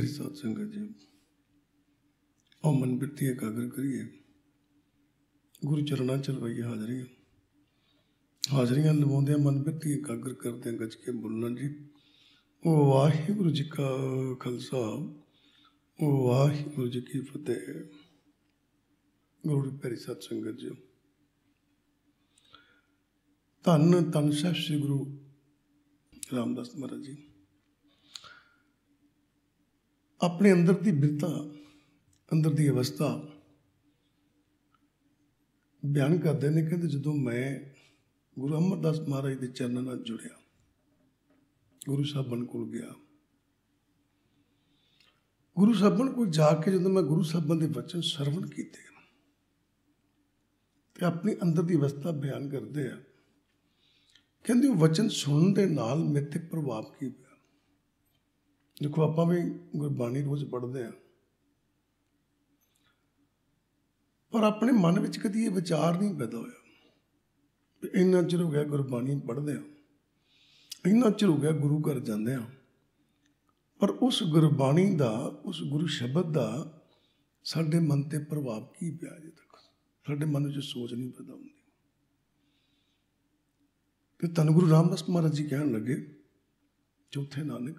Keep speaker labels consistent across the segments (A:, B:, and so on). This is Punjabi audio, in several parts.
A: ਕਰੀ ਸਾਧ ਸੰਗਤ ਜੀ ਉਹ ਮਨ ਬਿਰਤੀ ਇਕਾਗਰ ਕਰੀਏ ਗੁਰੂ ਚਰਨਾਂ ਚ ਲਵਾਈਏ ਹਾਜ਼ਰੀਆਂ ਹਾਜ਼ਰੀਆਂ ਲਵਾਉਂਦੇ ਮਨ ਬਿਰਤੀ ਇਕਾਗਰ ਕਰਦੇ ਗੱਜ ਕੇ ਬੋਲਣਾ ਜੀ ਉਹ ਵਾਹਿਗੁਰੂ ਜੀ ਕਾ ਖਾਲਸਾ ਉਹ ਵਾਹਿਗੁਰੂ ਜੀ ਕੀ ਫਤਿਹ ਗੁਰੂ ਪਿਆਰੀ ਸਤ ਸੰਗਤ ਜੀ ਧੰਨ ਤਨ ਸਾਹਿਬ ਸ੍ਰੀ ਗੁਰੂ ਰਾਮਦਾਸ ਮਹਾਰਾਜ ਜੀ ਆਪਣੇ ਅੰਦਰ ਦੀ ਬਿਰਤਾ ਅੰਦਰ ਦੀ ਅਵਸਥਾ ਬਿਆਨ ਕਰਦੇ ਨੇ ਕਹਿੰਦੇ ਜਦੋਂ ਮੈਂ ਗੁਰੂ ਅਮਰਦਾਸ ਮਹਾਰਾਜ ਦੇ ਚਰਨਾਂ ਨਾਲ ਜੁੜਿਆ ਗੁਰੂ ਸਾਹਿਬਨ ਕੋਲ ਗਿਆ ਗੁਰੂ ਸਾਹਿਬਨ ਕੋਲ ਜਾ ਕੇ ਜਦੋਂ ਮੈਂ ਗੁਰੂ ਸਾਹਿਬਨ ਦੇ ਵਚਨ ਸਰਵਣ ਕੀਤੇ ਤੇ ਆਪਣੀ ਅੰਦਰ ਦੀ ਅਵਸਥਾ ਬਿਆਨ ਕਰਦੇ ਆ ਕਹਿੰਦੇ ਉਹ ਵਚਨ ਸੁਣਨ ਦੇ ਨਾਲ ਮੇਰੇ ਤੇ ਪ੍ਰਭਾਵ ਕੀ ਪਿਆ ਦੇਖੋ ਆਪਾਂ ਵੀ ਗੁਰਬਾਣੀ ਰੋਜ਼ ਪੜ੍ਹਦੇ ਆ ਪਰ ਆਪਣੇ ਮਨ ਵਿੱਚ ਕਦੀ ਇਹ ਵਿਚਾਰ ਨਹੀਂ ਪੈਦਾ ਹੋਇਆ ਇੰਨਾ ਚਿਰ ਹੋ ਗਿਆ ਗੁਰਬਾਣੀ ਪੜ੍ਹਦੇ ਆ ਇੰਨਾ ਚਿਰ ਹੋ ਗਿਆ ਗੁਰੂ ਘਰ ਜਾਂਦੇ ਆ ਪਰ ਉਸ ਗੁਰਬਾਣੀ ਦਾ ਉਸ ਗੁਰੂ ਸ਼ਬਦ ਦਾ ਸਾਡੇ ਮਨ ਤੇ ਪ੍ਰਭਾਵ ਕੀ ਪਿਆ ਜੇ ਤੱਕ ਸਾਡੇ ਮਨ ਵਿੱਚ ਸੋਚ ਨਹੀਂ ਪੈਦਾ ਹੁੰਦੀ ਤੇ ਤਨ ਗੁਰੂ ਰਾਮਦਾਸ ਮਹਾਰਾਜ ਜੀ ਕਹਿਣ ਲੱਗੇ ਚੌਥੇ ਨਾਨਕ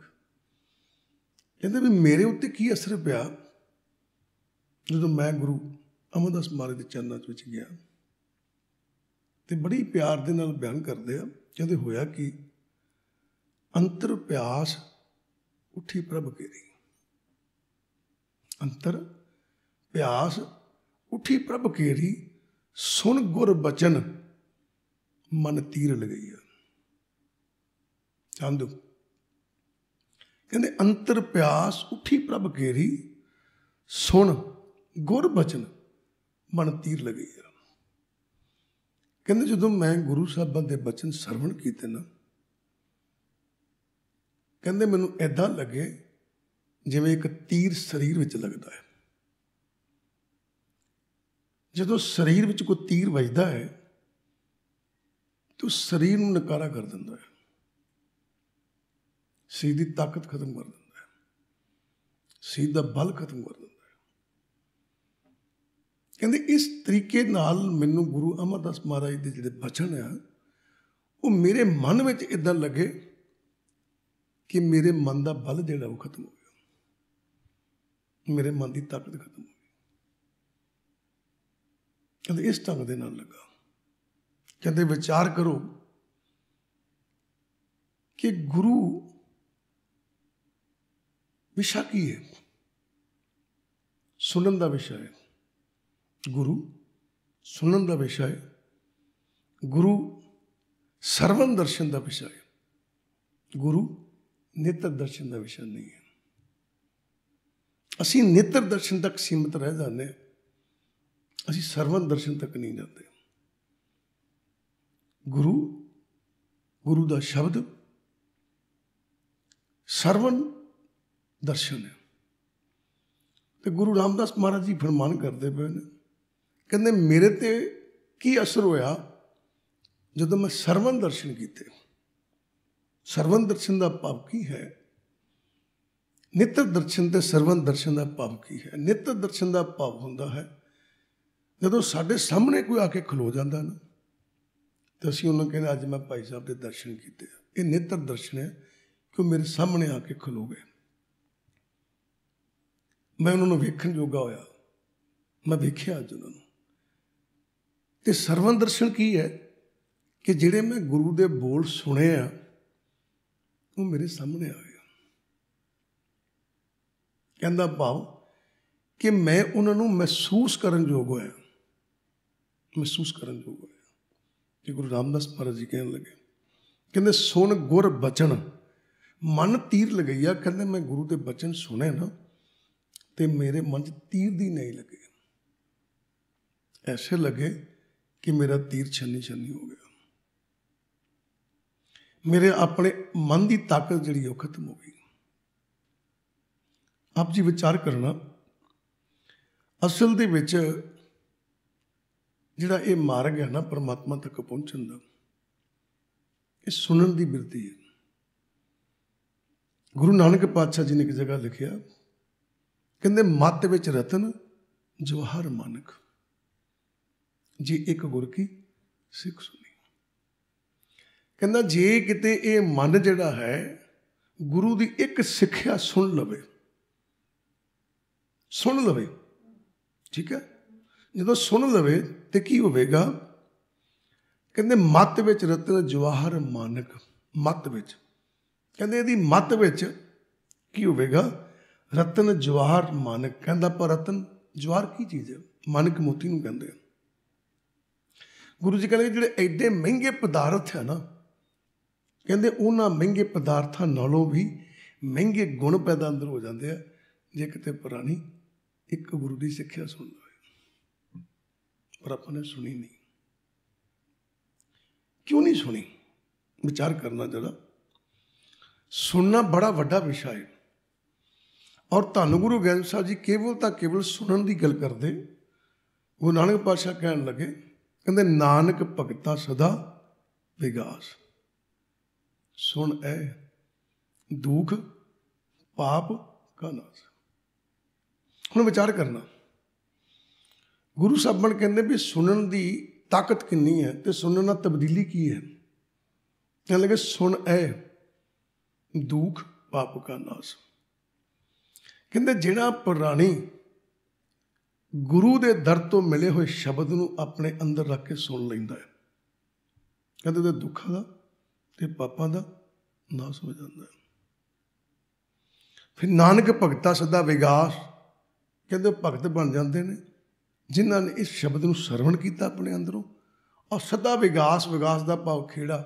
A: ਕਹਿੰਦੇ ਵੀ ਮੇਰੇ ਉੱਤੇ ਕੀ ਅਸਰ ਪਿਆ ਜਦੋਂ ਮੈਂ ਗੁਰੂ ਅਮਰਦਾਸ ਮਹਾਰਾਜ ਦੇ ਚਰਨਾਂ ਵਿੱਚ ਗਿਆ ਤੇ ਬੜੀ ਪਿਆਰ ਦੇ ਨਾਲ ਬਿਆਨ ਕਰਦੇ ਆ ਕਹਿੰਦੇ ਹੋਇਆ ਕਿ ਅੰਤਰ ਪਿਆਸ ਉੱਠੀ ਪ੍ਰਭ ਕੇਰੀ ਅੰਤਰ ਪਿਆਸ ਉੱਠੀ ਪ੍ਰਭ ਕੇਰੀ ਸੁਣ ਗੁਰ ਬਚਨ ਮਨ ਤੀਰ ਲਗਈਆ ਚੰਦੂ ਕਹਿੰਦੇ ਅੰਤਰ ਪਿਆਸ ਉਠੀ ਪ੍ਰਭ ਕੇਰੀ ਸੁਣ ਗੁਰ ਬਚਨ ਮਨ ਤੀਰ ਲਗੀ ਕਹਿੰਦੇ ਜਦੋਂ ਮੈਂ ਗੁਰੂ ਸਾਹਿਬਾਂ ਦੇ ਬਚਨ ਸਰਵਣ ਕੀਤੇ ਨਾ ਕਹਿੰਦੇ ਮੈਨੂੰ ਐਦਾਂ ਲੱਗੇ ਜਿਵੇਂ ਇੱਕ ਤੀਰ ਸਰੀਰ ਵਿੱਚ ਲੱਗਦਾ ਹੈ ਜਦੋਂ ਸਰੀਰ ਵਿੱਚ ਕੋਈ ਤੀਰ ਵੱਜਦਾ ਹੈ ਤੋ ਸਰੀਰ ਨੂੰ ਨਕਾਰਾ ਕਰ ਦਿੰਦਾ ਹੈ ਸੀ ਦੀ ਤਾਕਤ ਖਤਮ ਕਰ ਦਿੰਦਾ ਹੈ ਸੀ ਦਾ ਬਲ ਖਤਮ ਕਰ ਦਿੰਦਾ ਹੈ ਕਹਿੰਦੇ ਇਸ ਤਰੀਕੇ ਨਾਲ ਮੈਨੂੰ ਗੁਰੂ ਅਮਰਦਾਸ ਮਹਾਰਾਜ ਦੇ ਜਿਹੜੇ ਬਚਨ ਆ ਉਹ ਮੇਰੇ ਮਨ ਵਿੱਚ ਇਦਾਂ ਲੱਗੇ ਕਿ ਮੇਰੇ ਮਨ ਦਾ ਬਲ ਜਿਹੜਾ ਉਹ ਖਤਮ ਹੋ ਗਿਆ ਮੇਰੇ ਮਨ ਦੀ ਤਾਕਤ ਖਤਮ ਹੋ ਗਈ ਕਹਿੰਦੇ ਇਸ ਤਰ੍ਹਾਂ ਦੇ ਨਾਲ ਲੱਗਾ ਕਹਿੰਦੇ ਵਿਚਾਰ ਕਰੋ ਕਿ ਗੁਰੂ ਵਿਸ਼ਾ ਕੀ ਹੈ ਸੁਣਨ ਦਾ ਵਿਸ਼ਾ ਹੈ ਗੁਰੂ ਸੁਣਨ ਦਾ ਵਿਸ਼ਾ ਹੈ ਗੁਰੂ ਸਰਵਨ ਦਰਸ਼ਨ ਦਾ ਵਿਸ਼ਾ ਹੈ ਗੁਰੂ ਨੇਤਰ ਦਰਸ਼ਨ ਦਾ ਵਿਸ਼ਾ ਨਹੀਂ ਹੈ ਅਸੀਂ ਨੇਤਰ ਦਰਸ਼ਨ ਤੱਕ ਸੀਮਤ ਰਹਿ ਜਾਂਦੇ ਹਾਂ ਅਸੀਂ ਸਰਵਨ ਦਰਸ਼ਨ ਤੱਕ ਨਹੀਂ ਜਾਂਦੇ ਗੁਰੂ ਗੁਰੂ ਦਾ ਸ਼ਬਦ ਸਰਵਨ ਦਰਸ਼ਨ ਹੈ ਤੇ ਗੁਰੂ ਰਾਮਦਾਸ ਮਹਾਰਾਜ ਜੀ ਫਰਮਾਨ ਕਰਦੇ ਪਏ ਨੇ ਕਹਿੰਦੇ ਮੇਰੇ ਤੇ ਕੀ ਅਸਰ ਹੋਇਆ ਜਦੋਂ ਮੈਂ ਸਰਵਨ ਦਰਸ਼ਨ ਕੀਤੇ ਸਰਵਨ ਦਰਸ਼ਨ ਦਾ ਪਾਪ ਕੀ ਹੈ ਨਿਤ ਦਰਸ਼ਨ ਤੇ ਸਰਵਨ ਦਰਸ਼ਨ ਦਾ ਪਾਪ ਕੀ ਹੈ ਨਿਤ ਦਰਸ਼ਨ ਦਾ ਪਾਪ ਹੁੰਦਾ ਹੈ ਜਦੋਂ ਸਾਡੇ ਸਾਹਮਣੇ ਕੋਈ ਆ ਕੇ ਖਲੋ ਜਾਂਦਾ ਨਾ ਤੇ ਅਸੀਂ ਉਹਨੂੰ ਕਹਿੰਦੇ ਅੱਜ ਮੈਂ ਭਾਈ ਸਾਹਿਬ ਦੇ ਦਰਸ਼ਨ ਕੀਤੇ ਇਹ ਨਿਤ ਦਰਸ਼ਨ ਹੈ ਕਿ ਮੇਰੇ ਸਾਹਮਣੇ ਆ ਕੇ ਖਲੋ ਗਏ ਮੈਂ ਉਹਨਾਂ ਨੂੰ ਵੇਖਣ ਜੋਗਾ ਹੋਇਆ ਮੈਂ ਵੇਖਿਆ ਅੱਜ ਉਹਨਾਂ ਨੂੰ ਤੇ ਸਰਵਨ ਦਰਸ਼ਨ ਕੀ ਹੈ ਕਿ ਜਿਹੜੇ ਮੈਂ ਗੁਰੂ ਦੇ ਬੋਲ ਸੁਣੇ ਆ ਉਹ ਮੇਰੇ ਸਾਹਮਣੇ ਆ ਗਿਆ ਕਹਿੰਦਾ ਭਾਵ ਕਿ ਮੈਂ ਉਹਨਾਂ ਨੂੰ ਮਹਿਸੂਸ ਕਰਨ ਯੋਗ ਹੋਇਆ ਮਹਿਸੂਸ ਕਰਨ ਯੋਗ ਹੋਇਆ ਕਿ ਗੁਰੂ ਰਾਮਦਾਸ ਮਹਾਰਾਜ ਜੀ ਕਹਿਣ ਲੱਗੇ ਕਹਿੰਦੇ ਸੁਣ ਗੁਰ ਬਚਨ ਮਨ ਤੀਰ ਲਗਈਆ ਕਹਿੰਦੇ ਮੈਂ ਗੁਰੂ ਦੇ ਬਚਨ ਸੁਣੇ ਨਾ ਤੇ ਮੇਰੇ ਮਨ ਚ ਤੀਰ ਦੀ ਨਹੀਂ ਲੱਗੇ ਐਸੇ ਲੱਗੇ ਕਿ ਮੇਰਾ ਤੀਰ ਛੰਨੀ ਛੰਨੀ ਹੋ ਗਿਆ ਮੇਰੇ ਆਪਣੇ ਮਨ ਦੀ ਤਾਕਤ ਜਿਹੜੀ ਉਹ ਖਤਮ ਹੋ ਗਈ ਆਪ ਜੀ ਵਿਚਾਰ ਕਰਨਾ ਅਸਲ ਦੇ ਵਿੱਚ ਜਿਹੜਾ ਇਹ ਮਾਰਗ ਹੈ ਨਾ ਪਰਮਾਤਮਾ ਤੱਕ ਪਹੁੰਚਣ ਦਾ ਇਹ ਸੁਣਨ ਦੀ ਬਿਰਤੀ ਹੈ ਗੁਰੂ ਨਾਨਕ ਪਾਤਸ਼ਾਹ ਜੀ ਨੇ ਇੱਕ ਜਗ੍ਹਾ ਲਿਖਿਆ ਕਹਿੰਦੇ ਮਤ ਵਿੱਚ ਰਤਨ ਜੋ ਹਰ ਮਨਕ ਜੀ ਇੱਕ ਗੁਰ ਕੀ ਸਿੱਖ ਸੁਣੀ ਕਹਿੰਦਾ ਜੇ ਕਿਤੇ ਇਹ ਮਨ ਜਿਹੜਾ ਹੈ ਗੁਰੂ ਦੀ ਇੱਕ ਸਿੱਖਿਆ ਸੁਣ ਲਵੇ ਸੁਣ ਲਵੇ ਠੀਕ ਹੈ ਜਦੋਂ ਸੁਣ ਲਵੇ ਤੇ ਕੀ ਹੋਵੇਗਾ ਕਹਿੰਦੇ ਮਤ ਵਿੱਚ ਰਤਨ ਜਵਾਹਰ ਮਾਨਕ ਮਤ ਵਿੱਚ ਕਹਿੰਦੇ ਇਹਦੀ ਮਤ ਵਿੱਚ ਕੀ ਹੋਵੇਗਾ ਰਤਨ ਜਵਾਹਰ ਮਾਨਕ ਕਹਿੰਦਾ ਪਰ ਰਤਨ ਜਵਾਹਰ ਕੀ ਚੀਜ਼ ਹੈ ਮਾਨਕ ਮੋਤੀ ਨੂੰ ਕਹਿੰਦੇ ਆ ਗੁਰੂ ਜੀ ਕਹਿੰਦੇ ਜਿਹੜੇ ਐਡੇ ਮਹਿੰਗੇ ਪਦਾਰਥ ਹੈ ਨਾ ਕਹਿੰਦੇ ਉਹਨਾਂ ਮਹਿੰਗੇ ਪਦਾਰਥਾਂ ਨਾਲੋਂ ਵੀ ਮਹਿੰਗੇ ਗੁਣ ਪੈਦਾ ਅੰਦਰ ਹੋ ਜਾਂਦੇ ਆ ਜੇ ਕਿਤੇ ਪੁਰਾਣੀ ਇੱਕ ਗੁਰੂ ਦੀ ਸਿੱਖਿਆ ਸੁਣ ਲਵੇ ਪਰ ਆਪਾਂ ਨੇ ਸੁਣੀ ਨਹੀਂ ਕਿਉਂ ਨਹੀਂ ਸੁਣੀ ਵਿਚਾਰ ਕਰਨਾ ਜਰਾ ਸੁਣਨਾ ਬੜਾ ਵੱਡਾ ਵਿਸ਼ਾ ਹੈ ਔਰ ਤੁਹਾਨੂੰ ਗੁਰੂ ਗ੍ਰੰਥ ਸਾਹਿਬ ਜੀ ਕੇਵਲ ਤਾਂ ਕੇਵਲ ਸੁਣਨ ਦੀ ਗੱਲ ਕਰਦੇ ਉਹ ਨਾਨਕ ਪਾਤਸ਼ਾਹ ਕਹਿਣ ਲੱਗੇ ਕਹਿੰਦੇ ਨਾਨਕ ਭਗਤਾ ਸਦਾ ਵਿਗਾਸ ਸੁਣ ਐ ਦੁੱਖ ਪਾਪ ਕਾ ਨਾਸ ਹੁਣ ਵਿਚਾਰ ਕਰਨਾ ਗੁਰੂ ਸਾਹਿਬਾਨ ਕਹਿੰਦੇ ਵੀ ਸੁਣਨ ਦੀ ਤਾਕਤ ਕਿੰਨੀ ਹੈ ਤੇ ਸੁਣਨ ਨਾਲ ਤਬਦੀਲੀ ਕੀ ਹੈ ਕਹਿੰਦੇ ਸੁਣ ਐ ਦੁੱਖ ਪਾਪ ਕਾ ਨਾਸ ਕਹਿੰਦੇ ਜਿਹੜਾ ਪੁਰਾਣੀ ਗੁਰੂ ਦੇ ਦਰ ਤੋਂ ਮਿਲੇ ਹੋਏ ਸ਼ਬਦ ਨੂੰ ਆਪਣੇ ਅੰਦਰ ਰੱਖ ਕੇ ਸੁਣ ਲੈਂਦਾ ਹੈ ਕਹਿੰਦੇ ਤੇ ਦੁੱਖਾਂ ਦਾ ਤੇ ਪਾਪਾਂ ਦਾ ਨਾਸ ਹੋ ਜਾਂਦਾ ਹੈ ਫਿਰ ਨਾਨਕ ਭਗਤਾ ਸਦਾ ਵਿਗਾਸ ਕਹਿੰਦੇ ਭਗਤ ਬਣ ਜਾਂਦੇ ਨੇ ਜਿਨ੍ਹਾਂ ਨੇ ਇਸ ਸ਼ਬਦ ਨੂੰ ਸਰਵਣ ਕੀਤਾ ਆਪਣੇ ਅੰਦਰੋਂ ਔਰ ਸਦਾ ਵਿਗਾਸ ਵਿਗਾਸ ਦਾ ਭਾਵ ਖੇੜਾ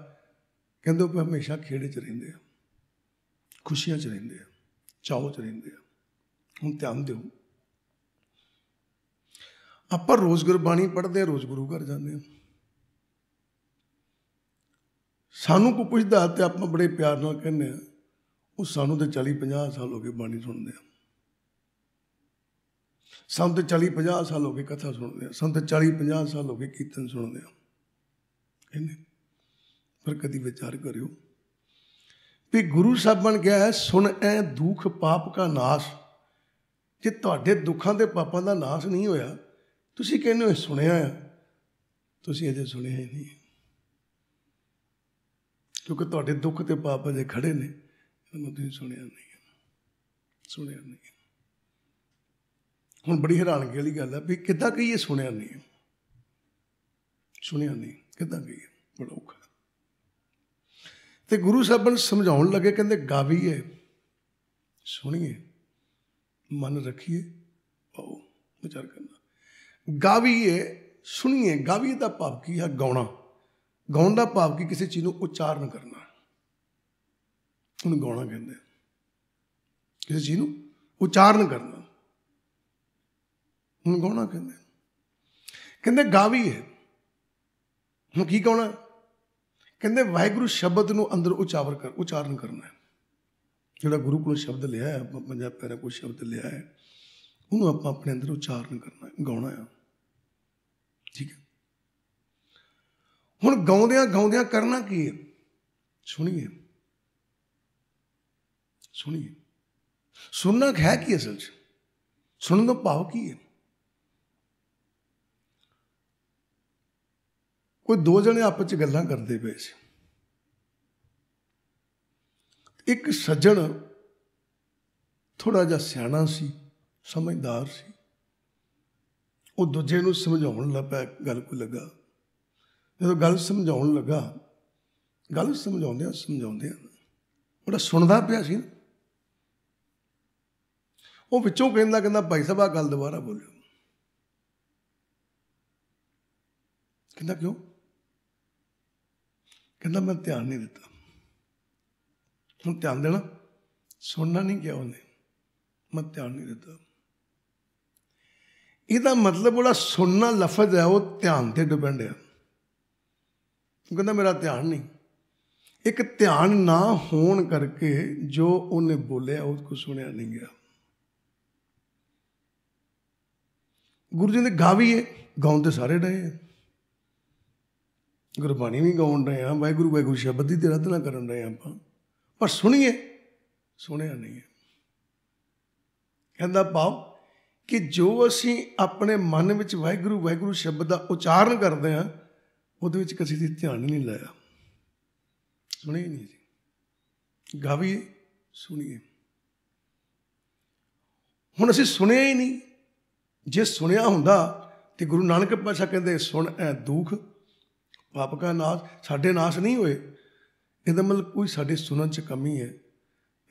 A: ਕਹਿੰਦੇ ਉਹ ਹਮੇਸ਼ਾ ਖੇੜੇ 'ਚ ਰਹਿੰਦੇ ਆ ਖੁਸ਼ੀਆਂ 'ਚ ਰਹਿੰਦੇ ਆ ਚਾਹੋ 'ਚ ਰਹਿੰਦੇ ਆ ਹੁਣ ਧਿਆਨ ਦਿਓ ਆਪਾਂ ਰੋਜ਼ ਗੁਰਬਾਣੀ ਪੜ੍ਹਦੇ ਆ ਰੋਜ਼ ਗੁਰੂ ਘਰ ਜਾਂਦੇ ਆ ਸਾਨੂੰ ਕੋ ਪੁੱਛਦਾ ਤੇ ਆਪਾਂ ਬੜੇ ਪਿਆਰ ਨਾਲ ਕਹਿੰਦੇ ਆ ਉਹ ਸਾਨੂੰ ਤੇ 40 50 ਸਾਲ ਹੋ ਗਏ ਬਾਣੀ ਸੁਣਦੇ ਆ ਸਾਨੂੰ ਤੇ 40 50 ਸਾਲ ਹੋ ਗਏ ਕਥਾ ਸੁਣਦੇ ਆ ਸਾਨੂੰ ਤੇ 40 50 ਸਾਲ ਹੋ ਗਏ ਕੀਰਤਨ ਸੁਣਦੇ ਆ ਕਹਿੰਦੇ ਪਰ ਕਦੀ ਵਿਚਾਰ ਕਰਿਓ ਵੀ ਗੁਰੂ ਸਾਹਿਬ ਬਣ ਗਿਆ ਸੁਣ ਐ ਦੁੱਖ ਪਾਪ ਕਾ ਨਾਸ਼ ਕਿ ਤੁਹਾਡੇ ਦੁੱਖਾਂ ਤੇ ਪਾਪਾਂ ਦਾ ਨਾਸ਼ ਨਹੀਂ ਹੋਇਆ ਤੁਸੀਂ ਕਹਿੰਦੇ ਹੋ ਸੁਣਿਆ ਆ ਤੁਸੀਂ ਇਹਦੇ ਸੁਣਿਆ ਹੀ ਨਹੀਂ ਕਿਉਂਕਿ ਤੁਹਾਡੇ ਦੁੱਖ ਤੇ ਪਾਪ ਅਜੇ ਖੜੇ ਨੇ ਇਹਨੂੰ ਤੁਸੀਂ ਸੁਣਿਆ ਨਹੀਂ ਸੁਣਿਆ ਨਹੀਂ ਹੁਣ ਬੜੀ ਹੈਰਾਨਗੀ ਵਾਲੀ ਗੱਲ ਆ ਵੀ ਕਿੱਦਾਂ ਕਹੀਏ ਸੁਣਿਆ ਨਹੀਂ ਸੁਣਿਆ ਨਹੀਂ ਕਿੱਦਾਂ ਕਹੀਏ ਬੜਾ ਔਖਾ ਤੇ ਗੁਰੂ ਸਾਹਿਬ ਨੇ ਸਮਝਾਉਣ ਲੱਗੇ ਕਹਿੰਦੇ ਗਾਵੀਏ ਸੁਣੀਏ ਮਨ ਰੱਖੀਏ ਆਓ ਵਿਚਾਰ ਕਰਨਾ ਗਾਵੀਏ ਸੁਣੀਏ ਗਾਵੀਏ ਦਾ ਭਾਵ ਕੀ ਹੈ ਗਾਉਣਾ ਗਾਉਣ ਦਾ ਭਾਵ ਕੀ ਕਿਸੇ ਚੀਜ਼ ਨੂੰ ਉਚਾਰਨ ਕਰਨਾ ਉਹਨੂੰ ਗਾਉਣਾ ਕਹਿੰਦੇ ਕਿਸੇ ਚੀਜ਼ ਨੂੰ ਉਚਾਰਨ ਕਰਨਾ ਉਹਨੂੰ ਗਾਉਣਾ ਕਹਿੰਦੇ ਕਹਿੰਦੇ ਗਾਵੀਏ ਹੈ ਹੁਣ ਕੀ ਗਾਉਣਾ ਕਹਿੰਦੇ ਵਾਹਿਗੁਰੂ ਸ਼ਬਦ ਨੂੰ ਅੰਦਰ ਉਚਾਵਰ ਕਰ ਉਚਾਰਨ ਕਰਨਾ ਜਿਹੜਾ ਗੁਰੂ ਕੋਲ ਸ਼ਬਦ ਲਿਆ ਹੈ ਆਪਾਂ ਪੰਜਾਬ ਪੈਰਾ ਕੋਈ ਸ਼ਬਦ ਲਿਆ ਹੈ ਉਹਨੂੰ ਆਪਾਂ ਆਪਣੇ ਅੰਦਰ ਉਚਾਰਨ ਕਰਨਾ ਗਾਉਣਾ ਹੈ ਠੀਕ ਹੈ ਹੁਣ ਗਾਉਂਦਿਆਂ ਗਾਉਂਦਿਆਂ ਕਰਨਾ ਕੀ ਹੈ ਸੁਣੀਏ ਸੁਣੀਏ ਸੁਣਨਾ ਹੈ ਕੀ ਅਸਲ 'ਚ ਸੁਣਨ ਦਾ ਭਾਵ ਕੀ ਹੈ ਕੋਈ ਦੋ ਜਣੇ ਆਪਸ ਵਿੱਚ ਗੱਲਾਂ ਕਰਦੇ ਪਏ ਸੀ ਇੱਕ ਸੱਜਣ ਥੋੜਾ ਜਿਹਾ ਸਿਆਣਾ ਸੀ ਸਮਝਦਾਰ ਸੀ ਉਹ ਦੂਜੇ ਨੂੰ ਸਮਝਾਉਣ ਲੱਗਾ ਗੱਲ ਕੋ ਲੱਗਾ ਜਦੋਂ ਗੱਲ ਸਮਝਾਉਣ ਲੱਗਾ ਗੱਲ ਸਮਝਾਉਂਦੇ ਆ ਸਮਝਾਉਂਦੇ ਆ ਉਹਦਾ ਸੁਣਦਾ ਪਿਆ ਸੀ ਨਾ ਉਹ ਵਿੱਚੋਂ ਕਹਿੰਦਾ ਕਹਿੰਦਾ ਭਾਈ ਸਾਹਿਬ ਆ ਗੱਲ ਦੁਬਾਰਾ ਬੋਲਿਓ ਕਹਿੰਦਾ ਕਿਉਂ ਕਹਿੰਦਾ ਮੈਂ ਧਿਆਨ ਨਹੀਂ ਦਿੱਤਾ ਹੁਣ ਧਿਆਨ ਦੇਣਾ ਸੁਣਨਾ ਨਹੀਂ ਗਿਆ ਉਹਨੇ ਮੈਂ ਧਿਆਨ ਨਹੀਂ ਦਿੱਤਾ ਇਹਦਾ ਮਤਲਬ ਉਹਦਾ ਸੁਣਨਾ ਲਫ਼ਜ਼ ਹੈ ਉਹ ਧਿਆਨ ਤੇ ਡਿਪੈਂਡ ਹੈ ਉਹ ਕਹਿੰਦਾ ਮੇਰਾ ਧਿਆਨ ਨਹੀਂ ਇੱਕ ਧਿਆਨ ਨਾ ਹੋਣ ਕਰਕੇ ਜੋ ਉਹਨੇ ਬੋਲਿਆ ਉਹ ਕੋ ਸੁਣਿਆ ਨਹੀਂ ਗਿਆ ਗੁਰੂ ਜੀ ਨੇ ਗਾਵੀਏ ਹੈ ਤੇ ਸਾਰੇ ਡਏ ਆ ਗੁਰਬਾਣੀ ਵੀ ਗਾਉਣ ਰਹੇ ਆ ਵਾਹਿਗੁਰੂ ਵਾਹਿਗੁਰੂ ਸ਼ਬਦ ਦੀ ਰਤਨਾ ਕਰਨ ਰਹੇ ਆਪਾਂ ਪਰ ਸੁਣੀਏ ਸੁਣਿਆ ਨਹੀਂ ਹੈ ਕਹਿੰਦਾ ਭਾਵ ਕਿ ਜੋ ਅਸੀਂ ਆਪਣੇ ਮਨ ਵਿੱਚ ਵਾਹਿਗੁਰੂ ਵਾਹਿਗੁਰੂ ਸ਼ਬਦ ਦਾ ਉਚਾਰਨ ਕਰਦੇ ਹਾਂ ਉਹਦੇ ਵਿੱਚ ਕਿਸੇ ਦੀ ਧਿਆਨ ਨਹੀਂ ਲਾਇਆ ਸੁਣੀ ਨਹੀਂ ਜੀ ਗਾਵੀ ਸੁਣੀਏ ਹੁਣ ਅਸੀਂ ਸੁਣਿਆ ਹੀ ਨਹੀਂ ਜੇ ਸੁਣਿਆ ਹੁੰਦਾ ਤੇ ਗੁਰੂ ਨਾਨਕ ਪਾਸ਼ਾ ਕਹਿੰਦੇ ਸੁਣ ਐ ਦੁੱਖ ਪਾਪ ਕਾ ਨਾਸ ਸਾਡੇ ਨਾਸ ਨਹੀਂ ਹੋਏ ਇਹਦਾ ਮਤਲਬ ਕੋਈ ਸਾਡੇ ਸੁਣਨ ਚ ਕਮੀ ਹੈ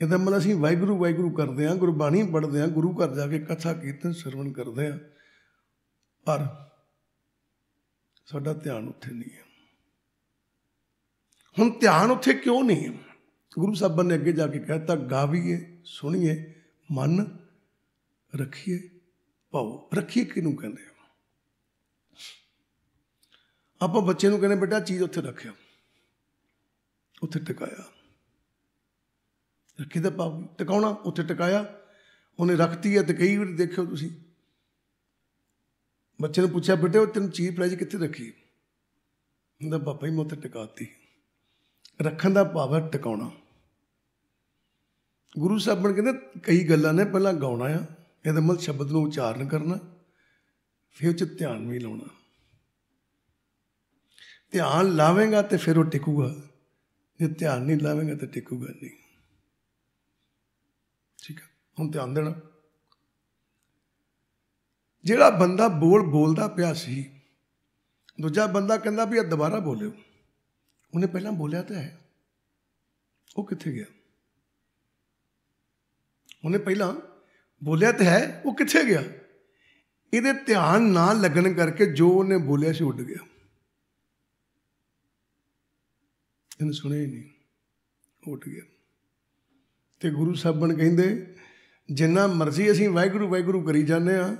A: ਇਹਦਾ ਮਤਲਬ ਅਸੀਂ ਵਾਹਿਗੁਰੂ ਵਾਹਿਗੁਰੂ ਕਰਦੇ ਆਂ ਗੁਰਬਾਣੀ ਪੜ੍ਹਦੇ ਆਂ ਗੁਰੂ ਘਰ ਜਾ ਕੇ ਕਥਾ ਕੀਰਤਨ ਸਰਵਣ ਕਰਦੇ ਆਂ ਪਰ ਸਾਡਾ ਧਿਆਨ ਉੱਥੇ ਨਹੀਂ ਹੈ ਹੁਣ ਧਿਆਨ ਉੱਥੇ ਕਿਉਂ ਨਹੀਂ ਹੈ ਗੁਰੂ ਸਾਹਿਬ ਨੇ ਅੱਗੇ ਜਾ ਕੇ ਕਹਿਤਾ ਗਾਵੀਏ ਸੁਣੀਏ ਮਨ ਰੱਖੀਏ ਪਾਓ ਰੱਖੀਏ ਕਿਨੂੰ ਕਹਿੰਦੇ ਆਪਾਂ ਬੱਚੇ ਨੂੰ ਕਹਿੰਦੇ ਬੇਟਾ ਚੀਜ਼ ਉੱਥੇ ਰੱਖਿਓ ਉੱਥੇ ਟਿਕਾਇਆ ਕਿਹਦੇ ਦਾ ਟਿਕਾਉਣਾ ਉੱਥੇ ਟਿਕਾਇਆ ਉਹਨੇ ਰੱਖਤੀ ਹੈ ਤੇ ਕਈ ਵਾਰ ਦੇਖਿਓ ਤੁਸੀਂ ਬੱਚੇ ਨੂੰ ਪੁੱਛਿਆ ਬੇਟੇ ਉਹ ਤੈਨੂੰ ਚੀਜ਼ ਪ੍ਰਾਈਜ਼ ਕਿੱਥੇ ਰੱਖੀ ਹੁੰਦਾ ਪਾਪਾ ਹੀ ਮੋਤੇ ਟਿਕਾਤੀ ਰੱਖਣ ਦਾ ਭਾਵ ਹੈ ਟਿਕਾਉਣਾ ਗੁਰੂ ਸਾਹਿਬ ਬਣ ਕਹਿੰਦੇ ਕਈ ਗੱਲਾਂ ਨੇ ਪਹਿਲਾਂ ਗਾਉਣਾ ਆ ਇਹਦੇ ਮਤਲਬ ਸ਼ਬਦ ਨੂੰ ਉਚਾਰਨ ਕਰਨਾ ਫਿਰ ਉਹ ਚ ਧਿਆਨ ਵੀ ਲਾਉਣਾ ਧਿਆਨ ਲਾਵੇਂਗਾ ਤੇ ਫਿਰ ਉਹ ਟਿਕੂਗਾ ਜੇ ਧਿਆਨ ਨਹੀਂ ਲਾਵੇਂਗਾ ਤਾਂ ਟਿਕੂਗਾ ਨਹੀਂ ਠੀਕ ਹੈ ਹੁਣ ਧਿਆਨ ਦੇਣਾ ਜਿਹੜਾ ਬੰਦਾ ਬੋਲ ਬੋਲਦਾ ਪਿਆ ਸੀ ਦੂਜਾ ਬੰਦਾ ਕਹਿੰਦਾ ਵੀ ਇਹ ਦੁਬਾਰਾ ਬੋਲਿਓ ਉਹਨੇ ਪਹਿਲਾਂ ਬੋਲਿਆ ਤਾਂ ਹੈ ਉਹ ਕਿੱਥੇ ਗਿਆ ਉਹਨੇ ਪਹਿਲਾਂ ਬੋਲਿਆ ਤਾਂ ਹੈ ਉਹ ਕਿੱਥੇ ਗਿਆ ਇਹਦੇ ਧਿਆਨ ਨਾ ਲੱਗਣ ਕਰਕੇ ਜੋ ਉਹਨੇ ਬੋਲਿਆ ਸੀ ਉੱਡ ਗਿਆ ਇਹਨੂੰ ਸੁਣਿਆ ਹੀ ਨਹੀਂ ਉੱਠ ਗਿਆ ਤੇ ਗੁਰੂ ਬਣ ਕਹਿੰਦੇ ਜਿੰਨਾ ਮਰਜ਼ੀ ਅਸੀਂ ਵਾਹਿਗੁਰੂ ਵਾਹਿਗੁਰੂ ਕਰੀ ਜਾਂਦੇ ਆ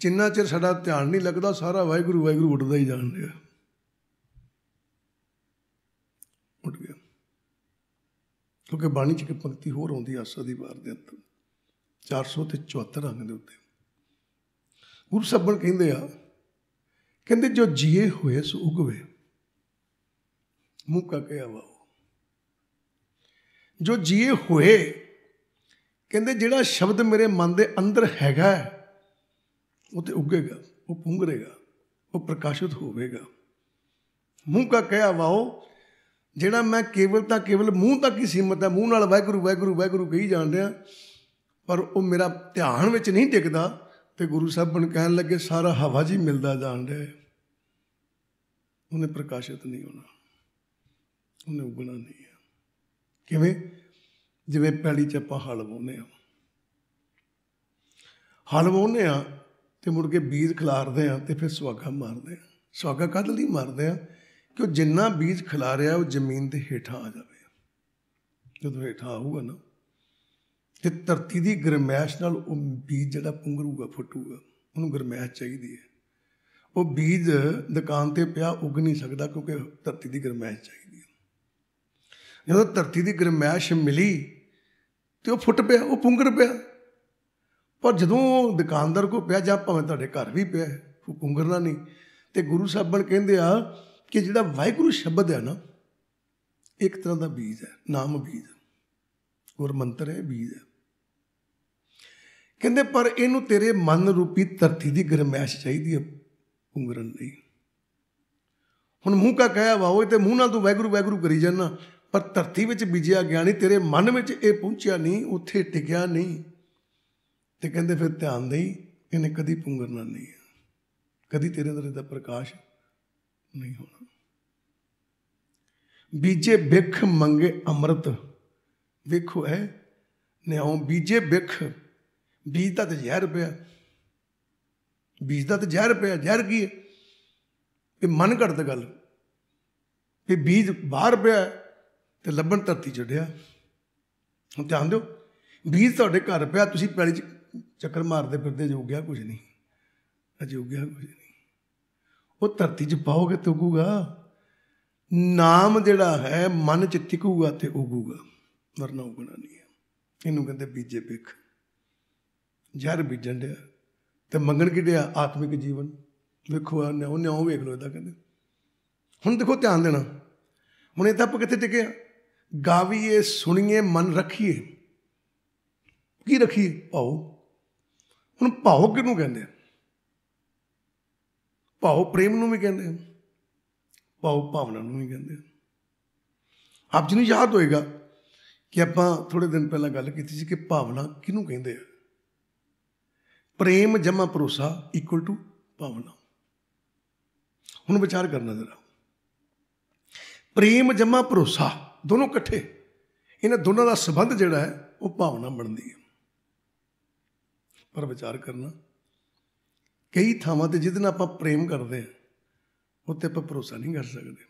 A: ਜਿੰਨਾ ਚਿਰ ਸਾਡਾ ਧਿਆਨ ਨਹੀਂ ਲੱਗਦਾ ਸਾਰਾ ਵਾਹਿਗੁਰੂ ਵਾਹਿਗੁਰੂ ਉੱਡਦਾ ਹੀ ਜਾਂਦੇ ਆ ਉੱਠ ਗਿਆ ਕਿਉਂਕਿ ਬਾਣੀ ਚ ਇੱਕ ਪੰਕਤੀ ਹੋਰ ਆਉਂਦੀ ਆਸਾ ਦੀ ਵਾਰ ਦੇ ਅੰਦਰ 400 ਤੇ 74 ਅੰਗ ਦੇ ਉੱਤੇ ਗੁਰੂ ਬਣ ਕਹਿੰਦੇ ਆ ਕਹਿੰਦੇ ਜੋ ਜੀਏ ਹੋਏ ਸੋ ਉਗਵੇ मुका ਕੇ ਵੋ ਜੋ ਜੀਏ ਹੋਏ ਕਹਿੰਦੇ ਜਿਹੜਾ ਸ਼ਬਦ ਮੇਰੇ ਮਨ ਦੇ ਅੰਦਰ ਹੈਗਾ ਉਹ ਤੇ ਉੱਗੇਗਾ ਉਹ ਪੁੰਗਰੇਗਾ ਉਹ ਪ੍ਰਕਾਸ਼ਿਤ ਹੋਵੇਗਾ ਮੂੰਹ ਕਾ ਕਹਿਆ ਵਾਓ ਜਿਹੜਾ ਮੈਂ ਕੇਵਲ ਤਾਂ ਕੇਵਲ ਮੂੰਹ ਤੱਕ ਹੀ ਸੀਮਤ ਹੈ ਮੂੰਹ ਨਾਲ ਵਾਹਿਗੁਰੂ ਵਾਹਿਗੁਰੂ ਵਾਹਿਗੁਰੂ ਕਹੀ ਜਾਂਦੇ ਆ ਪਰ ਉਹ ਮੇਰਾ ਧਿਆਨ ਵਿੱਚ ਨਹੀਂ ਟਿਕਦਾ ਤੇ ਗੁਰੂ ਸਾਹਿਬ ਬਣ ਕਹਿਣ ਲੱਗੇ ਸਾਰਾ ਹਵਾ ਜੀ ਮਿਲਦਾ ਜਾਣ ਉਹਨੇ ਪ੍ਰਕਾਸ਼ਿਤ ਨਹੀਂ ਹੋਣਾ ਉਹਨੇ ਉਗਣਾ ਨਹੀਂ ਆ ਕਿਵੇਂ ਜਿਵੇਂ ਪੈਲੀ 'ਚ ਆਪਾਂ ਹਲ ਬੋਨੇ ਆ ਹਲ ਬੋਨੇ ਆ ਤੇ ਮੁੜ ਕੇ ਬੀਜ ਖਿਲਾਰਦੇ ਆ ਤੇ ਫਿਰ ਸਵਾਗਾ ਮਾਰਦੇ ਆ ਸਵਾਗਾ ਕਦ ਲਈ ਮਾਰਦੇ ਆ ਕਿ ਉਹ ਜਿੰਨਾ ਬੀਜ ਖਿਲਾਰਿਆ ਉਹ ਜ਼ਮੀਨ ਦੇ ਹੇਠਾਂ ਆ ਜਾਵੇ ਜਦੋਂ ਹੇਠਾਂ ਆਊਗਾ ਨਾ ਤੇ ਧਰਤੀ ਦੀ ਗਰਮੈਸ਼ ਨਾਲ ਉਹ ਬੀਜ ਜਿਹੜਾ ਪੁੰਗਰੂਗਾ ਫਟੂਗਾ ਉਹਨੂੰ ਗਰਮੈਸ਼ ਚਾਹੀਦੀ ਹੈ ਉਹ ਬੀਜ ਦੁਕਾਨ ਤੇ ਪਿਆ ਉਗ ਨਹੀਂ ਸਕਦਾ ਕਿਉਂਕਿ ਧਰਤੀ ਦੀ ਗਰਮੈਸ਼ ਚਾਹੀਦੀ ਹੈ ਜਦੋਂ ਧਰਤੀ ਦੀ ਗਰਮੈਸ਼ ਮਿਲੀ ਤੇ ਉਹ ਫੁੱਟ ਪਿਆ ਉਹ ਪੁੰਗਰ ਪਿਆ ਪਰ ਜਦੋਂ ਦੁਕਾਨਦਾਰ ਕੋ ਪਿਆ ਜਾਂ ਭਾਵੇਂ ਤੁਹਾਡੇ ਘਰ ਵੀ ਪਿਆ ਉਹ ਪੁੰਗਰਨਾ ਨਹੀਂ ਤੇ ਗੁਰੂ ਸਾਹਿਬਾਨ ਕਹਿੰਦੇ ਆ ਕਿ ਜਿਹੜਾ ਵਾਹਿਗੁਰੂ ਸ਼ਬਦ ਹੈ ਨਾ ਇੱਕ ਤਰ੍ਹਾਂ ਦਾ ਬੀਜ ਹੈ ਨਾਮ ਬੀਜ ਗੁਰ ਮੰਤਰ ਹੈ ਬੀਜ ਹੈ ਕਹਿੰਦੇ ਪਰ ਇਹਨੂੰ ਤੇਰੇ ਮਨ ਰੂਪੀ ਧਰਤੀ ਦੀ ਗਰਮੈਸ਼ ਚਾਹੀਦੀ ਹੈ ਪੁੰਗਰਨ ਲਈ ਹੁਣ ਮੂੰਹ ਕਾ ਕਹਿਆ ਵਾ ਉਹ ਤੇ ਮੂੰਹ ਨਾਲ ਤੂੰ ਵੈਗਰੂ ਵੈਗਰੂ ਕਰੀ ਜਾਣਾ ਪਰ ਧਰਤੀ ਵਿੱਚ ਬੀਜਿਆ ਗਿਆ ਨਹੀਂ ਤੇਰੇ ਮਨ ਵਿੱਚ ਇਹ ਪਹੁੰਚਿਆ ਨਹੀਂ ਉੱਥੇ ਟਿਕਿਆ ਨਹੀਂ ਤੇ ਕਹਿੰਦੇ ਫਿਰ ਧਿਆਨ ਦੇ ਇਹਨੇ ਕਦੀ ਪੁੰਗਰਨਾ ਨਹੀਂ ਕਦੀ ਤੇਰੇ ਅੰਦਰ ਦਾ ਪ੍ਰਕਾਸ਼ ਨਹੀਂ ਹੋਣਾ ਬੀਜੇ ਵਿਖ ਮੰਗੇ ਅੰਮ੍ਰਿਤ ਵੇਖੋ ਐ ਨਿਆਉ ਬੀਜੇ ਵਿਖ ਬੀਜ ਦਾ ਤੇ ਜ਼ਹਿਰ ਪਿਆ ਬੀਜ ਦਾ ਤੇ ਜ਼ਹਿਰ ਪਿਆ ਜ਼ਹਿਰ ਕੀ ਹੈ ਇਹ ਮਨ ਘੜਦ ਗੱਲ ਇਹ ਬੀਜ ਬਾਹਰ ਪਿਆ ਤੇ ਲੱਭਣ ਧਰਤੀ ਚੜਿਆ ਹੁਣ ਧਿਆਨ ਦਿਓ ਬੀਜ ਤੁਹਾਡੇ ਘਰ ਪਿਆ ਤੁਸੀਂ ਪੈਲੀ ਚ ਚੱਕਰ ਮਾਰਦੇ ਫਿਰਦੇ ਜੋ ਗਿਆ ਕੁਝ ਨਹੀਂ ਅਜੇ ਹੋ ਗਿਆ ਕੁਝ ਨਹੀਂ ਉਹ ਧਰਤੀ 'ਚ ਪਾਓਗੇ ਤੇ ਉਗੂਗਾ ਨਾਮ ਜਿਹੜਾ ਹੈ ਮਨ 'ਚ ਟਿਕੂਗਾ ਤੇ ਉਗੂਗਾ ਵਰਨਾ ਉਗਣਾ ਨਹੀਂ ਹੈ ਇਹਨੂੰ ਕਹਿੰਦੇ ਬੀਜੇ ਪਿਕ ਜਰ ਬੀਜਣ ਦੇ ਤੇ ਮੰਗਣ ਕਿਡਿਆ ਆਤਮਿਕ ਜੀਵਨ ਵੇਖੋ ਆ ਉਹਨੇ ਉਹ ਵੇਖ ਲੋ ਇਹਦਾ ਕਹਿੰਦੇ ਹੁਣ ਦੇਖੋ ਧਿਆਨ ਦੇਣਾ ਹੁਣ ਇਹ ਤਾਂ ਆਪ ਕਿੱਥੇ ਟਿਕਿਆ ਗਾਵੀਏ ਸੁਣੀਏ ਮਨ ਰੱਖੀਏ ਕੀ ਰੱਖੀਏ ਭਾਉ ਹੁਣ ਭਾਉ ਕਿਹਨੂੰ ਕਹਿੰਦੇ ਆ ਭਾਉ ਪ੍ਰੇਮ ਨੂੰ ਵੀ ਕਹਿੰਦੇ ਆ ਭਾਉ ਭਾਵਨਾ ਨੂੰ ਵੀ ਕਹਿੰਦੇ ਆ ਆਪ ਜੀ ਨੂੰ ਯਾਦ ਹੋਏਗਾ ਕਿ ਆਪਾਂ ਥੋੜੇ ਦਿਨ ਪਹਿਲਾਂ ਗੱਲ ਕੀਤੀ ਸੀ ਕਿ ਭਾਵਨਾ ਕਿਹਨੂੰ ਕਹਿੰਦੇ ਆ ਪ੍ਰੇਮ ਜਮਾ ਭਰੋਸਾ ਇਕੁਅਲ ਟੂ ਭਾਵਨਾ ਹੁਣ ਵਿਚਾਰ ਕਰਨਾ ਜ਼ਰਾ ਪ੍ਰੇਮ ਜਮਾ ਭਰੋਸਾ ਦੋਨੋਂ ਇਕੱਠੇ ਇਹਨਾਂ ਦੋਨਾਂ ਦਾ ਸੰਬੰਧ ਜਿਹੜਾ ਹੈ ਉਹ ਭਾਵਨਾ ਬਣਦੀ ਹੈ ਪਰ ਵਿਚਾਰ ਕਰਨਾ ਕਈ ਥਾਵਾਂ ਤੇ ਜਿੱਦਨ ਨਾਲ ਆਪਾਂ ਪ੍ਰੇਮ ਕਰਦੇ ਆ ਉੱਤੇ ਆਪਾਂ ਭਰੋਸਾ ਨਹੀਂ ਕਰ ਸਕਦੇ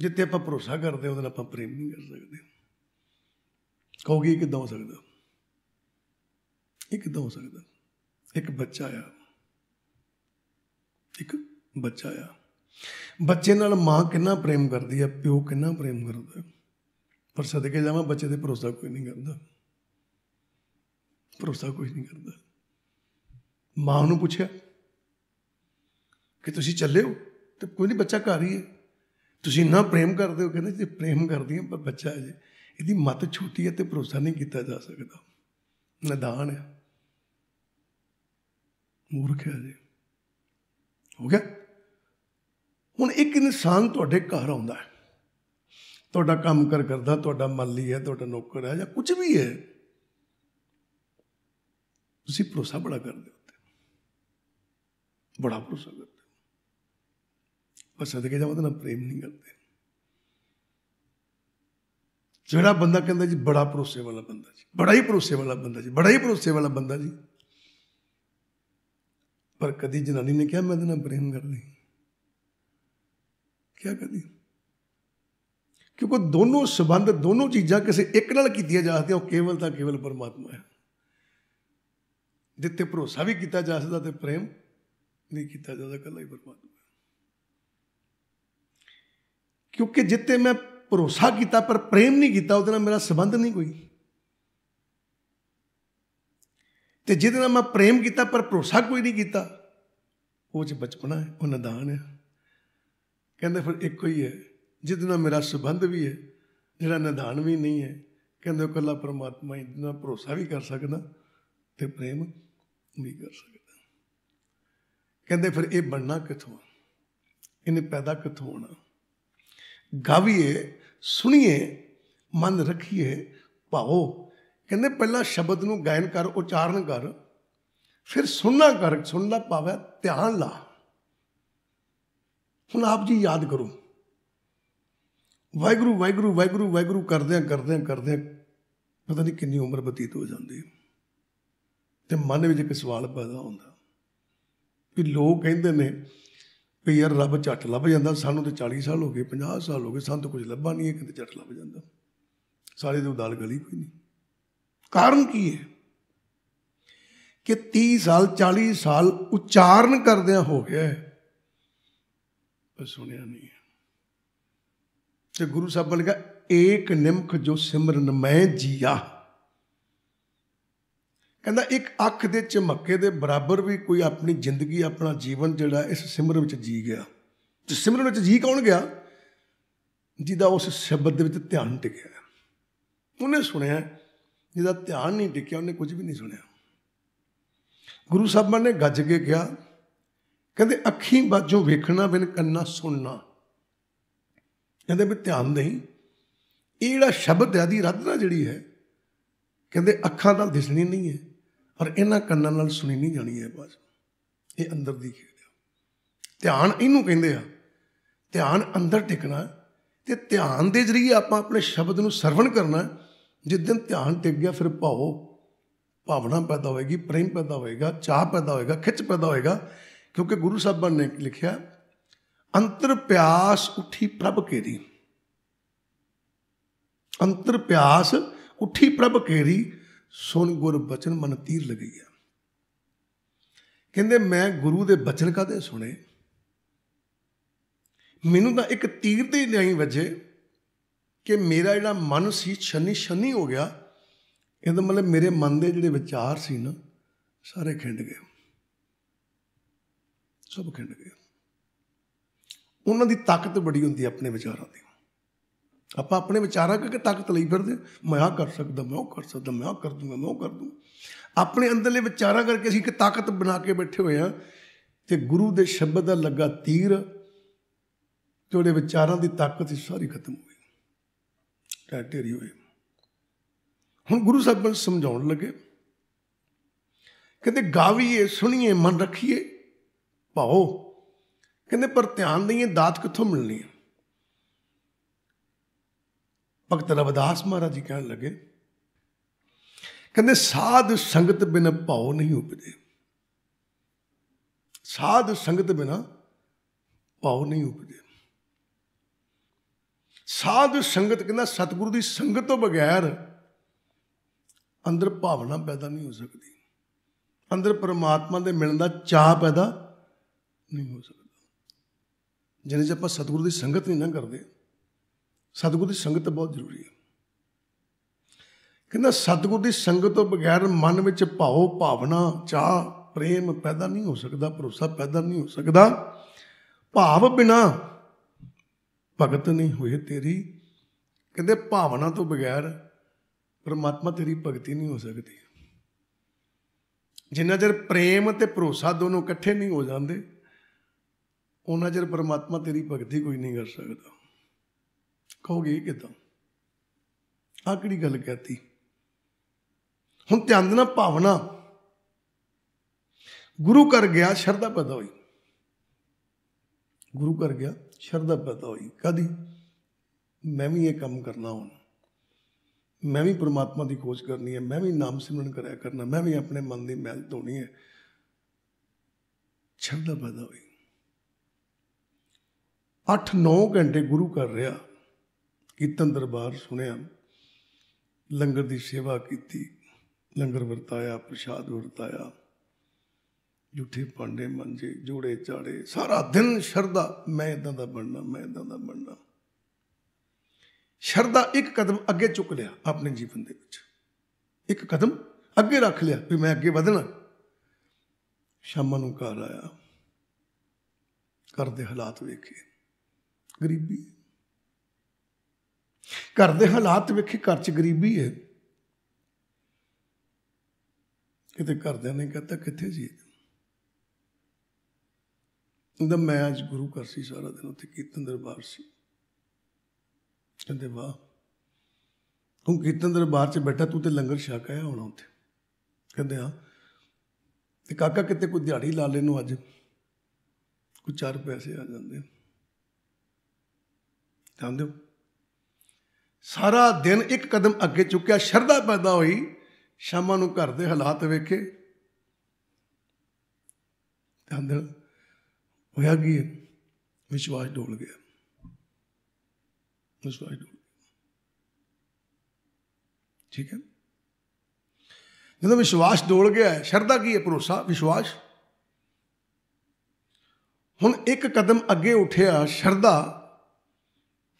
A: ਜਿੱਤੇ ਆਪਾਂ ਭਰੋਸਾ ਕਰਦੇ ਉਹਦੇ ਨਾਲ ਆਪਾਂ ਪ੍ਰੇਮ ਨਹੀਂ ਕਰ ਸਕਦੇ ਕਹੋਗੇ ਕਿਦਾਂ ਹੋ ਸਕਦਾ ਇੱਕ ਦੋ ਹੋ ਸਕਦਾ ਇੱਕ ਬੱਚਾ ਆ ਇੱਕ ਬੱਚਾ ਆ ਬੱਚੇ ਨਾਲ ਮਾਂ ਕਿੰਨਾ ਪ੍ਰੇਮ ਕਰਦੀ ਹੈ ਪਿਓ ਕਿੰਨਾ ਪ੍ਰੇਮ ਕਰਦਾ ਪਰ ਸਦਕੇ ਜਾਵਾਂ ਬੱਚੇ ਤੇ ਭਰੋਸਾ ਕੋਈ ਨਹੀਂ ਕਰਦਾ ਭਰੋਸਾ ਕੋਈ ਨਹੀਂ ਕਰਦਾ ਮਾਂ ਨੂੰ ਪੁੱਛਿਆ ਕਿ ਤੁਸੀਂ ਚੱਲੇ ਹੋ ਤੇ ਕੋਈ ਨਹੀਂ ਬੱਚਾ ਘਰ ਹੀ ਹੈ ਤੁਸੀਂ ਨਾ ਪ੍ਰੇਮ ਕਰਦੇ ਹੋ ਕਹਿੰਦੇ ਜੇ ਪ੍ਰੇਮ ਕਰਦੀ ਹਾਂ ਪਰ ਬੱਚਾ ਅਜੇ ਇਹਦੀ ਮਤ ਛੋਟੀ ਹੈ ਤੇ ਭਰੋਸਾ ਨਹੀਂ ਕੀਤਾ ਜਾ ਸਕਦਾ ਨਦਾਨ ਹੈ ਮੂਰਖ ਹੈ ਜੀ ਹੋ ਗਿਆ ਹੁਣ ਇੱਕ ਇਨਸਾਨ ਤੁਹਾਡੇ ਘਰ ਆਉਂਦਾ ਹੈ ਤੁਹਾਡਾ ਕੰਮ ਕਰ ਕਰਦਾ ਤੁਹਾਡਾ ਮਾਲੀ ਹੈ ਤੁਹਾਡਾ ਨੌਕਰ ਹੈ ਜਾਂ ਕੁਝ ਵੀ ਹੈ ਤੁਸੀਂ ਭਰੋਸਾ ਬੜਾ ਕਰਦੇ ਹੋ ਬੜਾ ਭਰੋਸਾ ਕਰਦੇ ਹੋ ਪਰ ਸਦਕੇ ਜਾ ਮਤਲਬ ਪ੍ਰੇਮ ਨਹੀਂ ਕਰਦੇ ਜਿਹੜਾ ਬੰਦਾ ਕਹਿੰਦਾ ਜੀ ਬੜਾ ਭਰੋਸੇ ਵਾਲਾ ਬੰਦਾ ਜੀ ਬੜਾ ਹੀ ਭਰੋਸੇ ਵਾਲਾ ਬੰਦਾ ਜੀ ਬੜਾ ਹੀ ਭਰੋਸੇ ਵਾਲਾ ਬੰਦਾ ਜੀ ਪਰ ਕਦੀ ਜਨਾਨੀ ਨੇ ਕਿਹਾ ਮੈਂ ਤੇ ਨਾਲ ਪ੍ਰੇਮ ਕਰ ਲਈ ਕਿਆ ਕਹਿੰਦੀ ਕਿਉਂਕਿ ਦੋਨੋਂ ਸਬੰਧ ਦੋਨੋਂ ਚੀਜ਼ਾਂ ਕਿਸੇ ਇੱਕ ਨਾਲ ਕੀਤੀਆਂ ਜਾ ਸਕਦੀਆਂ ਉਹ ਕੇਵਲ ਤਾਂ ਕੇਵਲ ਪਰਮਾਤਮਾ ਹੈ ਜਿੱਤੇ ਭਰੋਸਾ ਵੀ ਕੀਤਾ ਜਾ ਸਕਦਾ ਤੇ ਪ੍ਰੇਮ ਨਹੀਂ ਕੀਤਾ ਜਾ ਸਕਦਾ ਕੱਲਾ ਹੀ ਪਰਮਾਤਮਾ ਕਿਉਂਕਿ ਜਿੱਤੇ ਮੈਂ ਭਰੋਸਾ ਕੀਤਾ ਪਰ ਪ੍ਰੇਮ ਨਹੀਂ ਕੀਤਾ ਉਹਦੇ ਨਾਲ ਮੇਰਾ ਸਬੰਧ ਨਹੀਂ ਕੋਈ ਤੇ ਜਿਹਦੇ ਨਾਲ ਮੈਂ ਪ੍ਰੇਮ ਕੀਤਾ ਪਰ ਭਰੋਸਾ ਕੋਈ ਨਹੀਂ ਕੀਤਾ ਉਹ ਚ ਬਚਪਨਾ ਹੈ ਉਹ ਨਦਾਨ ਹੈ ਕਹਿੰਦੇ ਫਿਰ ਇੱਕੋ ਹੀ ਹੈ ਜਿਹਦੇ ਨਾਲ ਮੇਰਾ ਸਬੰਧ ਵੀ ਹੈ ਜਿਹੜਾ ਨਿਧਾਨ ਵੀ ਨਹੀਂ ਹੈ ਕਹਿੰਦੇ ਇਕੱਲਾ ਪਰਮਾਤਮਾ ਹੀ ਨਾਲ ਭਰੋਸਾ ਵੀ ਕਰ ਸਕਦਾ ਤੇ ਪ੍ਰੇਮ ਵੀ ਕਰ ਸਕਦਾ ਕਹਿੰਦੇ ਫਿਰ ਇਹ ਬਣਨਾ ਕਿੱਥੋਂ ਇਹਨੇ ਪੈਦਾ ਕਿੱਥੋਂ ਹੋਣਾ ਗਾਵੀਏ ਸੁਣੀਏ ਮਨ ਰੱਖੀਏ ਭਾਓ ਕਹਿੰਦੇ ਪਹਿਲਾਂ ਸ਼ਬਦ ਨੂੰ ਗਾਇਨ ਕਰ ਉਚਾਰਨ ਕਰ ਫਿਰ ਸੁਣਨਾ ਕਰ ਸੁਣਨਾ ਪਾਵੇ ਧਿਆਨ ਲਾ ਹੁਣ ਆਪ ਜੀ ਯਾਦ ਕਰੋ ਵੈਗਰੂ ਵਾਹਿਗੁਰੂ ਵਾਹਿਗੁਰੂ ਵਾਹਿਗੁਰੂ ਕਰਦਿਆਂ ਕਰਦਿਆਂ ਕਰਦਿਆਂ ਪਤਾ ਨਹੀਂ ਕਿੰਨੀ ਉਮਰ ਬਤੀਤ ਹੋ ਜਾਂਦੀ ਤੇ ਮਨ ਵਿੱਚ ਇੱਕ ਸਵਾਲ ਪੈਦਾ ਹੁੰਦਾ ਕਿ ਲੋਕ ਕਹਿੰਦੇ ਨੇ ਵੀ ਯਾਰ ਰੱਬ ਝੱਟ ਲੱਭ ਜਾਂਦਾ ਸਾਨੂੰ ਤੇ 40 ਸਾਲ ਹੋ ਗਏ 50 ਸਾਲ ਹੋ ਗਏ ਸਾਨੂੰ ਤਾਂ ਕੁਝ ਲੱਭਾ ਨਹੀਂ ਹੈ ਕਿਤੇ ਝੱਟ ਲੱਭ ਜਾਂਦਾ ਸਾਰੇ ਦੇ ਉਦਾਲ ਗਲੀ ਕੋਈ ਨਹੀਂ ਕਾਰਨ ਕੀ ਹੈ ਕਿ 30 ਸਾਲ 40 ਸਾਲ ਉਚਾਰਨ ਕਰਦਿਆਂ ਹੋ ਗਿਆ ਹੈ ਪਰ ਸੁਣਿਆ ਨਹੀਂ ਤੇ ਗੁਰੂ ਸਾਹਿਬ ਗਿਆ ਏਕ ਨਿਮਖ ਜੋ ਸਿਮਰਨ ਮੈਂ ਜੀਆ ਕਹਿੰਦਾ ਇੱਕ ਅੱਖ ਦੇ ਚਮੱਕੇ ਦੇ ਬਰਾਬਰ ਵੀ ਕੋਈ ਆਪਣੀ ਜ਼ਿੰਦਗੀ ਆਪਣਾ ਜੀਵਨ ਜਿਹੜਾ ਇਸ ਸਿਮਰਨ ਵਿੱਚ ਜੀ ਗਿਆ ਤੇ ਸਿਮਰਨ ਵਿੱਚ ਜੀ ਕੌਣ ਗਿਆ ਜਿਹਦਾ ਉਸ ਸ਼ਬਦ ਦੇ ਵਿੱਚ ਧਿਆਨ ਟਿਕਿਆ ਉਹਨੇ ਸੁਣਿਆ ਜਿਹਦਾ ਧਿਆਨ ਨਹੀਂ ਟਿਕਿਆ ਉਹਨੇ ਕੁਝ ਵੀ ਨਹੀਂ ਸੁਣਿਆ ਗੁਰੂ ਸਾਹਿਬ ਨੇ ਗੱਜ ਕੇ ਕਿਹਾ ਕਹਿੰਦੇ ਅੱਖੀਂ ਬਾਝੋਂ ਵੇਖਣਾ ਬਿਨ ਕੰਨਾ ਸੁਣਨਾ ਕਹਿੰਦੇ ਵੀ ਧਿਆਨ ਨਹੀਂ ਇਹ ਜਿਹੜਾ ਸ਼ਬਦ ਹੈ ਦੀ ਰਤਨਾ ਜਿਹੜੀ ਹੈ ਕਹਿੰਦੇ ਅੱਖਾਂ ਨਾਲ ਦਿਸਣੀ ਨਹੀਂ ਹੈ ਔਰ ਇਹਨਾਂ ਕੰਨਾਂ ਨਾਲ ਸੁਣੀ ਨਹੀਂ ਜਾਣੀ ਹੈ ਬਾਸ ਇਹ ਅੰਦਰ ਦੀ ਖੇਡ ਹੈ ਧਿਆਨ ਇਹਨੂੰ ਕਹਿੰਦੇ ਆ ਧਿਆਨ ਅੰਦਰ ਟਿਕਣਾ ਤੇ ਧਿਆਨ ਦੇ ਜ਼ਰੀਏ ਆਪਾਂ ਆਪਣੇ ਸ਼ਬਦ ਨੂੰ ਸਰਵਣ ਕਰਨਾ ਜਿੱਦਨ ਧਿਆਨ ਟਿਕ ਗਿਆ ਫਿਰ ਭਾਵ ਭਾਵਨਾ ਪੈਦਾ ਹੋਏਗੀ ਪ੍ਰੇਮ ਪੈਦਾ ਹੋਏਗਾ ਚਾਹ ਪੈਦਾ ਹੋਏਗਾ ਖਿੱਚ ਪੈਦਾ ਹੋਏਗਾ ਕਿਉਂਕਿ ਗੁਰੂ ਸਾਹਿਬਾਨ ਨੇ ਲਿਖਿਆ ਅੰਤਰ ਪਿਆਸ ਉੱਠੀ ਪ੍ਰਭ ਕੇਰੀ ਅੰਤਰ ਪਿਆਸ ਉੱਠੀ ਪ੍ਰਭ ਕੇਰੀ ਸੁਣ ਗੁਰ ਬਚਨ ਮਨ ਤੀਰ ਲਗਈਆ ਕਹਿੰਦੇ ਮੈਂ ਗੁਰੂ ਦੇ ਬਚਨ ਕਦੇ ਸੁਣੇ ਮੈਨੂੰ ਤਾਂ ਇੱਕ ਤੀਰ ਤੇ ਨਹੀਂ ਵਜੇ ਕਿ ਮੇਰਾ ਜਿਹੜਾ ਮਨ ਸੀ ਛੰਨੀ ਛੰਨੀ ਹੋ ਗਿਆ ਇਹਦਾ ਮਤਲਬ ਮੇਰੇ ਮਨ ਦੇ ਜਿਹੜੇ ਵਿਚਾਰ ਸੀ ਨਾ ਸਾਰੇ ਖਿੰਡ ਗਏ ਸਭ ਗਏ ਉਹਨਾਂ ਦੀ ਤਾਕਤ ਬੜੀ ਹੁੰਦੀ ਆਪਣੇ ਵਿਚਾਰਾਂ ਦੀ ਆਪਾਂ ਆਪਣੇ ਵਿਚਾਰਾਂ ਕਰਕੇ ਤਾਕਤ ਲਈ ਫਿਰਦੇ ਮੈਂ ਆ ਕਰ ਸਕਦਾ ਮੈਂ ਉਹ ਕਰ ਸਕਦਾ ਮੈਂ ਉਹ ਕਰ ਦੂੰਗਾ ਮੈਂ ਉਹ ਕਰ ਦੂੰ ਆਪਣੇ ਅੰਦਰਲੇ ਵਿਚਾਰਾਂ ਕਰਕੇ ਅਸੀਂ ਇੱਕ ਤਾਕਤ ਬਣਾ ਕੇ ਬੈਠੇ ਹੋਏ ਆ ਤੇ ਗੁਰੂ ਦੇ ਸ਼ਬਦ ਦਾ ਲੱਗਾ ਤੀਰ ਤੇ ਉਹਦੇ ਵਿਚਾਰਾਂ ਦੀ ਤਾਕਤ ਹੀ ਸਾਰੀ ਖਤਮ ਹੋ ਗਈ ਟੇਰੀ ਹੋਏ ਹੁਣ ਗੁਰੂ ਸਾਹਿਬ ਸਮਝਾਉਣ ਲੱਗੇ ਕਹਿੰਦੇ ਗਾਵੀਏ ਸੁਣੀਏ ਮਨ ਰੱਖੀਏ ਭਾਉ ਕਹਿੰਦੇ ਪਰ ਧਿਆਨ ਦਈਏ ਦਾਤ ਕਿੱਥੋਂ ਮਿਲਣੀ ਹੈ ਭਗਤ ਰਵਿਦਾਸ ਮਹਾਰਾਜ ਜੀ ਕਹਿਣ ਲੱਗੇ ਕਹਿੰਦੇ ਸਾਧ ਸੰਗਤ ਬਿਨ ਭਾਉ ਨਹੀਂ ਉਪਜੇ ਸਾਧ ਸੰਗਤ ਬਿਨਾ ਭਾਉ ਨਹੀਂ ਉਪਜੇ ਸਾਧ ਸੰਗਤ ਕਹਿੰਦਾ ਸਤਿਗੁਰੂ ਦੀ ਸੰਗਤ ਤੋਂ ਬਗੈਰ ਅੰਦਰ ਭਾਵਨਾ ਪੈਦਾ ਨਹੀਂ ਹੋ ਸਕਦੀ ਅੰਦਰ ਪਰਮਾਤਮਾ ਦੇ ਮਿਲਣ ਦਾ ਚਾਹ ਪੈਦਾ ਨਹੀਂ ਹੋ ਸਕਦਾ ਜਿਹਨੇ ਜੇ ਆਪਾਂ ਸਤਿਗੁਰੂ ਦੀ ਸੰਗਤ ਨਹੀਂ ਨਾ ਕਰਦੇ ਸਤਿਗੁਰੂ ਦੀ ਸੰਗਤ ਬਹੁਤ ਜ਼ਰੂਰੀ ਹੈ ਕਹਿੰਦਾ ਸਤਿਗੁਰ ਦੀ ਸੰਗਤ ਤੋਂ ਬਗੈਰ ਮਨ ਵਿੱਚ ਭਾਉ ਭਾਵਨਾ ਚਾਹ ਪ੍ਰੇਮ ਪੈਦਾ ਨਹੀਂ ਹੋ ਸਕਦਾ ਭਰੋਸਾ ਪੈਦਾ ਨਹੀਂ ਹੋ ਸਕਦਾ ਭਾਵ ਬਿਨਾ ਭਗਤ ਨਹੀਂ ਹੋਏ ਤੇਰੀ ਕਹਿੰਦੇ ਭਾਵਨਾ ਤੋਂ ਬਗੈਰ ਪਰਮਾਤਮਾ ਤੇਰੀ ਭਗਤੀ ਨਹੀਂ ਹੋ ਸਕਦੀ ਜਿੰਨਾ ਚਿਰ ਪ੍ਰੇਮ ਤੇ ਭਰੋਸਾ ਦੋਨੋਂ ਇਕੱਠੇ ਨਹੀਂ ਹੋ ਜਾਂਦੇ ਉਹਨਾਂ ਚਿਰ ਪਰਮਾਤਮਾ ਤੇਰੀ ਭਗਤੀ ਕੋਈ ਨਹੀਂ ਕਰ ਸਕਦਾ ਕਹੋਗੇ ਕਿਦਾਂ ਆ ਕਿਹੜੀ ਗੱਲ ਕਹਤੀ ਹੁਣ ਧਿਆਨ ਦੇਣਾ ਭਾਵਨਾ ਗੁਰੂ ਕਰ ਗਿਆ ਸ਼ਰਧਾ ਪੈਦਾ ਹੋਈ ਗੁਰੂ ਕਰ ਗਿਆ ਸ਼ਰਧਾ ਪੈਦਾ ਹੋਈ ਕਦੀ ਮੈਂ ਵੀ ਇਹ ਕੰਮ ਕਰਨਾ ਹੁਣ ਮੈਂ ਵੀ ਪ੍ਰਮਾਤਮਾ ਦੀ ਖੋਜ ਕਰਨੀ ਹੈ ਮੈਂ ਵੀ ਨਾਮ ਸਿਮਰਨ ਕਰਿਆ ਕਰਨਾ ਮੈਂ ਵੀ ਆਪਣੇ ਮਨ ਦੀ ਮਹਿਲ ਧੋਣੀ ਹੈ ਸ਼ਰਧਾ ਪੈਦਾ ਹੋਈ 8-9 ਘੰਟੇ ਗੁਰੂ ਕਰ ਰਿਹਾ ਕੀਰਤਨ ਦਰਬਾਰ ਸੁਣਿਆ ਲੰਗਰ ਦੀ ਸੇਵਾ ਕੀਤੀ ਲੰਗਰ ਵਰਤਾਇਆ ਪ੍ਰਸ਼ਾਦ ਵਰਤਾਇਆ ਜੂਠੇ ਪਾਂਡੇ ਮੰਜੇ ਜੋੜੇ ਚਾੜੇ ਸਾਰਾ ਦਿਨ ਸ਼ਰਦਾ ਮੈਂ ਇਦਾਂ ਦਾ ਬਣਨਾ ਮੈਂ ਇਦਾਂ ਦਾ ਬਣਨਾ ਸ਼ਰਦਾ ਇੱਕ ਕਦਮ ਅੱਗੇ ਚੁੱਕ ਲਿਆ ਆਪਣੇ ਜੀਵਨ ਦੇ ਵਿੱਚ ਇੱਕ ਕਦਮ ਅੱਗੇ ਰੱਖ ਲਿਆ ਵੀ ਮੈਂ ਅੱਗੇ ਵਧਣਾ ਸ਼ਾਮ ਨੂੰ ਘਰ ਆਇਆ ਘਰ ਦੇ ਹਾਲਾਤ ਵੇਖੇ ਗਰੀਬੀ ਘਰ ਦੇ ਹਾਲਾਤ ਵੇਖੇ ਘਰ 'ਚ ਗਰੀਬੀ ਹੈ ਕਿਤੇ ਦੇ ਨੇ ਕਹਤਾ ਕਿੱਥੇ ਜੀ ਉਹਦਾ ਮੈਂ ਅੱਜ ਗੁਰੂ ਘਰ ਸੀ ਸਾਰਾ ਦਿਨ ਉੱਥੇ ਕੀਰਤਨ ਦਰਬਾਰ ਸੀ ਕਹਿੰਦੇ ਵਾਹ ਤੂੰ ਕੀਰਤਨ ਦਰਬਾਰ 'ਚ ਬੈਠਾ ਤੂੰ ਤੇ ਲੰਗਰ ਛਕ ਆਇਆ ਹੋਣਾ ਉੱਥੇ ਕਹਿੰਦੇ ਆ ਤੇ ਕਾਕਾ ਕਿਤੇ ਕੋਈ ਦਿਹਾੜੀ ਲਾ ਲੈਨੂੰ ਅੱਜ ਕੋਈ ਚਾਰ ਪੈਸੇ ਆ ਜਾਂਦੇ ਜਾਣਦੇ ਦਿਓ ਸਾਰਾ ਦਿਨ ਇੱਕ ਕਦਮ ਅੱਗੇ ਚੁੱਕਿਆ ਸ਼ਰਧਾ ਪੈਦਾ ਹੋਈ ਸ਼ਾਮਾਂ ਨੂੰ ਘਰ ਦੇ ਹਾਲਾਤ ਵੇਖੇ ਦਿਓ ਹੋਇਆ ਕੀ ਵਿਸ਼ਵਾਸ ਡੋਲ ਗਿਆ ਵਿਸ਼ਵਾਸ ਡੋਲ ਠੀਕ ਹੈ ਜਦੋਂ ਵਿਸ਼ਵਾਸ ਡੋਲ ਗਿਆ ਹੈ ਸ਼ਰਧਾ ਕੀ ਹੈ ਭਰੋਸਾ ਵਿਸ਼ਵਾਸ ਹੁਣ ਇੱਕ ਕਦਮ ਅੱਗੇ ਉਠਿਆ ਸ਼ਰਧਾ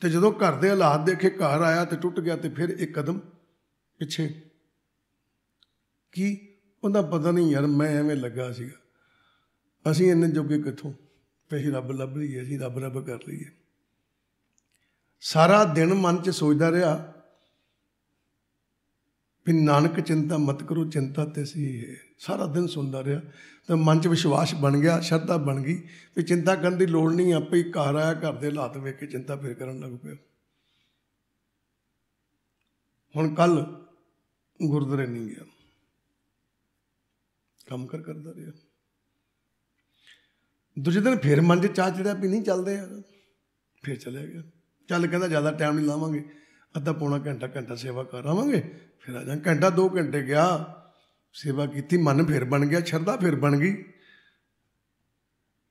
A: ਤੇ ਜਦੋਂ ਘਰ ਦੇ ਹਾਲਾਤ ਦੇਖੇ ਘਰ ਆਇਆ ਤੇ ਟੁੱਟ ਗਿਆ ਤੇ ਫਿਰ ਇੱਕ ਕਦਮ ਪਿੱਛੇ ਕੀ ਉਹਦਾ ਪਤਾ ਨਹੀਂ ਯਾਰ ਮੈਂ ਐਵੇਂ ਲੱਗਾ ਸੀਗਾ ਅਸੀਂ ਇੰਨੇ ਜੋਗੇ ਕਿੱਥੋਂ ਤੇ ਅਸੀਂ ਰੱਬ ਲੱਭ ਲਈਏ ਅਸੀਂ ਰੱਬ ਰੱਬ ਕਰ ਲਈਏ ਸਾਰਾ ਦਿਨ ਮਨ 'ਚ ਸੋਚਦਾ ਰਿਹਾ ਵੀ ਨਾਨਕ ਚਿੰਤਾ ਮਤ ਕਰੋ ਚਿੰਤਾ ਤੇ ਸਹੀ ਹੈ ਸਾਰਾ ਦਿਨ ਸੁਣਦਾ ਰਿਹਾ ਤਾਂ ਮਨ 'ਚ ਵਿਸ਼ਵਾਸ ਬਣ ਗਿਆ ਸ਼ਰਧਾ ਬਣ ਗਈ ਵੀ ਚਿੰਤਾ ਕਰਨ ਦੀ ਲੋੜ ਨਹੀਂ ਆਪੇ ਹੀ ਘਰ ਆਇਆ ਘਰ ਦੇ ਹਾਲਾਤ ਵੇਖ ਕੇ ਚਿੰਤਾ ਫਿਰ ਕਰਨ ਲੱਗ ਪਿਆ ਹੁਣ ਕੱਲ ਗੁਰਦੁਆਰੇ ਨਹੀਂ ਗਿਆ ਕੰਮ ਕਰ ਕਰਦਾ ਰਿਹਾ ਦੂਜੇ ਦਿਨ ਫਿਰ ਮਨ 'ਚ ਚਾਹ ਚੜਿਆ ਵੀ ਨਹੀਂ ਚੱਲਦੇ ਆ ਫਿਰ ਚਲੇ ਗਿਆ ਚੱਲ ਕਹਿੰਦਾ ਜ਼ਿਆਦਾ ਟਾਈਮ ਨਹੀਂ ਲਾਵਾਂਗੇ ਅੱਧਾ ਪੌਣਾ ਘੰਟਾ ਘੰਟਾ ਸੇਵਾ ਕਰ ਆਵਾਂਗੇ ਫਿਰ ਜਾ ਘੰਟਾ 2 ਘੰਟੇ ਗਿਆ ਸੇਵਾ ਕੀਤੀ ਮਨ ਫਿਰ ਬਣ ਗਿਆ ਸ਼ਰਧਾ ਫਿਰ ਬਣ ਗਈ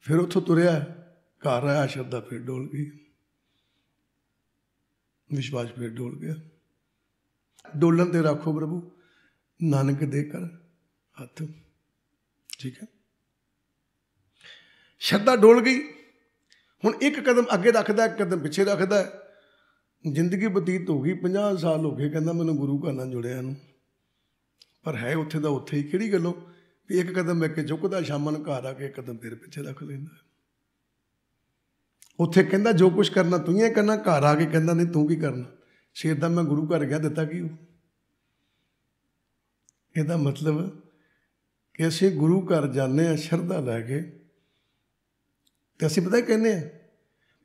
A: ਫਿਰ ਉੱਥੋਂ ਤੁਰਿਆ ਘਰ ਆਇਆ ਸ਼ਰਧਾ ਫਿਰ ਡੋਲ ਗਈ ਵਿਸ਼ਵਾਸ ਫਿਰ ਡੋਲ ਗਿਆ ਡੋਲਣ ਤੇ ਰੱਖੋ ਪ੍ਰਭੂ ਨਾਨਕ ਦੇ ਕਰ ਹੱਥ ਠੀਕ ਹੈ ਸ਼ਰਧਾ ਡੋਲ ਗਈ ਹੁਣ ਇੱਕ ਕਦਮ ਅੱਗੇ ਰੱਖਦਾ ਇੱਕ ਕਦਮ ਪਿੱਛੇ ਰੱਖਦਾ ਜ਼ਿੰਦਗੀ ਬਤੀਤ ਹੋ ਗਈ 50 ਸਾਲ ਹੋ ਗਏ ਕਹਿੰਦਾ ਮੈਨੂੰ ਗੁਰੂ ਘਰ ਨਾਲ ਜੁੜਿਆ ਨੂੰ ਪਰ ਹੈ ਉੱਥੇ ਦਾ ਉੱਥੇ ਹੀ ਕਿਹੜੀ ਗੱਲੋਂ ਵੀ ਇੱਕ ਕਦਮ ਅੱਗੇ ਝੁਕਦਾ ਚੁੱਕਦਾ ਸ਼ਾਮਨ ਘਰ ਆ ਕੇ ਇੱਕ ਕਦਮ ਤੇਰੇ ਪਿੱਛੇ ਰੱਖ ਲੈਂਦਾ ਉੱਥੇ ਕਹਿੰਦਾ ਜੋ ਕੁਝ ਕਰਨਾ ਤੂੰ ਹੀ ਕਰਨਾ ਘਰ ਆ ਕੇ ਕਹਿੰਦਾ ਨਹੀਂ ਤੂੰ ਕੀ ਕਰਨਾ ਸ਼ੇਰ ਦਾ ਮੈਂ ਗੁਰੂ ਘਰ ਗਿਆ ਦਿੱਤਾ ਕੀ ਇਹਦਾ ਮਤਲਬ ਕਿ ਅਸੀਂ ਗੁਰੂ ਘਰ ਜਾਂਦੇ ਆ ਸ਼ਰਧਾ ਲੈ ਕੇ ਤੇ ਅਸੀਂ ਪਤਾ ਕਹਿੰਦੇ ਆ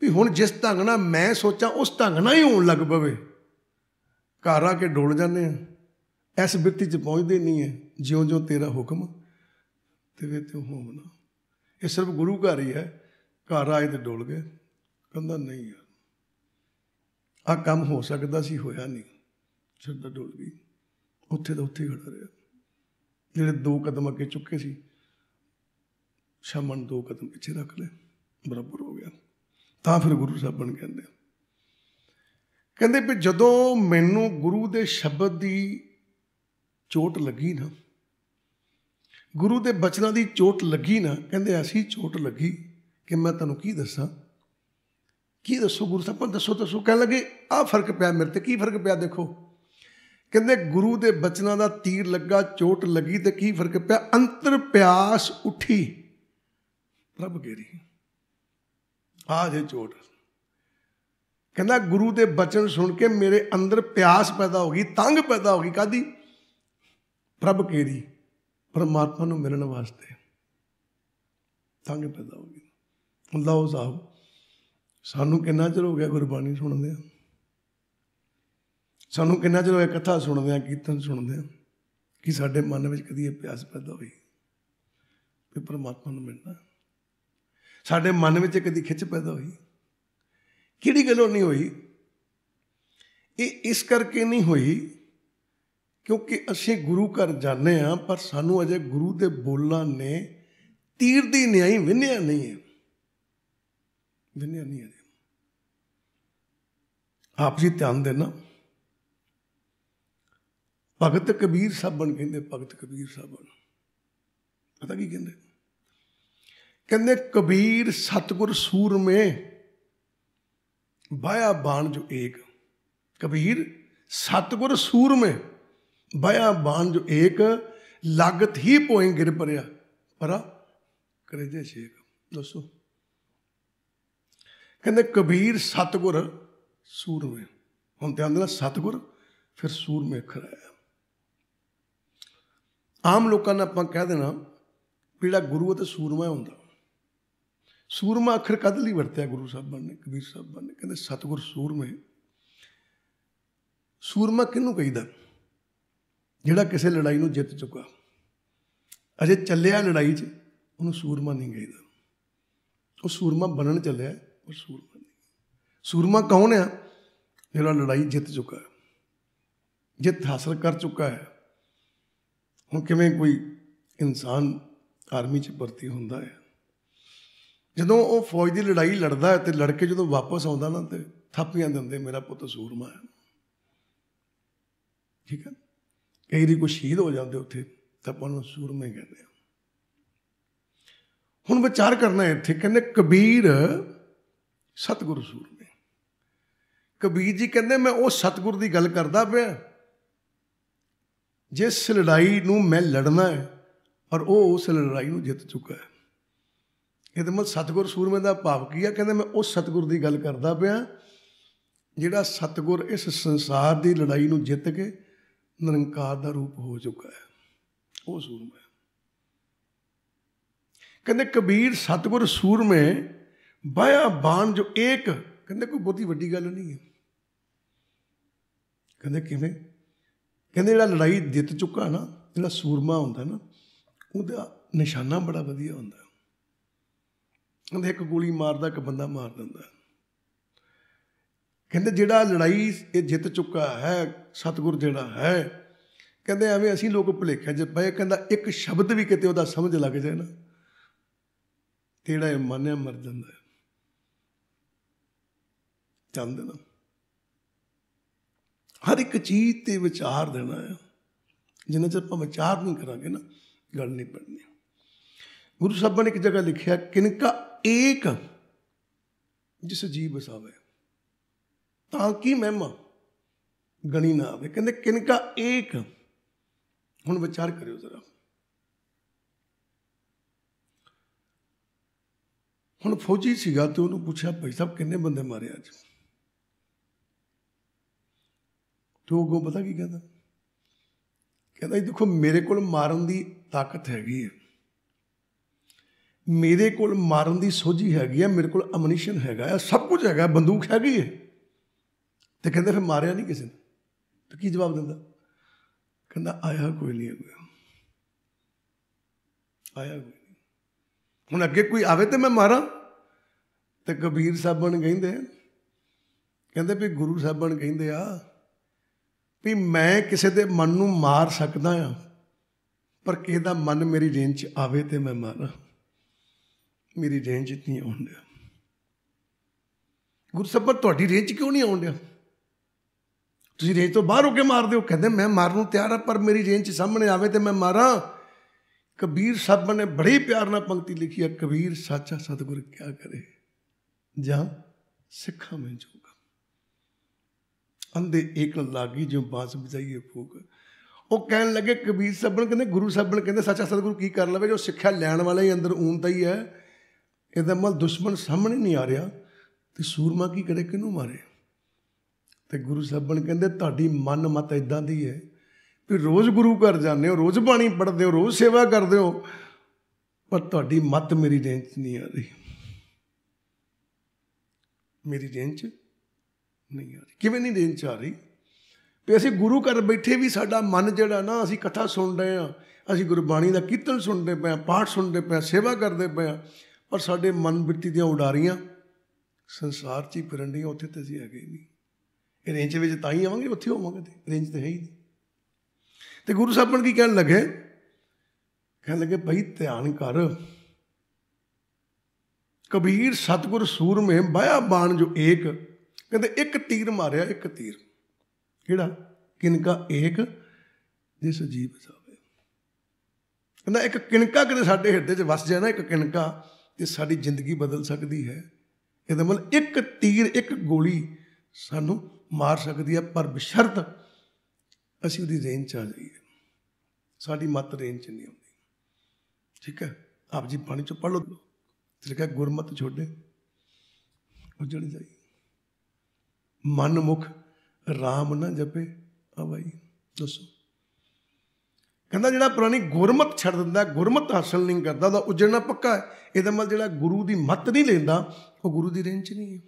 A: ਵੀ ਹੁਣ ਜਿਸ ਢੰਗ ਨਾਲ ਮੈਂ ਸੋਚਾਂ ਉਸ ਢੰਗ ਨਾਲ ਹੀ ਹੋਣ ਲੱਗ ਪਵੇ ਘਰ ਆ ਕੇ ਡੋਲ ਜਾਂਦੇ ਆ ਇਸ ਬਿੱਤੀ 'ਚ ਪਹੁੰਚਦੇ ਨਹੀਂ ਐ ਜਿਉਂ-ਜਿਉਂ ਤੇਰਾ ਹੁਕਮ ਤੇ ਵੇ ਤੂੰ ਹੋਵਣਾ ਇਹ ਸਿਰਫ ਗੁਰੂ ਘਰ ਹੀ ਐ ਘਰ ਆਏ ਤੇ ਡੋਲ ਗਏ ਕਹਿੰਦਾ ਨਹੀਂ ਯਾਰ ਆ ਕੰਮ ਹੋ ਸਕਦਾ ਸੀ ਹੋਇਆ ਨਹੀਂ ਸਿੱਧਾ ਡੋਲ ਗਈ ਉੱਥੇ ਦਾ ਉੱਥੇ ਖੜਾ ਰਿਹਾ ਜਿਹੜੇ ਦੋ ਕਦਮ ਅੱਗੇ ਚੁੱਕੇ ਸੀ ਸ਼ਮਨ ਦੋ ਕਦਮ ਪਿੱਛੇ ਰੱਖ ਲੈ ਬਰਾਬਰ ਹੋ ਗਿਆ ਤਾਂ ਫਿਰ ਗੁਰੂ ਸਾਹਿਬ ਬਣ ਕਹਿੰਦੇ ਕਹਿੰਦੇ ਵੀ ਜਦੋਂ ਮੈਨੂੰ ਗੁਰੂ ਦੇ ਸ਼ਬਦ ਦੀ ਚੋਟ ਲੱਗੀ ਨਾ ਗੁਰੂ ਦੇ ਬਚਨਾਂ ਦੀ ਚੋਟ ਲੱਗੀ ਨਾ ਕਹਿੰਦੇ ਐਸੀ ਚੋਟ ਲੱਗੀ ਕਿ ਮੈਂ ਤੁਹਾਨੂੰ ਕੀ ਦੱਸਾਂ ਕੀ ਦੱਸੋ ਗੁਰੂ ਸਾਹਿਬ ਦੱਸੋ ਦੱਸੋ ਕਹਿ ਲਗੇ ਆ ਫਰਕ ਪਿਆ ਮੇਰੇ ਤੇ ਕੀ ਫਰਕ ਪਿਆ ਦੇਖੋ ਕਹਿੰਦੇ ਗੁਰੂ ਦੇ ਬਚਨਾਂ ਦਾ ਤੀਰ ਲੱਗਾ ਚੋਟ ਲੱਗੀ ਤੇ ਕੀ ਫਰਕ ਪਿਆ ਅੰਤਰ ਪਿਆਸ ਉੱਠੀ ਪ੍ਰਭ ਗੇਰੀ ਆ ਜੇ ਚੋਟ ਕਹਿੰਦਾ ਗੁਰੂ ਦੇ ਬਚਨ ਸੁਣ ਕੇ ਮੇਰੇ ਅੰਦਰ ਪਿਆਸ ਪੈਦਾ ਹੋ ਗਈ ਤੰਗ ਪੈਦਾ ਹੋ ਗਈ ਕਾਦੀ ਪ੍ਰਭ ਕੇਰੀ ਪਰਮਾਤਮਾ ਨੂੰ ਮਿਲਣ ਵਾਸਤੇ ਤੰਗ ਪੈਦਾ ਹੋ ਗਈ ਅੱਲਾਹ ਸਾਹਿਬ ਸਾਨੂੰ ਕਿੰਨਾ ਚਿਰ ਹੋ ਗਿਆ ਗੁਰਬਾਣੀ ਸੁਣਦੇ ਆ ਸਾਨੂੰ ਕਿੰਨਾ ਚਿਰ ਹੋ ਗਿਆ ਕਥਾ ਸੁਣਦੇ ਆ ਕੀਰਤਨ ਸੁਣਦੇ ਆ ਕਿ ਸਾਡੇ ਮਨ ਵਿੱਚ ਕਦੀ ਇਹ ਪਿਆਸ ਪੈਦਾ ਹੋਈ ਕਿ ਪਰਮਾਤਮਾ ਨੂੰ ਮਿਲਣਾ ਸਾਡੇ ਮਨ ਵਿੱਚ ਕਦੀ ਖਿੱਚ ਪੈਦਾ ਹੋਈ ਕਿਹੜੀ ਗੱਲੋਂ ਨਹੀਂ ਹੋਈ ਇਹ ਇਸ ਕਰਕੇ ਨਹੀਂ ਹੋਈ ਕਿਉਂਕਿ ਅਸੀਂ ਗੁਰੂ ਘਰ ਜਾਂਦੇ ਆ ਪਰ ਸਾਨੂੰ ਅਜੇ ਗੁਰੂ ਦੇ ਬੋਲਾਂ ਨੇ ਤੀਰ ਦੀ ਨਿਆਈ ਵਿੰਨਿਆ ਨਹੀਂ ਹੈ ਵਿੰਨਿਆ ਨਹੀਂ ਹੈ ਆਪ ਜੀ ਧਿਆਨ ਦੇਣਾ ਭਗਤ ਕਬੀਰ ਸਾਹਿਬ ਬਣ ਕਹਿੰਦੇ ਭਗਤ ਕਬੀਰ ਸਾਹਿਬ ਪਤਾ ਕੀ ਕਹਿੰਦੇ ਕਹਿੰਦੇ ਕਬੀਰ ਸਤਗੁਰ ਸੂਰਮੇ ਬਾਇਆ ਬਾਣ ਜੋ ਏਕ ਕਬੀਰ ਸਤਗੁਰ ਸੂਰਮੇ ਬਾਇਆ ਬਾਣ ਜੋ ਏਕ ਲਗਤ ਹੀ ਪੋਇੰ ਗਿਰ ਪਰਿਆ ਪਰਾ ਜੇ ਛੇਕ ਦੱਸੋ ਕਹਿੰਦੇ ਕਬੀਰ ਸਤਗੁਰ ਸੂਰਮੇ ਹੁਣ ਧਿਆਨ ਦੇਣਾ ਸਤਗੁਰ ਫਿਰ ਸੂਰਮੇ ਅੱਖਰ ਆਇਆ ਆਮ ਲੋਕਾਂ ਨੇ ਆਪਾਂ ਕਹਿ ਦੇਣਾ ਪੀੜਾ ਗੁਰੂ ਅਤੇ ਸੂਰਮਾ ਹੁੰਦਾ ਸੂਰਮਾ ਅੱਖਰ ਕਦ ਲਈ ਵਰਤਿਆ ਗੁਰੂ ਸਾਹਿਬਾਨ ਨੇ ਕਬੀਰ ਸਾਹਿਬਾਨ ਨੇ ਕਹਿੰਦੇ ਸਤਗੁਰ ਸੂਰਮੇ ਸੂਰਮਾ ਕਿਹਨੂੰ ਕਹੀਦਾ ਜਿਹੜਾ ਕਿਸੇ ਲੜਾਈ ਨੂੰ ਜਿੱਤ ਚੁੱਕਾ ਅਜੇ ਚੱਲਿਆ ਲੜਾਈ 'ਚ ਉਹਨੂੰ ਸੂਰਮਾ ਨਹੀਂ ਕਹੀਦਾ ਉਹ ਸੂਰਮਾ ਬਣਨ ਚੱਲਿਆ ਉਹ ਸੂਰਮਾ ਨਹੀਂ ਸੂਰਮਾ ਕੌਣ ਆ ਜਿਹੜਾ ਲੜਾਈ ਜਿੱਤ ਚੁੱਕਾ ਹੈ ਜਿੱਤ ਹਾਸਲ ਕਰ ਚੁੱਕਾ ਹੈ ਹੁਣ ਕਿਵੇਂ ਕੋਈ ਇਨਸਾਨ ਆਰਮੀ 'ਚ ਭਰਤੀ ਹੁੰਦਾ ਹੈ ਜਦੋਂ ਉਹ ਫੌਜ ਦੀ ਲੜਾਈ ਲੜਦਾ ਤੇ ਲੜ ਕੇ ਜਦੋਂ ਵਾਪਸ ਆਉਂਦਾ ਨਾ ਤੇ ਥਾਪੀਆਂ ਦਿੰਦੇ ਮੇਰਾ ਪੁੱਤ ਸੂਰਮਾ ਹੈ ਠੀਕ ਹੈ ਕਈ ਦੀ ਕੋਈ ਸ਼ਹੀਦ ਹੋ ਜਾਂਦੇ ਉੱਥੇ ਤਾਂ ਆਪਾਂ ਨੂੰ ਸੂਰਮੇ ਕਹਿੰਦੇ ਆ ਹੁਣ ਵਿਚਾਰ ਕਰਨਾ ਇੱਥੇ ਕਹਿੰਦੇ ਕਬੀਰ ਸਤਗੁਰੂ ਸੂਰਮੇ ਕਬੀਰ ਜੀ ਕਹਿੰਦੇ ਮੈਂ ਉਹ ਸਤਗੁਰ ਦੀ ਗੱਲ ਕਰਦਾ ਪਿਆ ਜਿਸ ਲੜਾਈ ਨੂੰ ਮੈਂ ਲੜਨਾ ਹੈ ਔਰ ਉਹ ਉਸ ਲੜਾਈ ਨੂੰ ਜਿੱਤ ਚੁੱਕਾ ਹੈ ਕਹਿੰਦੇ ਮੈਂ ਸਤਗੁਰ ਸੂਰਮੇ ਦਾ ਭਾਵ ਕੀ ਆ ਕਹਿੰਦੇ ਮੈਂ ਉਸ ਸਤਗੁਰ ਦੀ ਗੱਲ ਕਰਦਾ ਪਿਆ ਜਿਹੜਾ ਸਤਗੁਰ ਇਸ ਸੰਸਾਰ ਦੀ ਲੜਾਈ ਨੂੰ ਜਿੱਤ ਕੇ ਨਿਰੰਕਾਰ ਦਾ ਰੂਪ ਹੋ ਚੁੱਕਾ ਹੈ ਉਹ ਸੂਰਮਾ ਕਹਿੰਦੇ ਕਬੀਰ ਸਤਗੁਰ ਸੂਰਮੇ ਬਾਇਆ ਬਾਣ ਜੋ ਇੱਕ ਕਹਿੰਦੇ ਕੋਈ ਬਹੁਤੀ ਵੱਡੀ ਗੱਲ ਨਹੀਂ ਹੈ ਕਹਿੰਦੇ ਕਿਵੇਂ ਕਹਿੰਦੇ ਜਿਹੜਾ ਲੜਾਈ ਜਿੱਤ ਚੁੱਕਾ ਨਾ ਜਿਹੜਾ ਸੂਰਮਾ ਹੁੰਦਾ ਨਾ ਉਹਦਾ ਨਿਸ਼ਾਨਾ ਬੜਾ ਵਧੀਆ ਹੁੰਦਾ ਕਹਿੰਦੇ ਇੱਕ ਗੋਲੀ ਮਾਰਦਾ ਇੱਕ ਬੰਦਾ ਮਾਰ ਦਿੰਦਾ ਕਹਿੰਦੇ ਜਿਹੜਾ ਲੜਾਈ ਇਹ ਜਿੱਤ ਚੁੱਕਾ ਹੈ ਸਤਗੁਰ ਜਿਹੜਾ ਹੈ ਕਹਿੰਦੇ ਐਵੇਂ ਅਸੀਂ ਲੋਕ ਭੁਲੇਖੇ 'ਚ ਪਏ ਕਹਿੰਦਾ ਇੱਕ ਸ਼ਬਦ ਵੀ ਕਿਤੇ ਉਹਦਾ ਸਮਝ ਲੱਗ ਜਾਏ ਨਾ ਤੇੜਾ ਇਹ ਮੰਨਿਆ ਮਰ ਜਾਂਦਾ ਚੰਦ ਦੇਣਾ ਹਰ ਇੱਕ ਚੀਜ਼ ਤੇ ਵਿਚਾਰ ਦੇਣਾ ਹੈ ਜਿੰਨਾ ਚਿਰ ਆਪਾਂ ਵਿਚਾਰ ਨਹੀਂ ਕਰਾਂਗੇ ਨਾ ਗੱਲ ਨਹੀਂ ਬਣਨੀ ਗੁਰੂ ਸਾਹਿਬ ਨੇ ਇੱਕ ਜਗ੍ਹਾ ਲਿਖਿਆ ਕਿਨਕਾ ਏਕ ਜਿਸ ਜੀਵ ਬਸਾਵੇ ਤਾਂ ਕੀ ਮਹਿਮਾ ਗਣੀ ਨਾ ਆਵੇ ਕਹਿੰਦੇ ਕਿਨਕਾ ਏਕ ਹੁਣ ਵਿਚਾਰ ਕਰਿਓ ਜ਼ਰਾ ਹੁਣ ਫੌਜੀ ਸੀਗਾ ਤੇ ਉਹਨੂੰ ਪੁੱਛਿਆ ਭਾਈ ਸਾਹਿਬ ਕਿੰਨੇ ਬੰਦੇ ਮਾਰੇ ਅੱਜ ਤੂੰ ਉਹ ਪਤਾ ਕੀ ਕਹਿੰਦਾ ਕਹਿੰਦਾ ਇਹ ਦੇਖੋ ਮੇਰੇ ਕੋਲ ਮਾਰਨ ਦੀ ਤਾਕਤ ਹੈਗੀ ਹੈ ਮੇਰੇ ਕੋਲ ਮਾਰਨ ਦੀ ਸੋਝੀ ਹੈਗੀ ਆ ਮੇਰੇ ਕੋਲ ਅਮਨੀਸ਼ਨ ਹੈਗਾ ਆ ਸਭ ਕੁਝ ਹੈਗਾ ਬੰਦੂਕ ਹੈਗੀ ਹੈ ਤੇ ਕਹਿੰਦੇ ਫਿਰ ਮਾਰਿਆ ਨਹੀਂ ਕਿਸੇ ਨੇ ਤੇ ਕੀ ਜਵਾਬ ਦਿੰਦਾ ਕਹਿੰਦਾ ਆਇਆ ਕੋਈ ਨਹੀਂ ਆਇਆ ਕੋਈ ਹੁਣ ਅੱਗੇ ਕੋਈ ਆਵੇ ਤੇ ਮੈਂ ਮਾਰਾਂ ਤੇ ਕਬੀਰ ਸਾਹਿਬਾਨ ਕਹਿੰਦੇ ਕਹਿੰਦੇ ਵੀ ਗੁਰੂ ਸਾਹਿਬਾਨ ਕਹਿੰਦੇ ਆ ਵੀ ਮੈਂ ਕਿਸੇ ਦੇ ਮਨ ਨੂੰ ਮਾਰ ਸਕਦਾ ਆ ਪਰ ਕਿਸੇ ਦਾ ਮਨ ਮੇਰੀ ਰੇਂਜ 'ਚ ਆਵੇ ਤੇ ਮੈਂ ਮਾਰਾਂ ਮੇਰੀ ਰੇਂਜ ਇਤਨੀ ਦਿਆ ਗੁਰਸੱਭਰ ਤੁਹਾਡੀ ਰੇਂਜ ਕਿਉਂ ਨਹੀਂ ਦਿਆ ਤੁਸੀਂ ਰੇਂਜ ਤੋਂ ਬਾਹਰ ਹੋ ਕੇ ਮਾਰਦੇ ਹੋ ਕਹਿੰਦੇ ਮੈਂ ਮਾਰਨ ਨੂੰ ਤਿਆਰ ਆ ਪਰ ਮੇਰੀ ਰੇਂਜ ਸਾਹਮਣੇ ਆਵੇ ਤੇ ਮੈਂ ਮਾਰਾਂ ਕਬੀਰ ਸਾਹਿਬ ਨੇ ਬੜੇ ਪਿਆਰ ਨਾਲ ਪੰਕਤੀ ਲਿਖੀ ਹੈ ਕਬੀਰ ਸਾਚਾ ਸਤਗੁਰ ਕਿਆ ਕਰੇ ਜਾਂ ਸਿੱਖਾਂ ਮੈਂ ਜੋਗਾ ਅੰਦੇ ਇੱਕ ਲਾਗੀ ਜਿਉ ਬਾਸ ਬਜਾਈਏ ਫੂਕ ਉਹ ਕਹਿਣ ਲੱਗੇ ਕਬੀਰ ਸਾਹਿਬ ਨੇ ਕਹਿੰਦੇ ਗੁਰੂ ਸਾਹਿਬ ਨੇ ਕਹਿੰਦੇ ਸੱਚਾ ਸਤਗੁਰੂ ਕੀ ਕਰ ਲਵੇ ਜੋ ਸਿੱਖਿਆ ਲੈਣ ਵਾਲਾ ਹੀ ਅੰਦਰ ਊਂਦਾ ਹੀ ਹੈ ਇਹਦਾ ਮਲ ਦੁਸ਼ਮਣ ਸਾਹਮਣੇ ਨਹੀਂ ਆ ਰਿਹਾ ਤੇ ਸੂਰਮਾ ਕੀ ਕਰੇ ਕਿਨੂੰ ਮਾਰੇ ਤੇ ਗੁਰੂ ਨੇ ਕਹਿੰਦੇ ਤੁਹਾਡੀ ਮਨ ਮਤ ਇਦਾਂ ਦੀ ਹੈ ਵੀ ਰੋਜ਼ ਗੁਰੂ ਘਰ ਜਾਂਦੇ ਹੋ ਰੋਜ਼ ਬਾਣੀ ਪੜ੍ਹਦੇ ਹੋ ਰੋਜ਼ ਸੇਵਾ ਕਰਦੇ ਹੋ ਪਰ ਤੁਹਾਡੀ ਮਤ ਮੇਰੀ ਰੇਂਜ 'ਚ ਨਹੀਂ ਆ ਰਹੀ ਮੇਰੀ ਰੇਂਜ 'ਚ ਨਹੀਂ ਆ ਰਹੀ ਕਿਵੇਂ ਨਹੀਂ ਰੇਂਜ 'ਚ ਆ ਰਹੀ ਵੀ ਅਸੀਂ ਗੁਰੂ ਘਰ ਬੈਠੇ ਵੀ ਸਾਡਾ ਮਨ ਜਿਹੜਾ ਨਾ ਅਸੀਂ ਕਥਾ ਸੁਣ ਰਹੇ ਆ ਅਸੀਂ ਗੁਰਬਾਣੀ ਦਾ ਕੀਰਤਨ ਸੁਣਦੇ ਪਏ ਆ ਪਾਠ ਸੁਣਦੇ ਪਏ ਆ ਸੇਵਾ ਕਰਦੇ ਪਏ ਆ ਪਰ ਸਾਡੇ ਮਨ ਬਿਰਤੀ ਦੀਆਂ ਉਡਾਰੀਆਂ ਸੰਸਾਰ 'ਚ ਹੀ ਫਿਰਨ ਦੀਆਂ ਉੱਥੇ ਤੇ ਅਸੀਂ ਹੈਗੇ ਨਹੀਂ ਇਹ ਰੇਂਜ ਵਿੱਚ ਤਾਂ ਹੀ ਆਵਾਂਗੇ ਉੱਥੇ ਹੋਵਾਂਗੇ ਤੇ ਰੇਂਜ ਤੇ ਹੈ ਹੀ ਤੇ ਗੁਰੂ ਸਾਹਿਬ ਨੇ ਕੀ ਕਹਿਣ ਲੱਗੇ ਕਹਿਣ ਲੱਗੇ ਭਈ ਧਿਆਨ ਕਰ ਕਬੀਰ ਸਤਗੁਰ ਸੂਰਮੇ ਬਾਇਆ ਬਾਣ ਜੋ ਏਕ ਕਹਿੰਦੇ ਇੱਕ ਤੀਰ ਮਾਰਿਆ ਇੱਕ ਤੀਰ ਕਿਹੜਾ ਕਿਨਕਾ ਏਕ ਜਿਸ ਜੀਵ ਸਾਵੇ ਕਹਿੰਦਾ ਇੱਕ ਕਿਨਕਾ ਕਿਤੇ ਸਾਡੇ ਹਿਰਦੇ 'ਚ ਵਸ ਜਾਣਾ ਇੱਕ ਕਿਨਕਾ ਇਹ ਸਾਡੀ ਜ਼ਿੰਦਗੀ ਬਦਲ ਸਕਦੀ ਹੈ ਇਹਦਾ ਮਤਲਬ ਇੱਕ ਤੀਰ ਇੱਕ ਗੋਲੀ ਸਾਨੂੰ ਮਾਰ ਸਕਦੀ ਹੈ ਪਰ ਬਸ਼ਰਤ ਅਸੀਂ ਉਹਦੀ ਰੇਂਜ ਚ ਆ ਜਾਈਏ ਸਾਡੀ ਮਤ ਰੇਂਜ ਚ ਨਹੀਂ ਆਉਂਦੀ ਠੀਕ ਹੈ ਆਪ ਜੀ ਪਾਣੀ ਚ ਪੜ ਲਓ ਤੇ ਲਿਖਿਆ ਗੁਰਮਤ ਛੋੜੇ ਉਜੜ ਜਾਈ ਮਨ ਮੁਖ RAM ਨਾ ਜਪੇ ਆ ਭਾਈ ਦੱਸੋ ਕਹਿੰਦਾ ਜਿਹੜਾ ਪੁਰਾਣੀ ਗੁਰਮਤ ਛੱਡ ਦਿੰਦਾ ਗੁਰਮਤ ਹਾਸਲ ਨਹੀਂ ਕਰਦਾ ਉਹ ਉਜੜਨਾ ਪੱਕਾ ਹੈ ਇਹਦਾ ਮਤਲਬ ਜਿਹੜਾ ਗੁਰੂ ਦੀ ਮੱਤ ਨਹੀਂ ਲੈਂਦਾ ਉਹ ਗੁਰੂ ਦੀ ਰੇਂਜ 'ਚ ਨਹੀਂ ਹੈ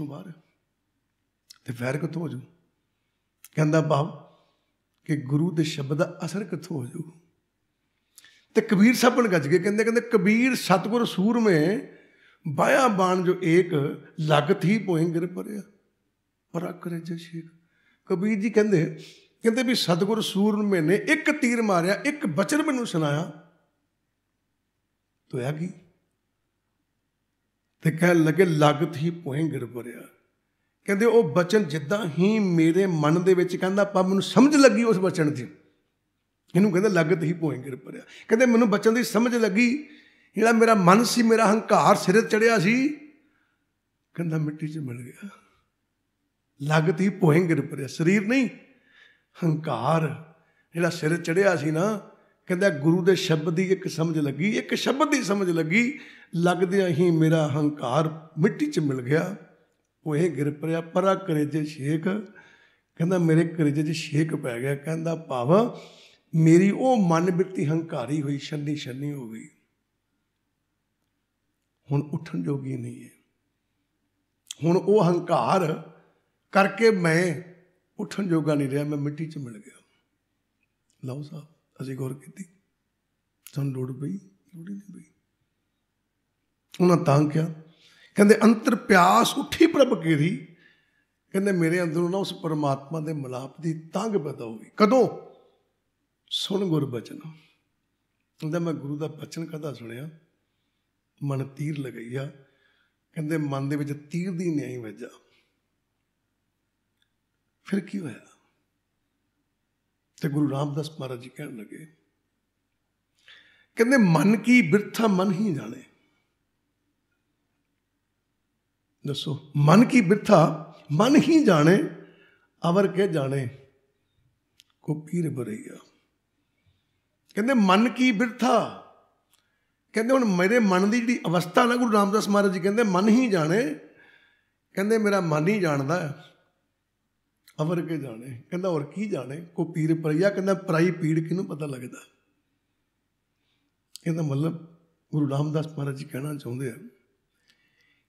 A: ਉਹ ਬਾਹਰ ਤੇ ਫੈਰ ਕਿੱਥੋਂ ਹੋ ਜੂ ਕਹਿੰਦਾ ਭਾਵ ਕਿ ਗੁਰੂ ਦੇ ਸ਼ਬਦ ਦਾ ਅਸਰ ਕਿੱਥੋਂ ਹੋ ਜੂ ਤੇ ਕਬੀਰ ਸਾਹਿਬ ਨੇ ਗੱਜ ਕੇ ਕਹਿੰਦੇ ਕਹਿੰਦੇ ਕਬੀਰ ਸਤਗੁਰ ਸੂਰਮੇ ਬਾਇਆ ਬਾਣ ਜੋ ਏਕ ਲਗਤ ਹੀ ਪੋਇ ਗਿਰ ਪਰਿਆ ਪਰਾ ਕਰੇ ਜੇ ਸ਼ੇਖ ਕਬੀਰ ਜੀ ਕਹਿੰਦੇ ਕਹਿੰਦੇ ਵੀ ਸਤਗੁਰ ਸੂਰਮੇ ਨੇ ਇੱਕ ਤੀਰ ਮਾਰਿਆ ਇੱਕ ਬਚਨ ਮੈਨੂੰ ਸੁਣਾਇਆ ਤੋਇਆ ਕੀ ਤੇ ਕਹਿ ਲਗੇ ਲਗਤ ਹੀ ਗਿਰ ਪਰਿਆ ਕਹਿੰਦੇ ਉਹ ਬਚਨ ਜਿੱਦਾਂ ਹੀ ਮੇਰੇ ਮਨ ਦੇ ਵਿੱਚ ਕਹਿੰਦਾ ਪਾ ਮੈਨੂੰ ਸਮਝ ਲੱਗੀ ਉਸ ਬਚਨ ਦੀ ਇਹਨੂੰ ਕਹਿੰਦੇ ਲਗਤ ਹੀ ਗਿਰ ਪਰਿਆ ਕਹਿੰਦੇ ਮੈਨੂੰ ਬਚਨ ਦੀ ਸਮਝ ਲੱਗੀ ਜਿਹੜਾ ਮੇਰਾ ਮਨ ਸੀ ਮੇਰਾ ਹੰਕਾਰ ਸਿਰ ਤੇ ਚੜਿਆ ਸੀ ਕਹਿੰਦਾ ਮਿੱਟੀ 'ਚ ਮਿਲ ਗਿਆ ਲਗਤ ਹੀ ਗਿਰ ਪਰਿਆ ਸਰੀਰ ਨਹੀਂ ਹੰਕਾਰ ਜਿਹੜਾ ਸਿਰ ਚੜਿਆ ਸੀ ਨਾ ਕਹਿੰਦਾ ਗੁਰੂ ਦੇ ਸ਼ਬਦ ਦੀ ਇੱਕ ਸਮਝ ਲੱਗੀ ਇੱਕ ਸ਼ਬਦ ਦੀ ਸਮਝ ਲੱਗੀ ਲੱਗਦਿਆਂ ਹੀ ਮੇਰਾ ਹੰਕਾਰ ਮਿੱਟੀ 'ਚ ਮਿਲ ਗਿਆ ਉਹ ਇਹ ਗਿਰ ਪਰਿਆ ਪਰਾ ਜੇ ਛੇਕ ਕਹਿੰਦਾ ਮੇਰੇ ਕਰੇ ਜੇ ਛੇਕ ਪੈ ਗਿਆ ਕਹਿੰਦਾ ਭਾਵ ਮੇਰੀ ਉਹ ਮਨ ਬਿਰਤੀ ਹੰਕਾਰੀ ਹੋਈ ਛੰਨੀ ਛੰਨੀ ਹੋ ਗਈ ਹੁਣ ਉੱਠਣ ਜੋਗੀ ਨਹੀਂ ਹੈ ਹੁਣ ਉਹ ਹੰਕਾਰ ਕਰਕੇ ਮੈਂ ਉੱਠਣ ਜੋਗਾ ਨਹੀਂ ਰਿਹਾ ਮੈਂ ਮਿੱਟੀ 'ਚ ਮਿਲ ਗਿਆ ਲਓ ਸਾਹਿਬ ਅਸੀਂ ਗੌਰ ਕੀਤੀ ਸਾਨੂੰ ਲੋੜ ਪਈ ਲੋੜ ਨਹੀਂ ਪਈ ਉਹਨਾਂ ਤਾਂ ਕਿਹਾ ਕਹਿੰਦੇ ਅੰਤਰ ਪਿਆਸ ਉੱਠੀ ਪ੍ਰਭ ਕੀ ਦੀ ਕਹਿੰਦੇ ਮੇਰੇ ਅੰਦਰੋਂ ਨਾ ਉਸ ਪਰਮਾਤਮਾ ਦੇ ਮਲਾਪ ਦੀ ਤੰਗ ਪੈਦਾ ਹੋਈ ਕਦੋਂ ਸੁਣ ਗੁਰ ਬਚਨ ਕਹਿੰਦਾ ਮੈਂ ਗੁਰੂ ਦਾ ਬਚਨ ਕਦਾ ਸੁਣਿਆ ਮਨ ਤੀਰ ਲਗਈਆ ਕਹਿੰਦੇ ਮਨ ਦੇ ਵਿੱਚ ਤੀਰ ਦੀ ਨਿਆਈ ਵੱਜਾ ਫਿਰ ਕੀ ਹੋਇਆ ਤੇ ਗੁਰੂ ਰਾਮਦਾਸ ਮਹਾਰਾਜ ਜੀ ਕਹਿਣ ਲੱਗੇ ਕਹਿੰਦੇ ਮਨ ਕੀ ਬਿਰਥਾ ਮਨ ਹੀ ਜਾਣੇ ਦੱਸੋ ਮਨ ਕੀ ਬਿਰਥਾ ਮਨ ਹੀ ਜਾਣੇ ਅਵਰ ਕੇ ਜਾਣੇ ਕੋ ਪੀਰ ਬਰਈਆ ਕਹਿੰਦੇ ਮਨ ਕੀ ਬਿਰਥਾ ਕਹਿੰਦੇ ਹੁਣ ਮੇਰੇ ਮਨ ਦੀ ਜਿਹੜੀ ਅਵਸਥਾ ਨਾ ਗੁਰੂ ਰਾਮਦਾਸ ਮਹਾਰਾਜ ਜੀ ਕਹਿੰਦੇ ਮਨ ਹੀ ਜਾਣੇ ਕਹਿੰਦੇ ਮੇਰਾ ਮਨ ਹੀ ਜਾਣਦਾ ਹੈ ਅਵਰ ਕੇ ਜਾਣੇ ਕਹਿੰਦਾ ਹੋਰ ਕੀ ਜਾਣੇ ਕੋ ਪੀਰ ਪ੍ਰਈਆ ਕਹਿੰਦਾ ਪ੍ਰਾਈ ਪੀੜ ਕਿਨੂੰ ਪਤਾ ਲੱਗਦਾ ਇਹਦਾ ਮਤਲਬ ਗੁਰੂ ਰਾਮਦਾਸ ਮਹਾਰਾਜ ਜੀ ਕਹਿਣਾ ਚਾਹੁੰਦੇ ਆ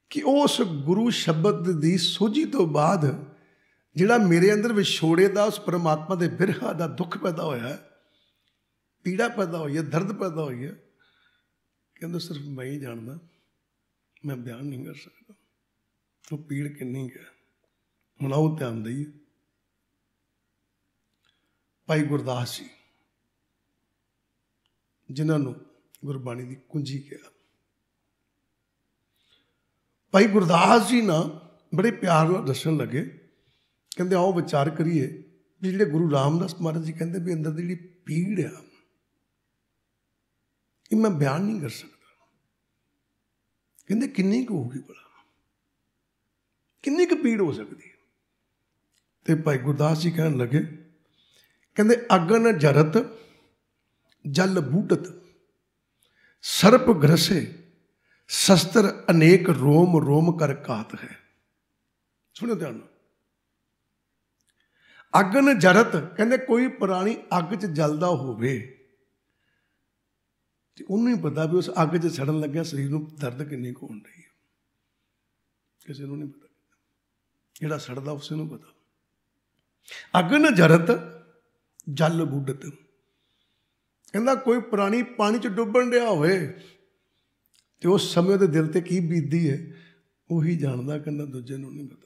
A: ਕਿ ਉਸ ਗੁਰੂ ਸ਼ਬਦ ਦੀ ਸੋਝੀ ਤੋਂ ਬਾਅਦ ਜਿਹੜਾ ਮੇਰੇ ਅੰਦਰ ਵਿਛੋੜੇ ਦਾ ਉਸ ਪਰਮਾਤਮਾ ਦੇ ਬਿਰਹਾ ਦਾ ਦੁੱਖ ਪੈਦਾ ਹੋਇਆ ਹੈ ਪੀੜਾ ਪੈਦਾ ਹੋਈ ਹੈ ਦਰਦ ਪੈਦਾ ਹੋਈ ਹੈ ਕਹਿੰਦਾ ਸਿਰਫ ਮੈਂ ਹੀ ਜਾਣਦਾ ਮੈਂ ਬਿਆਨ ਨਹੀਂ ਕਰ ਸਕਦਾ ਉਹ ਪੀੜ ਕਿੰਨੀ ਹੈ ਮਨਾਉ ਧਿਆਨ ਦਈਏ ਭਾਈ ਗੁਰਦਾਸ ਜੀ ਜਿਨ੍ਹਾਂ ਨੂੰ ਗੁਰਬਾਣੀ ਦੀ ਕੁੰਜੀ ਕਿਹਾ ਭਾਈ ਗੁਰਦਾਸ ਜੀ ਨਾ ਬੜੇ ਪਿਆਰ ਨਾਲ ਦੱਸਣ ਲੱਗੇ ਕਹਿੰਦੇ ਆਓ ਵਿਚਾਰ ਕਰੀਏ ਵੀ ਜਿਹੜੇ ਗੁਰੂ ਰਾਮਦਾਸ ਮਹਾਰਾਜ ਜੀ ਕਹਿੰਦੇ ਵੀ ਅੰਦਰ ਦੀ ਜਿਹੜੀ ਪੀੜ ਆ ਇਹ ਮੈਂ ਬਿਆਨ ਨਹੀਂ ਕਰ ਸਕਦਾ ਕਹਿੰਦੇ ਕਿੰਨੀ ਕੁ ਹੋਊਗੀ ਬੜਾ ਕਿੰਨੀ ਕੁ ਪੀੜ ਹੋ ਸਕਦੀ ਹੈ ਤੇ ਭਾਈ ਗੁਰਦਾਸ ਜੀ ਕਹਿਣ ਲੱਗੇ ਕਹਿੰਦੇ ਅਗਨ ਜਰਤ ਜਲ ਬੂਟਤ ਸਰਪ ਗ੍ਰਸੇ ਸ਼ਸਤਰ ਅਨੇਕ ਰੋਮ ਰੋਮ ਕਰ ਕਾਤ ਹੈ ਸੁਣੋ ਧਿਆਨ ਅਗਨ ਜਰਤ ਕਹਿੰਦੇ ਕੋਈ ਪੁਰਾਣੀ ਅੱਗ 'ਚ ਜਲਦਾ ਹੋਵੇ ਤੇ ਉਹਨੂੰ ਹੀ ਪਤਾ ਵੀ ਉਸ ਅੱਗ 'ਚ ਸੜਨ ਲੱਗਿਆ ਸਰੀਰ ਨੂੰ ਦਰਦ ਕਿੰਨੀ ਕੁ ਹੁੰਦੀ ਰਹੀ ਹੈ ਕਿਸੇ ਨੂੰ ਨਹੀਂ ਪਤਾ ਜਿਹੜਾ ਸੜਦਾ ਉਸੇ ਨੂੰ ਪਤਾ ਅਗਨ ਜਰਤ ਜਲ ਬੁੱਢਤ ਕਹਿੰਦਾ ਕੋਈ ਪ੍ਰਾਣੀ ਪਾਣੀ 'ਚ ਡੁੱਬਣ ਰਿਹਾ ਹੋਵੇ ਤੇ ਉਸ ਸਮੇਂ ਦੇ ਦਿਲ ਤੇ ਕੀ ਬੀਤਦੀ ਹੈ ਉਹੀ ਜਾਣਦਾ ਕਹਿੰਦਾ ਦੂਜੇ ਨੂੰ ਨਹੀਂ ਪਤਾ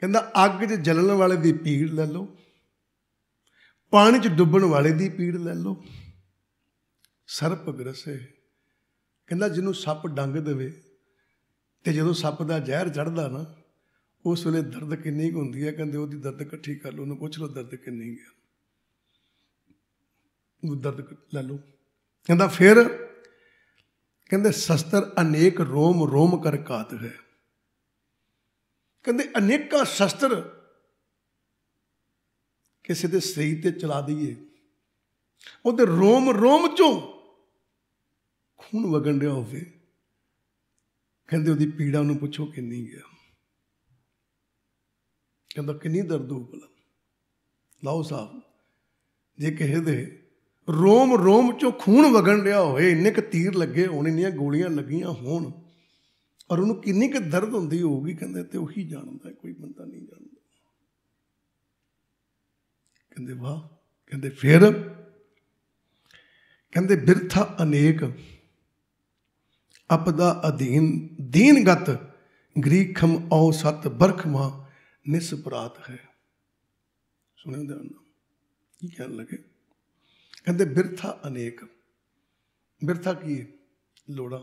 A: ਕਹਿੰਦਾ ਅੱਗ 'ਚ ਜਲਣ ਵਾਲੇ ਦੀ ਪੀੜ ਲੈ ਲਓ ਪਾਣੀ 'ਚ ਡੁੱਬਣ ਵਾਲੇ ਦੀ ਪੀੜ ਲੈ ਲਓ ਸਰਪ ਗਰਸੇ ਕਹਿੰਦਾ ਜਿਹਨੂੰ ਸੱਪ ਡੰਗ ਦੇਵੇ ਤੇ ਜਦੋਂ ਸੱਪ ਦਾ ਜ਼ਹਿਰ ਚੜਦਾ ਨਾ ਉਸ ਵੇਲੇ ਦਰਦ ਕਿੰਨੀ ਕੁ ਹੁੰਦੀ ਹੈ ਕਹਿੰਦੇ ਉਹਦੀ ਦਰਦ ਇਕੱਠੀ ਕਰ ਲਓ ਉਹਨੂੰ ਪੁੱਛ ਲਓ ਦਰਦ ਕਿੰਨੀ ਹੈ ਉਹ ਦਰਦ ਲੈ ਲਓ ਕਹਿੰਦਾ ਫਿਰ ਕਹਿੰਦੇ ਸ਼ਸਤਰ ਅਨੇਕ ਰੋਮ ਰੋਮ ਕਰ ਕਾਤ ਹੈ ਕਹਿੰਦੇ ਅਨੇਕਾ ਸ਼ਸਤਰ ਕਿਸੇ ਦੇ ਸਰੀਰ ਤੇ ਚਲਾ ਦਈਏ ਉਹਦੇ ਰੋਮ ਰੋਮ ਚੋਂ ਖੂਨ ਵਗਣ ਰਿਹਾ ਹੋਵੇ ਕਹਿੰਦੇ ਉਹਦੀ ਪੀੜਾ ਨੂੰ ਪੁੱਛੋ ਕਿੰਨੀ ਗਿਆ ਕਹਿੰਦਾ ਕਿੰਨੀ ਦਰਦ ਹੋ ਬਲਨ ਲਾਓ ਸਾਹਿਬ ਜੇ ਕਿਸੇ ਦੇ ਰੋਮ ਰੋਮ ਚੋਂ ਖੂਨ ਵਗਣ ਰਿਹਾ ਹੋਵੇ ਇੰਨੇ ਕਿ ਤੀਰ ਲੱਗੇ ਹੋਣ ਇੰਨੀਆਂ ਗੋਲੀਆਂ ਲੱਗੀਆਂ ਹੋਣ ਔਰ ਉਹਨੂੰ ਕਿੰਨੀ ਕਿ ਦਰਦ ਹੁੰਦੀ ਹੋਊਗੀ ਕਹਿੰਦੇ ਤੇ ਉਹੀ ਜਾਣਦਾ ਕੋਈ ਬੰਦਾ ਨਹੀਂ ਜਾਣਦਾ ਕਹਿੰਦੇ ਵਾਹ ਕਹਿੰਦੇ ਫਿਰ ਕਹਿੰਦੇ ਬਿਰਥਾ ਅਨੇਕ ਅਪਦਾ ਅਧੀਨ ਦੀਨਗਤ ਗ੍ਰੀਖਮ ਔ ਸਤ ਬਰਖਮਾ ਨਿਸਪਰਾਤ ਹੈ ਸੁਣਿਓ ਧਿਆਨ ਨਾਲ ਕੀ ਕਹਿਣ ਲੱਗੇ ਕਹਿੰਦੇ ਬਿਰਥਾ ਅਨੇਕ ਬਿਰਥਾ ਕੀ ਹੈ ਲੋੜਾ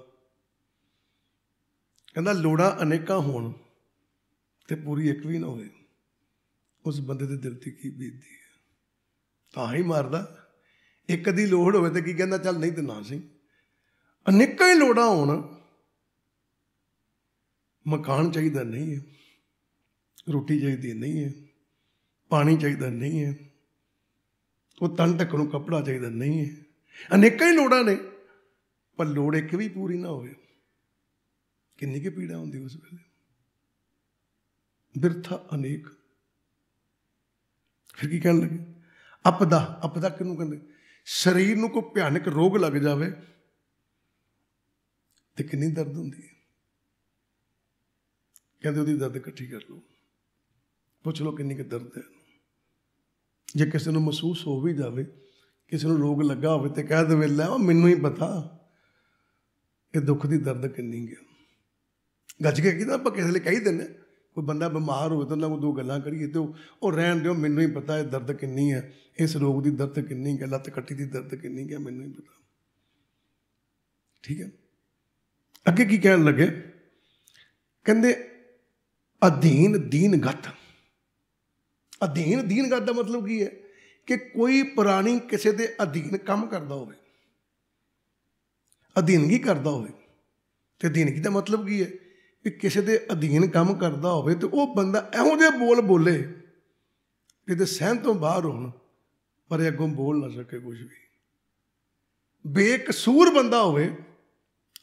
A: ਕਹਿੰਦਾ ਲੋੜਾ ਅਨੇਕਾਂ ਹੋਣ ਤੇ ਪੂਰੀ ਇੱਕ ਵੀ ਨਾ ਹੋਵੇ ਉਸ ਬੰਦੇ ਦੇ ਦਿਲ ਤੇ ਕੀ ਬੀਤਦੀ ਹੈ ਤਾਂ ਹੀ ਮਰਦਾ ਇੱਕ ਦੀ ਲੋੜ ਹੋਵੇ ਤੇ ਕੀ ਕਹਿੰਦਾ ਚੱਲ ਨਹੀਂ ਤੇ ਨਾ ਸੀ ਅਨੇਕਾਂ ਹੀ ਲੋੜਾਂ ਹੋਣ ਮਕਾਨ ਚਾਹੀਦਾ ਨਹੀਂ ਹੈ ਰੋਟੀ ਚਾਹੀਦੀ ਨਹੀਂ ਹੈ ਪਾਣੀ ਚਾਹੀਦਾ ਨਹੀਂ ਹੈ ਉਹ ਤਨ ਤੱਕ ਨੂੰ ਕਪੜਾ ਚਾਹੀਦਾ ਨਹੀਂ ਹੈ ਅਨੇਕਾਂ ਹੀ ਲੋੜਾਂ ਨੇ ਪਰ ਲੋੜ ਇੱਕ ਵੀ ਪੂਰੀ ਨਾ ਹੋਵੇ ਕਿੰਨੀ ਕੀ ਪੀੜਾ ਹੁੰਦੀ ਉਸ ਵੇਲੇ ਬਿਰਥਾ ਅਨੇਕ ਫਿਰ ਕੀ ਕਹਿਣ ਲੱਗੇ ਅਪਦਾ ਅਪਦਾ ਕਿਨੂੰ ਕਹਿੰਦੇ ਸਰੀਰ ਨੂੰ ਕੋਈ ਭਿਆਨਕ ਰੋਗ ਲੱਗ ਜਾਵੇ ਤੇ ਕਿੰਨੀ ਦਰਦ ਹੁੰਦੀ ਹੈ ਕਹਿੰਦੇ ਉਹਦੀ ਦਰਦ ਇਕੱਠੀ ਕਰ ਲਓ ਪੁੱਛ ਲੋ ਕਿੰਨੀ ਕਿ ਦਰਦ ਹੈ ਜੇ ਕਿਸੇ ਨੂੰ ਮਹਿਸੂਸ ਹੋ ਵੀ ਜਾਵੇ ਕਿਸੇ ਨੂੰ ਰੋਗ ਲੱਗਾ ਹੋਵੇ ਤੇ ਕਹਿ ਦੇਵੇ ਲੈ ਉਹ ਮੈਨੂੰ ਹੀ ਪਤਾ ਇਹ ਦੁੱਖ ਦੀ ਦਰਦ ਕਿੰਨੀ ਹੈ ਗੱਜ ਕੇ ਕਿਹਦਾ ਆਪਾਂ ਕਿਸੇ ਲਈ ਕਹੀ ਦਿੰਨੇ ਕੋਈ ਬੰਦਾ ਬਿਮਾਰ ਹੋਵੇ ਤਾਂ ਨਾ ਉਹ ਦੋ ਗੱਲਾਂ ਕਰੀਏ ਤੇ ਉਹ ਰਹਿਣ ਦਿਓ ਮੈਨੂੰ ਹੀ ਪਤਾ ਇਹ ਦਰਦ ਕਿੰਨੀ ਹੈ ਇਸ ਰੋਗ ਦੀ ਦਰਦ ਕਿੰਨੀ ਹੈ ਲੱਤ ਕੱਟੀ ਦੀ ਦਰਦ ਕਿੰਨੀ ਹੈ ਮੈਨੂੰ ਹੀ ਪਤਾ ਠੀਕ ਹੈ ਅੱਗੇ ਕੀ ਕਹਿਣ ਲੱਗੇ ਕਹਿੰਦੇ ਅਧੀਨ ਦੀਨ ਗਤ ਅਧੀਨ ਦੀਨ ਗੱਦ ਦਾ ਮਤਲਬ ਕੀ ਹੈ ਕਿ ਕੋਈ ਪ੍ਰਾਣੀ ਕਿਸੇ ਦੇ ਅਧੀਨ ਕੰਮ ਕਰਦਾ ਹੋਵੇ ਅਧੀਨਗੀ ਕਰਦਾ ਹੋਵੇ ਤੇ ਅਧੀਨਗੀ ਦਾ ਮਤਲਬ ਕੀ ਹੈ ਕਿ ਕਿਸੇ ਦੇ ਅਧੀਨ ਕੰਮ ਕਰਦਾ ਹੋਵੇ ਤੇ ਉਹ ਬੰਦਾ ਇਹੋ ਜਿਹੇ ਬੋਲ ਬੋਲੇ ਜਿਹਦੇ ਸਹਿਣ ਤੋਂ ਬਾਹਰ ਹੋਣ ਪਰ ਅੱਗੋਂ ਬੋਲ ਨਾ ਸਕੇ ਕੁਝ ਵੀ ਬੇਕਸੂਰ ਬੰਦਾ ਹੋਵੇ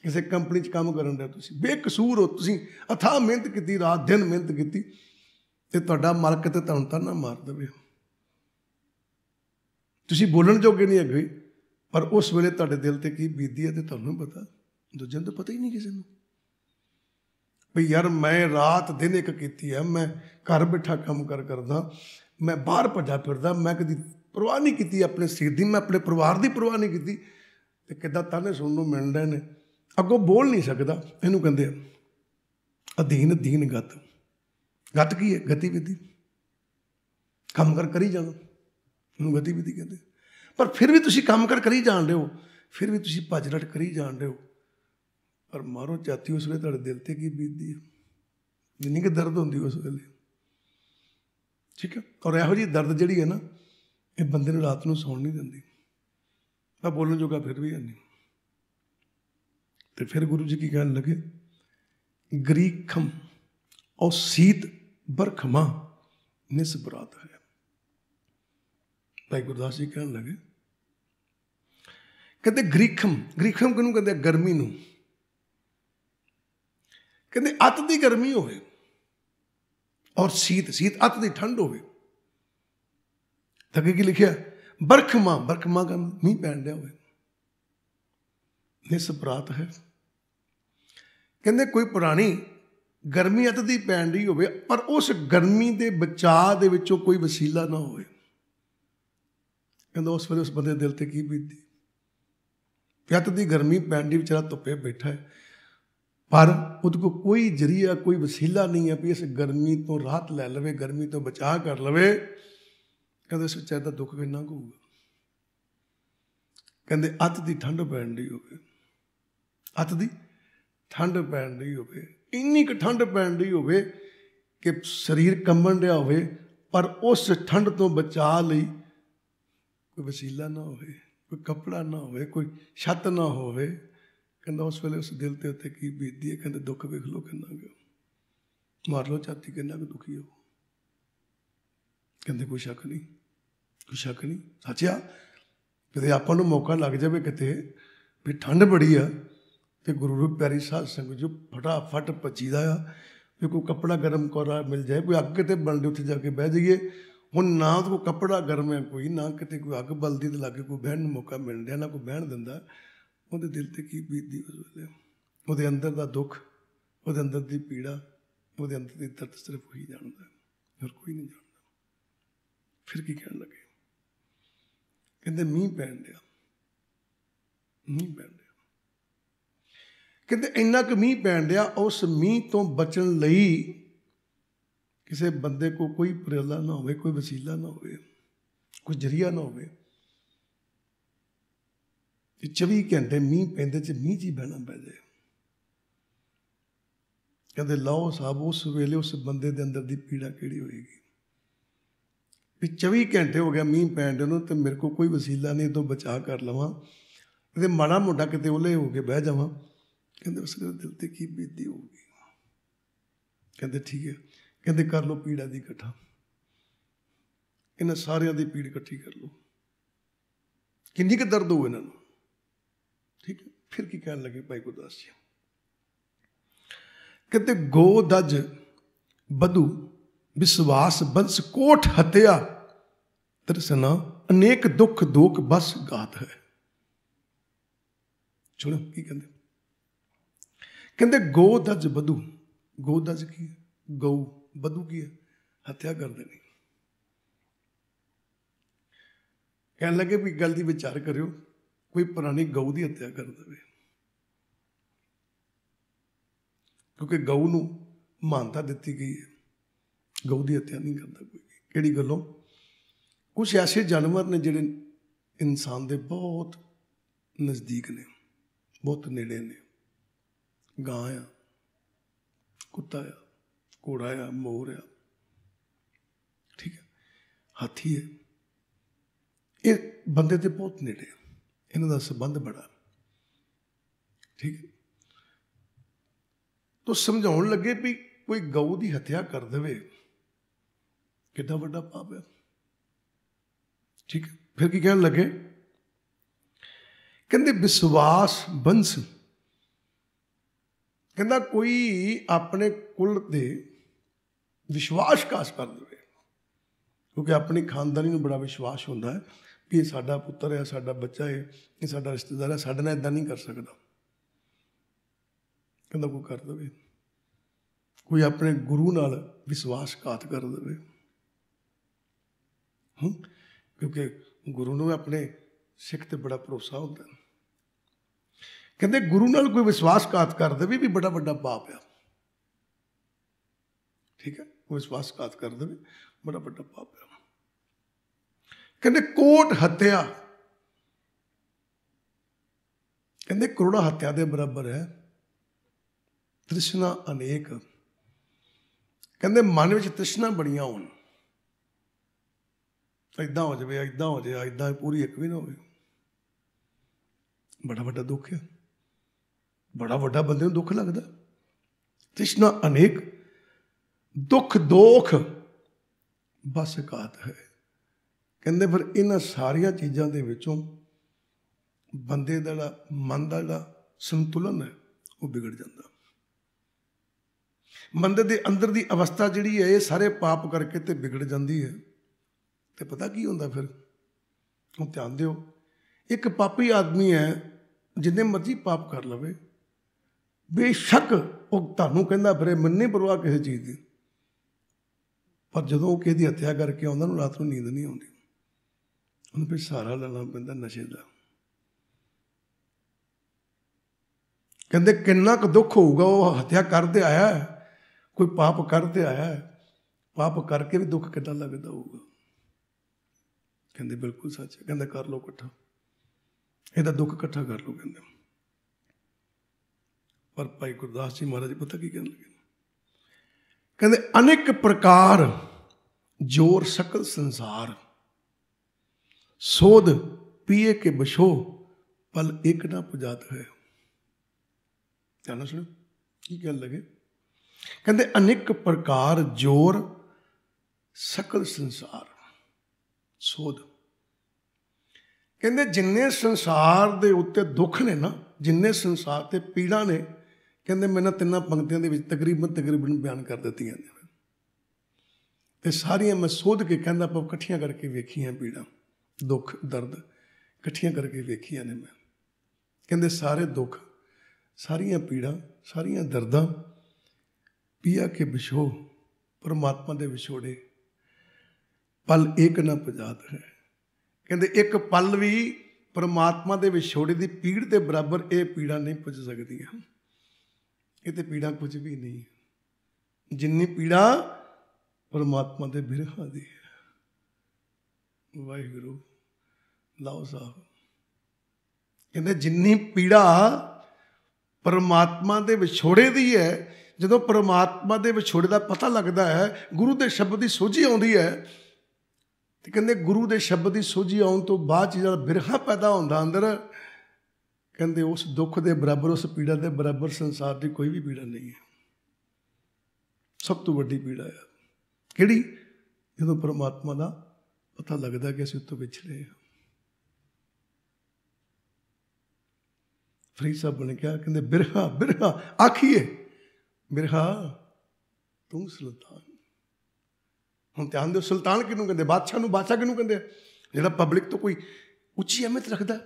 A: ਕਿਸੇ ਕੰਪਨੀ 'ਚ ਕੰਮ ਕਰਨ ਦੇ ਤੁਸੀਂ ਬੇਕਸੂਰ ਹੋ ਤੁਸੀਂ ਅਥਾ ਮਿਹਨਤ ਕੀਤੀ ਰਾਤ ਦਿਨ ਮਿਹਨਤ ਕੀਤੀ ਤੇ ਤੁਹਾਡਾ ਮਾਲਕ ਤੇ ਤੁਹਾਨੂੰ ਤਾਂ ਨਾ ਮਾਰ ਦੇਵੇ ਤੁਸੀਂ ਬੋਲਣ ਜੋਗੇ ਨਹੀਂ ਅੱਗੇ ਪਰ ਉਸ ਵੇਲੇ ਤੁਹਾਡੇ ਦਿਲ ਤੇ ਕੀ ਬੀਤੀ ਹੈ ਤੇ ਤੁਹਾਨੂੰ ਪਤਾ ਦੂਜਿਆਂ ਨੂੰ ਪਤਾ ਹੀ ਨਹੀਂ ਕਿਸੇ ਨੂੰ ਵੀ ਯਾਰ ਮੈਂ ਰਾਤ ਦਿਨ ਇੱਕ ਕੀਤੀ ਹੈ ਮੈਂ ਘਰ ਬਿਠਾ ਕੰਮ ਕਰ ਕਰਦਾ ਮੈਂ ਬਾਹਰ ਭੱਜਾ ਫਿਰਦਾ ਮੈਂ ਕਦੀ ਪਰਵਾਹ ਨਹੀਂ ਕੀਤੀ ਆਪਣੇ ਸਿਰ ਦੀ ਮੈਂ ਆਪਣੇ ਪਰਿਵਾਰ ਦੀ ਪਰਵਾਹ ਨਹੀਂ ਕੀਤੀ ਤੇ ਕਿੱਦਾਂ ਤਾਨੇ ਸੁਣਨ ਨੂੰ ਮਿਲਣ ਦੇ ਨੇ ਅੱਗੋਂ ਬੋਲ ਨਹੀਂ ਸਕਦਾ ਇਹਨੂੰ ਕਹਿੰਦੇ ਆ ਅਧੀਨ ਦੀਨ ਗਤ ਗਤ ਕੀ ਹੈ ਗਤੀਵਿਧੀ ਕੰਮ ਕਰ ਕਰੀ ਜਾਓ ਨੂੰ ਗਤੀਵਿਧੀ ਕਹਿੰਦੇ ਪਰ ਫਿਰ ਵੀ ਤੁਸੀਂ ਕੰਮ ਕਰ ਕਰੀ ਜਾਣ ਰਹੇ ਹੋ ਫਿਰ ਵੀ ਤੁਸੀਂ ਭੱਜ ਰਟ ਕਰੀ ਜਾਣ ਰਹੇ ਹੋ ਪਰ ਮਾਰੋ ਚਾਤੀ ਉਸ ਵੇਲੇ ਤੁਹਾਡੇ ਦਿਲ ਤੇ ਕੀ ਬੀਤਦੀ ਹੈ ਜਿੰਨੀ ਕਿ ਦਰਦ ਹੁੰਦੀ ਉਸ ਵੇਲੇ ਠੀਕ ਹੈ ਔਰ ਇਹੋ ਜੀ ਦਰਦ ਜਿਹੜੀ ਹੈ ਨਾ ਇਹ ਬੰਦੇ ਨੂੰ ਰਾਤ ਨੂੰ ਸੌਣ ਨਹੀਂ ਦਿੰਦੀ ਮੈਂ ਬੋਲਣ ਜੋਗਾ ਫਿਰ ਵੀ ਨਹੀਂ ਤੇ ਫਿਰ ਗੁਰੂ ਜੀ ਕੀ ਕਹਿਣ ਲੱਗੇ ਗਰੀਖਮ ਔ ਸੀਤ ਬਰਖਮਾ ਨਿਸਬਰਾਤ ਹੈ ਭਾਈ ਗੁਰਦਾਸ ਜੀ ਕਹਿਣ ਲੱਗੇ ਕਹਿੰਦੇ ਗ੍ਰੀਖਮ ਗ੍ਰੀਖਮ ਕਿਹਨੂੰ ਕਹਿੰਦੇ ਗਰਮੀ ਨੂੰ ਕਹਿੰਦੇ ਅਤ ਦੀ ਗਰਮੀ ਹੋਵੇ ਔਰ ਸੀਤ ਸੀਤ ਅਤ ਦੀ ਠੰਡ ਹੋਵੇ ਤਾਂ ਕੀ ਲਿਖਿਆ ਬਰਖਮਾ ਬਰਖਮਾ ਕਾ ਮੀਂਹ ਪੈਣ ਡਿਆ ਹੋਵੇ ਨਿਸਬਰਾਤ ਹੈ ਕਹਿੰਦੇ ਕੋਈ ਪੁਰਾਣੀ ਗਰਮੀ ਅਤ ਦੀ ਪੈਣ ਰਹੀ ਹੋਵੇ ਪਰ ਉਸ ਗਰਮੀ ਦੇ ਬਚਾਅ ਦੇ ਵਿੱਚੋਂ ਕੋਈ ਵਸੀਲਾ ਨਾ ਹੋਵੇ ਕਹਿੰਦਾ ਉਸ ਵੇਲੇ ਉਸ ਬੰਦੇ ਦਿਲ ਤੇ ਕੀ ਬੀਤਦੀ ਪਿਆਤ ਦੀ ਗਰਮੀ ਪੈਣ ਦੀ ਵਿਚਾਰਾ ਧੁੱਪੇ ਬੈਠਾ ਹੈ ਪਰ ਉਹਦੇ ਕੋ ਕੋਈ ਜਰੀਆ ਕੋਈ ਵਸੀਲਾ ਨਹੀਂ ਹੈ ਵੀ ਇਸ ਗਰਮੀ ਤੋਂ ਰਾਹਤ ਲੈ ਲਵੇ ਗਰਮੀ ਤੋਂ ਬਚਾਅ ਕਰ ਲਵੇ ਕਹਿੰਦੇ ਸੱਚਾ ਤਾਂ ਦੁੱਖ ਕਿੰਨਾ ਹੋਊਗਾ ਕਹਿੰਦੇ ਅੱਤ ਦੀ ਠੰਡ ਪੈਣ ਦੀ ਹੋਵੇ ਅੱਤ ਦੀ ਠੰਡ ਪੈਣ ਦੀ ਹੋਵੇ ਇੰਨੀ ਕਿ ਠੰਡ ਪੈਣ ਦੀ ਹੋਵੇ ਕਿ ਸਰੀਰ ਕੰਬਣ ਰਿਹਾ ਹੋਵੇ ਪਰ ਉਸ ਠੰਡ ਤੋਂ ਬਚਾ ਲਈ ਕੋਈ ਵਸੀਲਾ ਨਾ ਹੋਵੇ ਕੋਈ ਕਪੜਾ ਨਾ ਹੋਵੇ ਕੋਈ ਛੱਤ ਨਾ ਹੋਵੇ ਕਹਿੰਦਾ ਉਸ ਵੇਲੇ ਉਸ ਦਿਲ ਤੇ ਉੱਤੇ ਕੀ ਬੀਤਦੀ ਹੈ ਕਹਿੰਦਾ ਦੁੱਖ ਵੇਖ ਲੋ ਕਿੰਨਾ ਗਿਆ ਮਾਰ ਲੋ ਚਾਤੀ ਕਿੰਨਾ ਕਿ ਦੁਖੀ ਹੋ ਕਹਿੰਦੇ ਕੋਈ ਸ਼ੱਕ ਨਹੀਂ ਕੋਈ ਸ਼ੱਕ ਨਹੀਂ ਸੱਚਿਆ ਕਿਤੇ ਆਪਾਂ ਨੂੰ ਮੌਕਾ ਲੱਗ ਜਾਵੇ ਕਿਤੇ ਵੀ ਠੰਡ ਬੜੀ ਆ ਤੇ ਗੁਰੂ ਰੂਪ ਪਿਆਰੀ ਸਾਧ ਸੰਗ ਜੋ ਫਟਾਫਟ ਪਚੀਦਾ ਆ ਵੀ ਕੋਈ ਕੱਪੜਾ ਗਰਮ ਕੋਰਾ ਮਿਲ ਜਾਏ ਕੋਈ ਅੱਗ ਤੇ ਬਲਦੇ ਉੱਥੇ ਜਾ ਕੇ ਬਹਿ ਜਾਈਏ ਹੁਣ ਨਾ ਕੋ ਕੱਪੜਾ ਗਰਮ ਹੈ ਕੋਈ ਨਾ ਕਿਤੇ ਕੋਈ ਅੱਗ ਬਲਦੀ ਤੇ ਲੱਗੇ ਕੋਈ ਬਹਿਣ ਨੂੰ ਮੌਕਾ ਮਿਲਦਾ ਨਾ ਕੋਈ ਬਹਿਣ ਦਿੰਦਾ ਉਹਦੇ ਦਿਲ ਤੇ ਕੀ ਬੀਤਦੀ ਉਸ ਵੇਲੇ ਉਹਦੇ ਅੰਦਰ ਦਾ ਦੁੱਖ ਉਹਦੇ ਅੰਦਰ ਦੀ ਪੀੜਾ ਉਹਦੇ ਅੰਦਰ ਦੀ ਦਰਦ ਸਿਰਫ ਉਹੀ ਜਾਣਦਾ ਹੋਰ ਕੋਈ ਨਹੀਂ ਜਾਣਦਾ ਫਿਰ ਕੀ ਕਹਿਣ ਲੱਗੇ ਕਹਿੰਦੇ ਮੀਂਹ ਪੈਣ ਦਿਆ ਮੀਂਹ ਪੈਣ ਕਿਤੇ ਇੰਨਾ ਕੁ ਮੀਂਹ ਪੈਣ ਰਿਹਾ ਉਸ ਮੀਂਹ ਤੋਂ ਬਚਣ ਲਈ ਕਿਸੇ ਬੰਦੇ ਕੋ ਕੋਈ ਪ੍ਰੇਲਾ ਨਾ ਹੋਵੇ ਕੋਈ ਵਸੀਲਾ ਨਾ ਹੋਵੇ ਕੋਈ ਜਰੀਆ ਨਾ ਹੋਵੇ ਤੇ 24 ਘੰਟੇ ਮੀਂਹ ਪੈਂਦੇ ਚ ਮੀਂਹ ਜੀ ਬਹਿਣਾ ਪੈ ਜਾਏ ਕਹਿੰਦੇ ਲਓ ਸਾਬ ਉਸ ਵੇਲੇ ਉਸ ਬੰਦੇ ਦੇ ਅੰਦਰ ਦੀ ਪੀੜਾ ਕਿਹੜੀ ਹੋਏਗੀ ਵੀ 24 ਘੰਟੇ ਹੋ ਗਿਆ ਮੀਂਹ ਪੈਣ ਦੇ ਨੂੰ ਤੇ ਮੇਰੇ ਕੋ ਕੋਈ ਵਸੀਲਾ ਨਹੀਂ ਤੋਂ ਬਚਾ ਕਰ ਲਵਾਂ ਤੇ ਮਾੜਾ ਮੋਟਾ ਕਿਤੇ ਉਲੇ ਹੋ ਕੇ ਬਹਿ ਜਾਵਾਂ ਕਹਿੰਦੇ ਉਸ ਦੇ ਦਿਲ ਤੇ ਕੀ ਬੀਤੀ ਹੋਊਗੀ ਕਹਿੰਦੇ ਠੀਕ ਹੈ ਕਹਿੰਦੇ ਕਰ ਲੋ ਪੀੜਾ ਦੀ ਇਕੱਠਾ ਇਹਨਾਂ ਸਾਰਿਆਂ ਦੀ ਪੀੜ ਇਕੱਠੀ ਕਰ ਲੋ ਕਿੰਨੀ ਕਿ ਦਰਦ ਹੋਊ ਇਹਨਾਂ ਨੂੰ ਠੀਕ ਹੈ ਫਿਰ ਕੀ ਕਹਿਣ ਲੱਗੇ ਭਾਈ ਗੁਰਦਾਸ ਜੀ ਕਹਿੰਦੇ ਗੋਦਜ ਬਧੂ ਵਿਸ਼ਵਾਸ ਬੰਸ ਕੋਠ ਹਤਿਆ ਤਰਸਨਾ ਅਨੇਕ ਦੁੱਖ ਦੋਖ ਬਸ ਗਾਤ ਹੈ ਚਲੋ ਕੀ ਕਹਿੰਦੇ ਕਹਿੰਦੇ ਗੋ ਦਜ ਬਧੂ ਗੋ ਦਜ ਕੀ ਗਊ ਬਧੂ ਕੀ ਹੱਤਿਆ ਕਰ ਦੇਣੀ ਕਹਿਣ ਲੱਗੇ ਵੀ ਗੱਲ ਦੀ ਵਿਚਾਰ ਕਰਿਓ ਕੋਈ ਪੁਰਾਣੀ ਗਊ ਦੀ ਹੱਤਿਆ ਕਰ ਦੇਵੇ ਕਿਉਂਕਿ ਗਊ ਨੂੰ ਮਾਨਤਾ ਦਿੱਤੀ ਗਈ ਹੈ ਗਊ ਦੀ ਹੱਤਿਆ ਨਹੀਂ ਕਰਦਾ ਕੋਈ ਕਿਹੜੀ ਗੱਲੋਂ ਕੁਝ ਐਸੇ ਜਾਨਵਰ ਨੇ ਜਿਹੜੇ ਇਨਸਾਨ ਦੇ ਬਹੁਤ ਨਜ਼ਦੀਕ ਨੇ ਬਹੁਤ ਨੇੜੇ ਨੇ ਗਾਂ ਆ ਕੁੱਤਾ ਆ ਘੋੜਾ ਆ ਮੋਰ ਆ ਠੀਕ ਹੈ ਹਾਥੀ ਹੈ ਇਹ ਬੰਦੇ ਤੇ ਬਹੁਤ ਨੇੜੇ ਇਹਨਾਂ ਦਾ ਸਬੰਧ ਬੜਾ ਠੀਕ ਤੋ ਸਮਝਾਉਣ ਲੱਗੇ ਵੀ ਕੋਈ ਗਊ ਦੀ ਹੱਤਿਆ ਕਰ ਦੇਵੇ ਕਿੰਨਾ ਵੱਡਾ ਪਾਪ ਹੈ ਠੀਕ ਫਿਰ ਕੀ ਕਹਿਣ ਲੱਗੇ ਕਹਿੰਦੇ ਵਿਸ਼ਵਾਸ ਬੰਸ ਕਹਿੰਦਾ ਕੋਈ ਆਪਣੇ ਕੁਲ ਵਿਸ਼ਵਾਸ ਕਾਸ ਕਰ ਦੇਵੇ ਕਿਉਂਕਿ ਆਪਣੀ ਖਾਨਦਾਨੀ ਨੂੰ ਬੜਾ ਵਿਸ਼ਵਾਸ ਹੁੰਦਾ ਹੈ ਕਿ ਇਹ ਸਾਡਾ ਪੁੱਤਰ ਹੈ ਸਾਡਾ ਬੱਚਾ ਹੈ ਇਹ ਸਾਡਾ ਰਿਸ਼ਤੇਦਾਰ ਹੈ ਸਾਡੇ ਨਾਲ ਇਦਾਂ ਨਹੀਂ ਕਰ ਸਕਦਾ ਕਹਿੰਦਾ ਕੋਈ ਕਰ ਦੇਵੇ ਕੋਈ ਆਪਣੇ ਗੁਰੂ ਨਾਲ ਵਿਸ਼ਵਾਸ ਘਾਤ ਕਰ ਦੇਵੇ ਹੂੰ ਕਿਉਂਕਿ ਗੁਰੂ ਨੂੰ ਆਪਣੇ ਸਿੱਖ ਤੇ ਬੜਾ ਭਰੋਸਾ ਹੁੰਦਾ ਹੈ ਕਹਿੰਦੇ ਗੁਰੂ ਨਾਲ ਕੋਈ ਵਿਸ਼ਵਾਸਘਾਤ ਕਰ ਦੇਵੇ ਵੀ ਬੜਾ ਵੱਡਾ ਪਾਪ ਆ ਠੀਕ ਹੈ ਕੋਈ ਵਿਸ਼ਵਾਸਘਾਤ ਕਰ ਦੇਵੇ ਬੜਾ ਵੱਡਾ ਪਾਪ ਆ ਕਹਿੰਦੇ ਕੋਟ ਹੱਤਿਆ ਕਹਿੰਦੇ ਕਰੋੜਾ ਹੱਤਿਆ ਦੇ ਬਰਾਬਰ ਹੈ ਤ੍ਰਿਸ਼ਨਾ ਅਨੇਕ ਕਹਿੰਦੇ ਮਨ ਵਿੱਚ ਤ੍ਰਿਸ਼ਨਾ ਬੜੀਆਂ ਹੋਣ ਇਦਾਂ ਹੋ ਜਵੇ ਇਦਾਂ ਹੋ ਜਾਵੇ ਇਦਾਂ ਪੂਰੀ ਇੱਕ ਵੀ ਨਾ ਹੋਵੇ ਬੜਾ ਵੱਡਾ ਦੁੱਖ ਹੈ ਬੜਾ ਵੱਡਾ ਬੰਦੇ ਨੂੰ ਦੁੱਖ ਲੱਗਦਾ ਤ੍ਰਿਸ਼ਨਾ ਅਨੇਕ ਦੁੱਖ ਦੋਖ ਬਸ ਕਾਤ ਹੈ ਕਹਿੰਦੇ ਫਿਰ ਇਹਨਾਂ ਸਾਰੀਆਂ ਚੀਜ਼ਾਂ ਦੇ ਵਿੱਚੋਂ ਬੰਦੇ ਦਾ ਮਨ ਦਾ ਜਿਹੜਾ ਸੰਤੁਲਨ ਹੈ ਉਹ ਵਿਗੜ ਜਾਂਦਾ ਬੰਦੇ ਦੇ ਅੰਦਰ ਦੀ ਅਵਸਥਾ ਜਿਹੜੀ ਹੈ ਇਹ ਸਾਰੇ ਪਾਪ ਕਰਕੇ ਤੇ ਵਿਗੜ ਜਾਂਦੀ ਹੈ ਤੇ ਪਤਾ ਕੀ ਹੁੰਦਾ ਫਿਰ ਉਹ ਧਿਆਨ ਦਿਓ ਇੱਕ ਪਾਪੀ ਆਦਮੀ ਹੈ ਜਿੰਨੇ ਮਰਜ਼ੀ ਪਾਪ ਕਰ ਲਵੇ ਬੇਸ਼ੱਕ ਉਹ ਤੁਹਾਨੂੰ ਕਹਿੰਦਾ ਫਿਰੇ ਮੰਨੇ ਪਰਵਾਹ ਕਿਸੇ ਚੀਜ਼ ਦੀ ਪਰ ਜਦੋਂ ਉਹ ਕਿਹਦੀ ਹੱਤਿਆ ਕਰਕੇ ਆਉਂਦਾ ਨੂੰ ਰਾਤ ਨੂੰ ਨੀਂਦ ਨਹੀਂ ਆਉਂਦੀ ਉਹਨੂੰ ਫਿਰ ਸਹਾਰਾ ਲੈਣਾ ਪੈਂਦਾ ਨਸ਼ੇ ਦਾ ਕਹਿੰਦੇ ਕਿੰਨਾ ਕੁ ਦੁੱਖ ਹੋਊਗਾ ਉਹ ਹੱਤਿਆ ਕਰਦੇ ਆਇਆ ਕੋਈ ਪਾਪ ਕਰਦੇ ਆਇਆ ਪਾਪ ਕਰਕੇ ਵੀ ਦੁੱਖ ਕਿੱਦਾਂ ਲੱਗਦਾ ਹੋਊਗਾ ਕਹਿੰਦੇ ਬਿਲਕੁਲ ਸੱਚ ਕਹਿੰਦਾ ਕਰ ਲੋ ਇਕੱਠਾ ਇਹਦਾ ਦੁੱਖ ਇਕੱਠਾ ਕਰ ਲੋ ਕਹਿੰਦੇ ਪਰ ਭਾਈ ਗੁਰਦਾਸ ਜੀ ਮਹਾਰਾਜ ਪਤਾ ਕੀ ਕਹਿਣ ਲੱਗੇ ਕਹਿੰਦੇ ਅਨੇਕ ਪ੍ਰਕਾਰ ਜੋਰ ਸਕਲ ਸੰਸਾਰ ਸੋਧ ਪੀਏ ਕੇ ਬਸ਼ੋ ਪਲ ਇੱਕ ਨਾ ਪੁਜਾਤ ਹੈ ਜਾਣਾ ਸੁਣੋ ਕੀ ਗੱਲ ਲਗੇ ਕਹਿੰਦੇ ਅਨੇਕ ਪ੍ਰਕਾਰ ਜੋਰ ਸਕਲ ਸੰਸਾਰ ਸੋਧ ਕਹਿੰਦੇ ਜਿੰਨੇ ਸੰਸਾਰ ਦੇ ਉੱਤੇ ਦੁੱਖ ਨੇ ਨਾ ਜਿੰਨੇ ਸੰਸਾਰ ਤੇ ਪੀੜਾ ਨੇ ਕਹਿੰਦੇ ਮੈਂ ਨਾ ਤਿੰਨਾਂ ਪੰਕਤੀਆਂ ਦੇ ਵਿੱਚ ਤਕਰੀਬਨ ਤਕਰੀਬਨ ਬਿਆਨ ਕਰ ਦਿੱਤੀਆਂ ਨੇ ਤੇ ਸਾਰੀਆਂ ਮੈਂ ਸੋਧ ਕੇ ਕਹਿੰਦਾ ਆਪਾਂ ਇਕੱਠੀਆਂ ਕਰਕੇ ਵੇਖੀਆਂ ਪੀੜਾਂ ਦੁੱਖ ਦਰਦ ਇਕੱਠੀਆਂ ਕਰਕੇ ਵੇਖੀਆਂ ਨੇ ਮੈਂ ਕਹਿੰਦੇ ਸਾਰੇ ਦੁੱਖ ਸਾਰੀਆਂ ਪੀੜਾਂ ਸਾਰੀਆਂ ਦਰਦਾਂ ਪੀਆ ਕੇ ਵਿਛੋ ਪਰਮਾਤਮਾ ਦੇ ਵਿਛੋੜੇ ਪਲ ਇੱਕ ਨਾ ਪਜਾਤ ਹੈ ਕਹਿੰਦੇ ਇੱਕ ਪਲ ਵੀ ਪਰਮਾਤਮਾ ਦੇ ਵਿਛੋੜੇ ਦੀ ਪੀੜ ਦੇ ਬਰਾਬਰ ਇਹ ਪੀੜਾ ਨਹੀਂ ਪੁੱਜ ਸਕਦੀਆਂ ਇਹ ਤੇ ਪੀੜਾ ਕੁਝ ਵੀ ਨਹੀਂ ਜਿੰਨੀ ਪੀੜਾ ਪਰਮਾਤਮਾ ਦੇ ਬਿਰਹਾ ਦੀ ਹੈ ਵਾਹਿਗੁਰੂ ਲਾਓ ਸਾਹਿਬ ਕਹਿੰਦੇ ਜਿੰਨੀ ਪੀੜਾ ਪਰਮਾਤਮਾ ਦੇ ਵਿਛੋੜੇ ਦੀ ਹੈ ਜਦੋਂ ਪਰਮਾਤਮਾ ਦੇ ਵਿਛੋੜੇ ਦਾ ਪਤਾ ਲੱਗਦਾ ਹੈ ਗੁਰੂ ਦੇ ਸ਼ਬਦ ਦੀ ਸੋਝੀ ਆਉਂਦੀ ਹੈ ਤੇ ਕਹਿੰਦੇ ਗੁਰੂ ਦੇ ਸ਼ਬਦ ਦੀ ਸੋਝੀ ਆਉਣ ਤੋਂ ਬਾਅਦ ਜਿਹੜਾ ਬਿਰਹਾ ਪੈਦਾ ਹੁੰਦਾ ਅੰਦਰ ਕਹਿੰਦੇ ਉਸ ਦੁੱਖ ਦੇ ਬਰਾਬਰ ਉਸ ਪੀੜਾ ਦੇ ਬਰਾਬਰ ਸੰਸਾਰ ਦੀ ਕੋਈ ਵੀ ਪੀੜਾ ਨਹੀਂ ਹੈ ਸਭ ਤੋਂ ਵੱਡੀ ਪੀੜਾ ਹੈ ਕਿਹੜੀ ਜਦੋਂ ਪਰਮਾਤਮਾ ਦਾ ਪਤਾ ਲੱਗਦਾ ਕਿ ਅਸੀਂ ਉਤੋਂ ਵਿਛੜੇ ਹਾਂ ਫਰੀਦ ਸਾਹਿਬ ਨੇ ਕਿਹਾ ਕਹਿੰਦੇ ਬਿਰਹਾ ਬਿਰਹਾ ਆਖੀਏ ਬਿਰਹਾ ਤੂੰ ਸੁਲਤਾਨ ਹੁਣ ਧਿਆਨ ਦਿਓ ਸੁਲਤਾਨ ਕਿਹਨੂੰ ਕਹਿੰਦੇ ਬਾਦਸ਼ਾਹ ਨੂੰ ਬਾਦਸ਼ਾਹ ਕਿਹਨੂੰ ਕਹਿੰਦੇ ਜਿਹੜਾ ਪਬਲਿਕ ਤੋਂ ਕੋਈ ਉੱਚੀ ਅਹਿਮਤ ਰੱਖਦਾ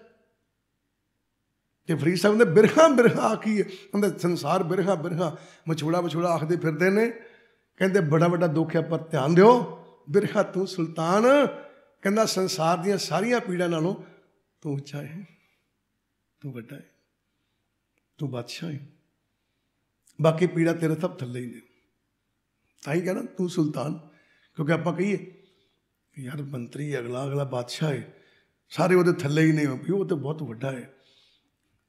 A: ਤੇ ਫਰੀਦ ਸਾਹਿਬ ਨੇ ਬਿਰਹਾ ਬਿਰਹਾ ਆਖੀ ਕਹਿੰਦੇ ਸੰਸਾਰ ਬਿਰਹਾ ਬਿਰਹਾ ਮਛੂੜਾ ਮਛੂੜਾ ਆਖਦੇ ਫਿਰਦੇ ਨੇ ਕਹਿੰਦੇ ਬੜਾ ਵੱਡਾ ਦੁੱਖ ਹੈ ਪਰ ਧਿਆਨ ਦਿਓ ਬਿਰਹਾ ਤੂੰ ਸੁਲਤਾਨ ਕਹਿੰਦਾ ਸੰਸਾਰ ਦੀਆਂ ਸਾਰੀਆਂ ਪੀੜਾਂ ਨਾਲੋਂ ਤੂੰ ਉੱਚਾ ਹੈ ਤੂੰ ਵੱਡਾ ਹੈ ਤੂੰ ਬਾਦਸ਼ਾਹ ਹੈ ਬਾਕੀ ਪੀੜਾ ਤੇਰੇ ਸਭ ਥੱਲੇ ਹੀ ਨੇ ਤਾਂ ਹੀ ਕਹਿੰਦਾ ਤੂੰ ਸੁਲਤਾਨ ਕਿਉਂਕਿ ਆਪਾਂ ਕਹੀਏ ਯਾਰ ਮੰਤਰੀ ਅਗਲਾ ਅਗਲਾ ਬਾਦਸ਼ਾਹ ਹੈ ਸਾਰੇ ਉਹਦੇ ਥੱਲੇ ਹੀ ਨੇ ਉਹ ਤਾਂ ਬਹੁਤ ਵੱਡਾ ਹੈ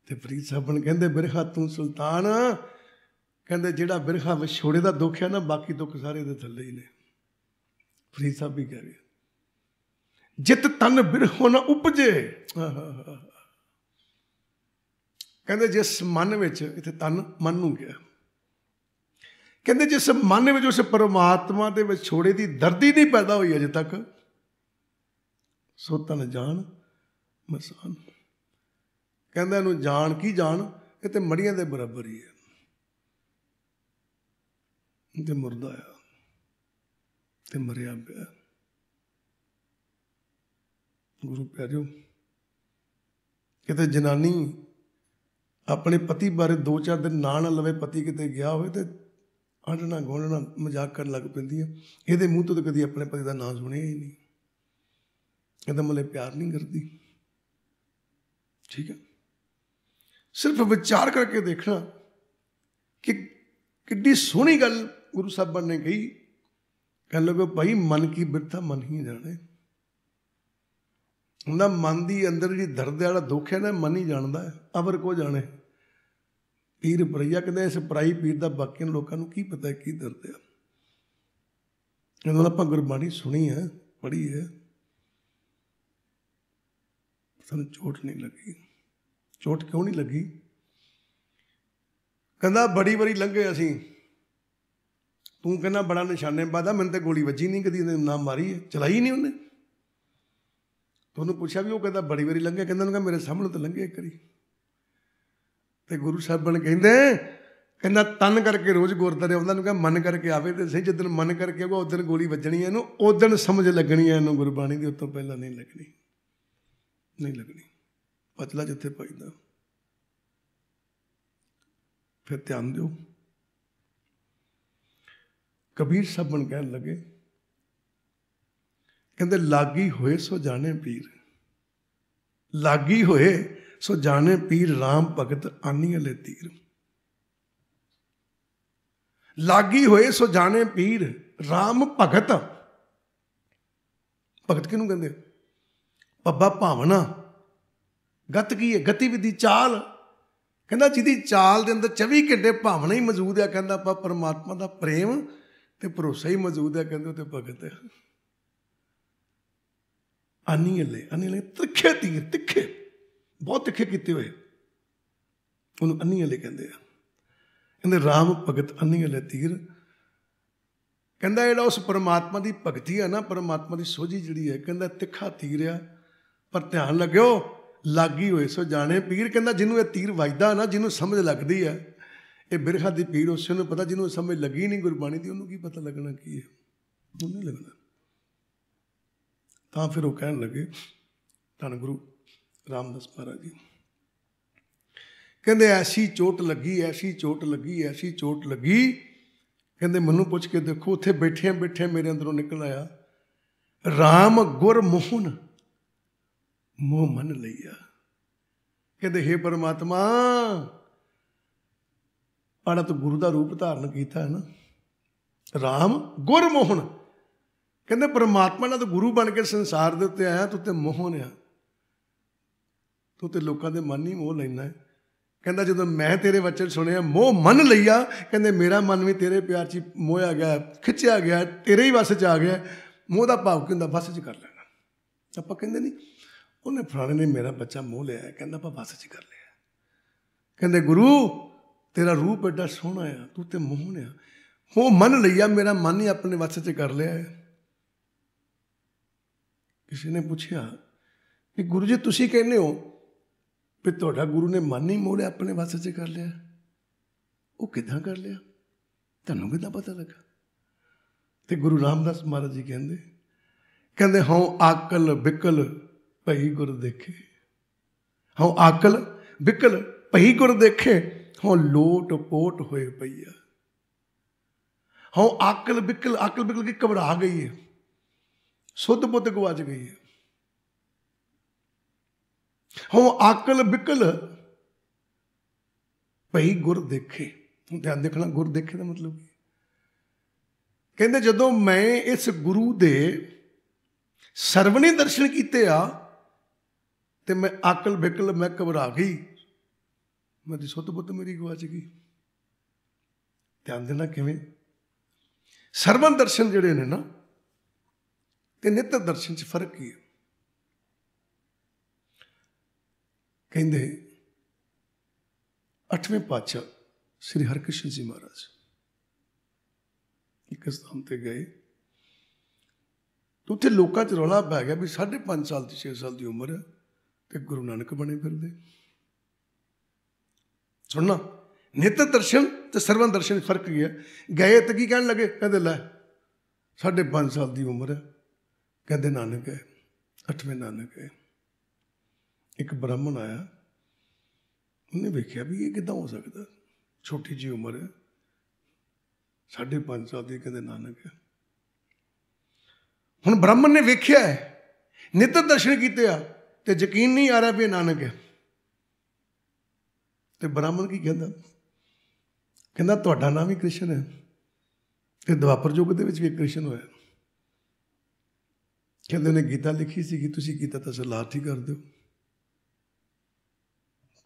A: ਤੇ ਫਰੀਦ ਸਾਹਿਬ ਨੇ ਕਹਿੰਦੇ ਬਿਰਖਾ ਤੂੰ ਸੁਲਤਾਨ ਕਹਿੰਦੇ ਜਿਹੜਾ ਬਿਰਖਾ ਵਿਛੋੜੇ ਦਾ ਦੁੱਖ ਹੈ ਨਾ ਬਾਕੀ ਦੁੱਖ ਸਾਰੇ ਦੇ ਥੱਲੇ ਹੀ ਨੇ ਫਰੀਦ ਸਾਹਿਬ ਵੀ ਕਹਿ ਜਿਤ ਤਨ ਬਿਰਖੋ ਨਾ ਉਪਜੇ ਕਹਿੰਦੇ ਜਿਸ ਮਨ ਵਿੱਚ ਇਥੇ ਤਨ ਮਨ ਨੂੰ ਗਿਆ ਕਹਿੰਦੇ ਜਿਸ ਮਨ ਵਿੱਚ ਉਸ ਪਰਮਾਤਮਾ ਦੇ ਵਿੱਚ ਛੋੜੇ ਦੀ ਦਰਦੀ ਨਹੀਂ ਪੈਦਾ ਹੋਈ ਅਜੇ ਤੱਕ ਸੋ ਤਨ ਜਾਣ ਮਸਾਨ ਕਹਿੰਦਾ ਇਹਨੂੰ ਜਾਣ ਕੀ ਜਾਣ ਇਹ ਤੇ ਮੜੀਆਂ ਦੇ ਬਰਾਬਰ ਹੀ ਹੈ ਤੇ ਮਰਦਾ ਆ ਤੇ ਮਰਿਆ ਪਿਆ ਗੁਰੂ ਪਿਆਰਿਓ ਕਿਤੇ ਜਨਾਨੀ ਆਪਣੇ ਪਤੀ ਬਾਰੇ ਦੋ ਚਾਰ ਦਿਨ ਨਾ ਨਾ ਲਵੇ ਪਤੀ ਕਿਤੇ ਗਿਆ ਹੋਵੇ ਤੇ ਅੰਡਣਾ ਗੋਲਣਾ ਮਜ਼ਾਕ ਕਰਨ ਲੱਗ ਪੈਂਦੀ ਹੈ ਇਹਦੇ ਮੂੰਹ ਤੋਂ ਕਦੀ ਆਪਣੇ ਪਤੀ ਦਾ ਨਾਮ ਸੁਣਿਆ ਹੀ ਨਹੀਂ ਇਹਦਾ ਮਲੇ ਪਿਆਰ ਨਹੀਂ ਕਰਦੀ ਠੀਕ ਹੈ ਸਿਰਫ ਵਿਚਾਰ ਕਰਕੇ ਦੇਖਣਾ ਕਿ ਕਿੱਡੀ ਸੋਹਣੀ ਗੱਲ ਗੁਰੂ ਸਾਹਿਬਾਨ ਨੇ ਕਹੀ ਕਹਿ ਲਓ ਭਾਈ ਮਨ ਕੀ ਬਿਰਥਾ ਮਨ ਹੀ ਜਾਣੇ ਉਹਨਾਂ ਮਨ ਦੀ ਅੰਦਰ ਜਿਹੜੀ ਦਰਦ ਵਾਲਾ ਦੁੱਖ ਹੈ ਨਾ ਮਨ ਹੀ ਜਾਣਦਾ ਹੈ ਅਵਰ ਕੋ ਜਾਣੇ ਪੀਰ ਪਰਈਆ ਕਹਿੰਦੇ ਇਸ ਪਰਾਈ ਪੀਰ ਦਾ ਬਾਕੀ ਲੋਕਾਂ ਨੂੰ ਕੀ ਪਤਾ ਕੀ ਦਰਦ ਹੈ ਜਦੋਂ ਆਪਾਂ ਗੁਰਬਾਣੀ ਸੁਣੀ ਹੈ ਪੜ੍ਹੀ ਹੈ ਸਾਨੂੰ ਚੋਟ ਨਹੀਂ ਲੱਗੀ ਚੋਟ ਕਿਉਂ ਨਹੀਂ ਲੱਗੀ ਕਹਿੰਦਾ ਬੜੀ ਬੜੀ ਲੰਘੇ ਅਸੀਂ ਤੂੰ ਕਹਿੰਦਾ ਬੜਾ ਨਿਸ਼ਾਨੇ ਬਾਦਾ ਮੈਨੂੰ ਤੇ ਗੋਲੀ ਵੱਜੀ ਨਹੀਂ ਕਦੀ ਨਾ ਮਾਰੀ ਚਲਾਈ ਨਹੀਂ ਉਹਨੇ ਤੁਹਾਨੂੰ ਪੁੱਛਿਆ ਵੀ ਉਹ ਕਹਿੰਦਾ ਬੜੀ ਵਾਰੀ ਲੰਘੇ ਕਹਿੰਦਾ ਉਹਨੂੰ ਮੇਰੇ ਸਾਹਮਣੇ ਤਾਂ ਲੰਘੇ ਕਰੀ ਤੇ ਗੁਰੂ ਸਾਹਿਬ ਬਣ ਕਹਿੰਦੇ ਕਹਿੰਦਾ ਤਨ ਕਰਕੇ ਰੋਜ਼ ਗੁਰਦਾਰੇ ਉਹਨਾਂ ਨੂੰ ਕਹਿੰਦਾ ਮਨ ਕਰਕੇ ਆਵੇ ਤੇ ਸਹੀ ਜਦੋਂ ਮਨ ਕਰਕੇ ਆਵੇ ਉਦੋਂ ਗੋਲੀ ਵੱਜਣੀ ਹੈ ਇਹਨੂੰ ਉਦੋਂ ਸਮਝ ਲੱਗਣੀ ਹੈ ਇਹਨੂੰ ਗੁਰਬਾਣੀ ਦੀ ਉਤੋਂ ਪਹਿਲਾਂ ਨਹੀਂ ਲੱਗਣੀ ਨਹੀਂ ਲੱਗਣੀ ਪਤਲਾ ਜਿੱਥੇ ਪੈਂਦਾ ਫਿਰ ਧਿਆਨ ਦਿਓ ਕਬੀਰ ਸਭਨ ਕਹਿਣ ਲੱਗੇ ਕਹਿੰਦੇ ਲਾਗੀ ਹੋਏ ਸੋ ਜਾਣੇ ਪੀਰ ਲਾਗੀ ਹੋਏ ਸੋ ਜਾਣੇ ਪੀਰ RAM ਭਗਤ ਆਨੀਆਂ ਲੈ ਤੀਰ ਲਾਗੀ ਹੋਏ ਸੋ ਜਾਣੇ ਪੀਰ RAM ਭਗਤ ਭਗਤ ਕਿਹਨੂੰ ਕਹਿੰਦੇ ਪੱਬਾ ਭਾਵਨਾ ਗਤ ਕੀ ਹੈ ਗਤੀਵਿਧੀ ਚਾਲ ਕਹਿੰਦਾ ਜਿਹਦੀ ਚਾਲ ਦੇ ਅੰਦਰ 24 ਘੰਟੇ ਭਾਵਨਾ ਹੀ ਮੌਜੂਦ ਹੈ ਕਹਿੰਦਾ ਆਪਾਂ ਪਰਮਾਤਮਾ ਦਾ ਪ੍ਰੇਮ ਤੇ ਭਰੋਸਾ ਹੀ ਮੌਜੂਦ ਹੈ ਕਹਿੰਦੇ ਤੇ ਭਗਤ ਹੈ ਅਨੀਲੇ ਅਨੀਲੇ ਤਿੱਖੇ ਤੀਰ ਤਿੱਖੇ ਬਹੁਤ ਤਿੱਖੇ ਕੀਤੇ ਹੋਏ ਉਹਨੂੰ ਅਨੀਲੇ ਕਹਿੰਦੇ ਆ ਕਹਿੰਦੇ RAM ਭਗਤ ਅਨੀਲੇ ਤੀਰ ਕਹਿੰਦਾ ਜਿਹੜਾ ਉਸ ਪਰਮਾਤਮਾ ਦੀ ਭਗਤੀ ਆ ਨਾ ਪਰਮਾਤਮਾ ਦੀ ਸੋਝੀ ਜਿਹੜੀ ਹੈ ਕਹਿੰਦਾ ਤਿੱਖਾ ਤੀਰ ਆ ਪਰ ਧਿਆਨ ਲੱਗਿਓ ਲੱਗੀ ਹੋਏ ਸੋ ਜਾਣੇ ਪੀਰ ਕਹਿੰਦਾ ਜਿਹਨੂੰ ਇਹ ਤੀਰ ਵੱਜਦਾ ਨਾ ਜਿਹਨੂੰ ਸਮਝ ਲੱਗਦੀ ਹੈ ਇਹ ਬਿਰਖਾ ਦੀ ਪੀਰ ਉਸ ਨੂੰ ਪਤਾ ਜਿਹਨੂੰ ਸਮਝ ਲੱਗੀ ਨਹੀਂ ਗੁਰਬਾਣੀ ਦੀ ਉਹਨੂੰ ਕੀ ਪਤਾ ਲੱਗਣਾ ਕੀ ਹੈ ਉਹਨੂੰ ਨਹੀਂ ਲੱਗਣਾ ਤਾਂ ਫਿਰ ਉਹ ਕਹਿਣ ਲੱਗੇ ਧੰਨ ਗੁਰੂ ਰਾਮਦਾਸ ਮਹਾਰਾਜ ਜੀ ਕਹਿੰਦੇ ਐਸੀ ਚੋਟ ਲੱਗੀ ਐਸੀ ਚੋਟ ਲੱਗੀ ਐਸੀ ਚੋਟ ਲੱਗੀ ਕਹਿੰਦੇ ਮੈਨੂੰ ਪੁੱਛ ਕੇ ਦੇਖੋ ਉੱਥੇ ਬੈਠੇ ਬੈਠੇ ਮੇਰੇ ਅੰਦਰੋਂ ਨਿਕਲ ਆਇਆ ਰਾਮ ਗੁਰ ਮੋਹਨ ਮੋਹ ਮੰਨ ਲਈਆ ਕਹਿੰਦੇ हे ਪਰਮਾਤਮਾ ਆੜਾ ਗੁਰੂ ਦਾ ਰੂਪ ਧਾਰਨ ਕੀਤਾ ਹੈ ਨਾ RAM ਗੁਰਮੋਹਨ ਕਹਿੰਦੇ ਪਰਮਾਤਮਾ ਨਾਲ ਤਾਂ ਗੁਰੂ ਬਣ ਕੇ ਸੰਸਾਰ ਦੇ ਉੱਤੇ ਆਇਆ ਤੂੰ ਤੇ ਮੋਹਨ ਆ ਤੂੰ ਤੇ ਲੋਕਾਂ ਦੇ ਮਨ ਹੀ ਮੋਹ ਲੈਣਾ ਹੈ ਕਹਿੰਦਾ ਜਦੋਂ ਮੈਂ ਤੇਰੇ ਵਚਨ ਸੁਣਿਆ ਮੋਹ ਮਨ ਲਈਆ ਕਹਿੰਦੇ ਮੇਰਾ ਮਨ ਵੀ ਤੇਰੇ ਪਿਆਰ 'ਚ ਮੋਹਿਆ ਗਿਆ ਖਿੱਚਿਆ ਗਿਆ ਤੇਰੇ ਹੀ ਵਸ 'ਚ ਆ ਗਿਆ ਮੋਹ ਦਾ ਭਾਵ ਕਹਿੰਦਾ ਵਸ 'ਚ ਕਰ ਲੈਣਾ ਆਪਾਂ ਕਹਿੰਦੇ ਨਹੀਂ ਉਹਨੇ ਫਲਾਣੇ ਨੇ ਮੇਰਾ ਬੱਚਾ ਮੋਹ ਲਿਆ ਕਹਿੰਦਾ ਪਾ ਪਾਪਾ ਚ ਕਰ ਲਿਆ ਕਹਿੰਦੇ ਗੁਰੂ ਤੇਰਾ ਰੂਪ ਐਡਾ ਸੋਹਣਾ ਆ ਤੂੰ ਤੇ ਮੋਹਣਿਆ ਹੋ ਮਨ ਲਈਆ ਮੇਰਾ ਮਨ ਹੀ ਆਪਣੇ ਵਸ ਚ ਕਰ ਲਿਆ ਕਿਸੇ ਨੇ ਪੁੱਛਿਆ ਕਿ ਗੁਰੂ ਜੀ ਤੁਸੀਂ ਕਹਿੰਦੇ ਹੋ ਕਿ ਤੁਹਾਡਾ ਗੁਰੂ ਨੇ ਮਨ ਹੀ ਮੋੜਿਆ ਆਪਣੇ ਵਸ ਚ ਕਰ ਲਿਆ ਉਹ ਕਿਦਾਂ ਕਰ ਲਿਆ ਤੁਹਾਨੂੰ ਕਿਦਾਂ ਪਤਾ ਲੱਗਾ ਤੇ ਗੁਰੂ ਰਾਮਦਾਸ ਮਹਾਰਾਜ ਜੀ ਕਹਿੰਦੇ ਕਹਿੰਦੇ ਹਉ ਆਕਲ ਬਿਕਲ ਭਈ ਗੁਰ ਦੇਖੇ ਹਉ ਆਕਲ ਵਿਕਲ ਭਈ ਗੁਰ ਦੇਖੇ ਹਉ ਲੋਟ ਪੋਟ ਹੋਏ ਪਈਆ ਹਉ ਆਕਲ ਵਿਕਲ ਆਕਲ ਵਿਕਲ ਕੀ ਘਬਰਾ ਗਈ ਹੈ ਸੁੱਧ ਬੁੱਧ ਗਵਾਚ ਗਈ ਹੈ ਹਉ ਆਕਲ ਵਿਕਲ ਭਈ ਗੁਰ ਦੇਖੇ ਧਿਆਨ ਦੇਖਣਾ ਗੁਰ ਦੇਖੇ ਦਾ ਮਤਲਬ ਕੀ ਕਹਿੰਦੇ ਜਦੋਂ ਮੈਂ ਇਸ ਗੁਰੂ ਦੇ ਸਰਵਨੇ ਦਰਸ਼ਨ ਕੀਤੇ ਆ ਤੇ ਮੈਂ ਆਕਲ ਵਿਕਲ ਮੈਂ ਘਬਰਾ ਗਈ ਮੇਰੀ ਸੁੱਤ ਬੁੱਤ ਮੇਰੀ ਗਵਾਚ ਗਈ ਧਿਆਨ ਦੇਣਾ ਕਿਵੇਂ ਸਰਵਨ ਦਰਸ਼ਨ ਜਿਹੜੇ ਨੇ ਨਾ ਤੇ ਨਿਤ ਦਰਸ਼ਨ 'ਚ ਫਰਕ ਕੀ ਹੈ ਕਹਿੰਦੇ 8ਵੇਂ ਪਾਤਸ਼ਾਹ ਸ੍ਰੀ ਹਰਕ੍ਰਿਸ਼ਨ ਜੀ ਮਹਾਰਾਜ ਇੱਕ ਸਥਾਨ ਤੇ ਗਏ ਉੱਥੇ ਲੋਕਾਂ 'ਚ ਰੌਲਾ ਪੈ ਗਿਆ ਵੀ 5.5 ਸਾਲ ਦੀ 6 ਸਾਲ ਦੀ ਉਮਰ ਹੈ ਤੇ ਗੁਰੂ ਨਾਨਕ ਬਣੇ ਫਿਰਦੇ ਸੁਣਨਾ ਨਿਤ ਦਰਸ਼ਨ ਤੇ ਸਰਵਨ ਦਰਸ਼ਨ ਫਰਕ ਗਿਆ ਗਏ ਤੇ ਕੀ ਕਹਿਣ ਲੱਗੇ ਕਹਿੰਦੇ ਲੈ ਸਾਡੇ 5 ਸਾਲ ਦੀ ਉਮਰ ਹੈ ਕਹਿੰਦੇ ਨਾਨਕ ਹੈ ਅਠਵੇਂ ਨਾਨਕ ਹੈ ਇੱਕ ਬ੍ਰਾਹਮਣ ਆਇਆ ਉਹਨੇ ਵੇਖਿਆ ਵੀ ਇਹ ਕਿਦਾਂ ਹੋ ਸਕਦਾ ਛੋਟੀ ਜੀ ਉਮਰ ਹੈ ਸਾਢੇ 5 ਸਾਲ ਦੀ ਕਹਿੰਦੇ ਨਾਨਕ ਹੈ ਹੁਣ ਬ੍ਰਾਹਮਣ ਨੇ ਵੇਖਿਆ ਹੈ ਨਿਤ ਦਰਸ਼ਨ ਕੀਤੇ ਆ ਤੇ ਯਕੀਨ ਨਹੀਂ ਆ ਰਿਹਾ ਵੀ ਨਾਨਕ ਹੈ ਤੇ ਬ੍ਰਾਹਮਣ ਕੀ ਕਹਿੰਦਾ ਕਹਿੰਦਾ ਤੁਹਾਡਾ ਨਾਮ ਹੀ ਕ੍ਰਿਸ਼ਨ ਹੈ ਤੇ ਦਵਾਪਰ ਯੁੱਗ ਦੇ ਵਿੱਚ ਵੀ ਕ੍ਰਿਸ਼ਨ ਹੋਇਆ ਕਹਿੰਦੇ ਨੇ ਗੀਤਾ ਲਿਖੀ ਸੀ ਕਿ ਤੁਸੀਂ ਕੀਤਾ ਤਾਂ ਸਲਾਹ ਹੀ ਕਰ ਦਿਓ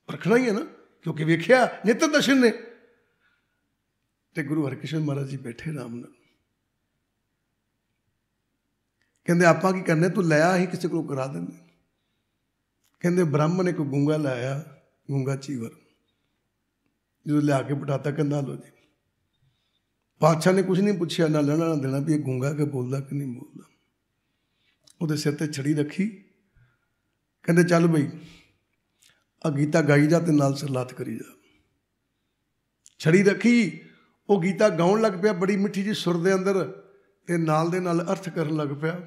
A: ਪਰਖਣਾ ਹੀ ਹੈ ਨਾ ਕਿਉਂਕਿ ਵੇਖਿਆ ਨਿਤ ਦਰਸ਼ਨ ਨੇ ਤੇ ਗੁਰੂ ਹਰਕ੍ਰਿਸ਼ਨ ਮਹਾਰਾਜ ਜੀ ਬੈਠੇ ਰਾਮ ਨਾਲ ਕਹਿੰਦੇ ਆਪਾਂ ਕੀ ਕਰਨੇ ਤੂੰ ਲਿਆ ਹੀ ਕਿਸੇ ਕੋਲ ਕਰਾ ਦਿੰਦੇ ਕਹਿੰਦੇ ਬ੍ਰਾਹਮਣ ਇੱਕ ਗੁੰਗਾ ਲਾਇਆ ਗੁੰਗਾ ਚੀਵਰ ਜਦੋਂ ਲਿਆ ਕੇ ਪਟਾਤਾ ਕੰਦਾ ਲੋ ਜੀ ਪਾਤਸ਼ਾਹ ਨੇ ਕੁਝ ਨਹੀਂ ਪੁੱਛਿਆ ਨਾ ਲੈਣਾ ਨਾ ਦੇਣਾ ਵੀ ਇਹ ਗੁੰਗਾ ਕੇ ਬੋਲਦਾ ਕਿ ਨਹੀਂ ਬੋਲਦਾ ਉਹਦੇ ਸਿਰ ਤੇ ਛੜੀ ਰੱਖੀ ਕਹਿੰਦੇ ਚੱਲ ਬਈ ਆ ਗੀਤਾ ਗਾਈ ਜਾ ਤੇ ਨਾਲ ਸਰਲਾਤ ਕਰੀ ਜਾ ਛੜੀ ਰੱਖੀ ਉਹ ਗੀਤਾ ਗਾਉਣ ਲੱਗ ਪਿਆ ਬੜੀ ਮਿੱਠੀ ਜੀ ਸੁਰ ਦੇ ਅੰਦਰ ਤੇ ਨਾਲ ਦੇ ਨਾਲ ਅਰਥ ਕਰਨ ਲੱਗ ਪਿਆ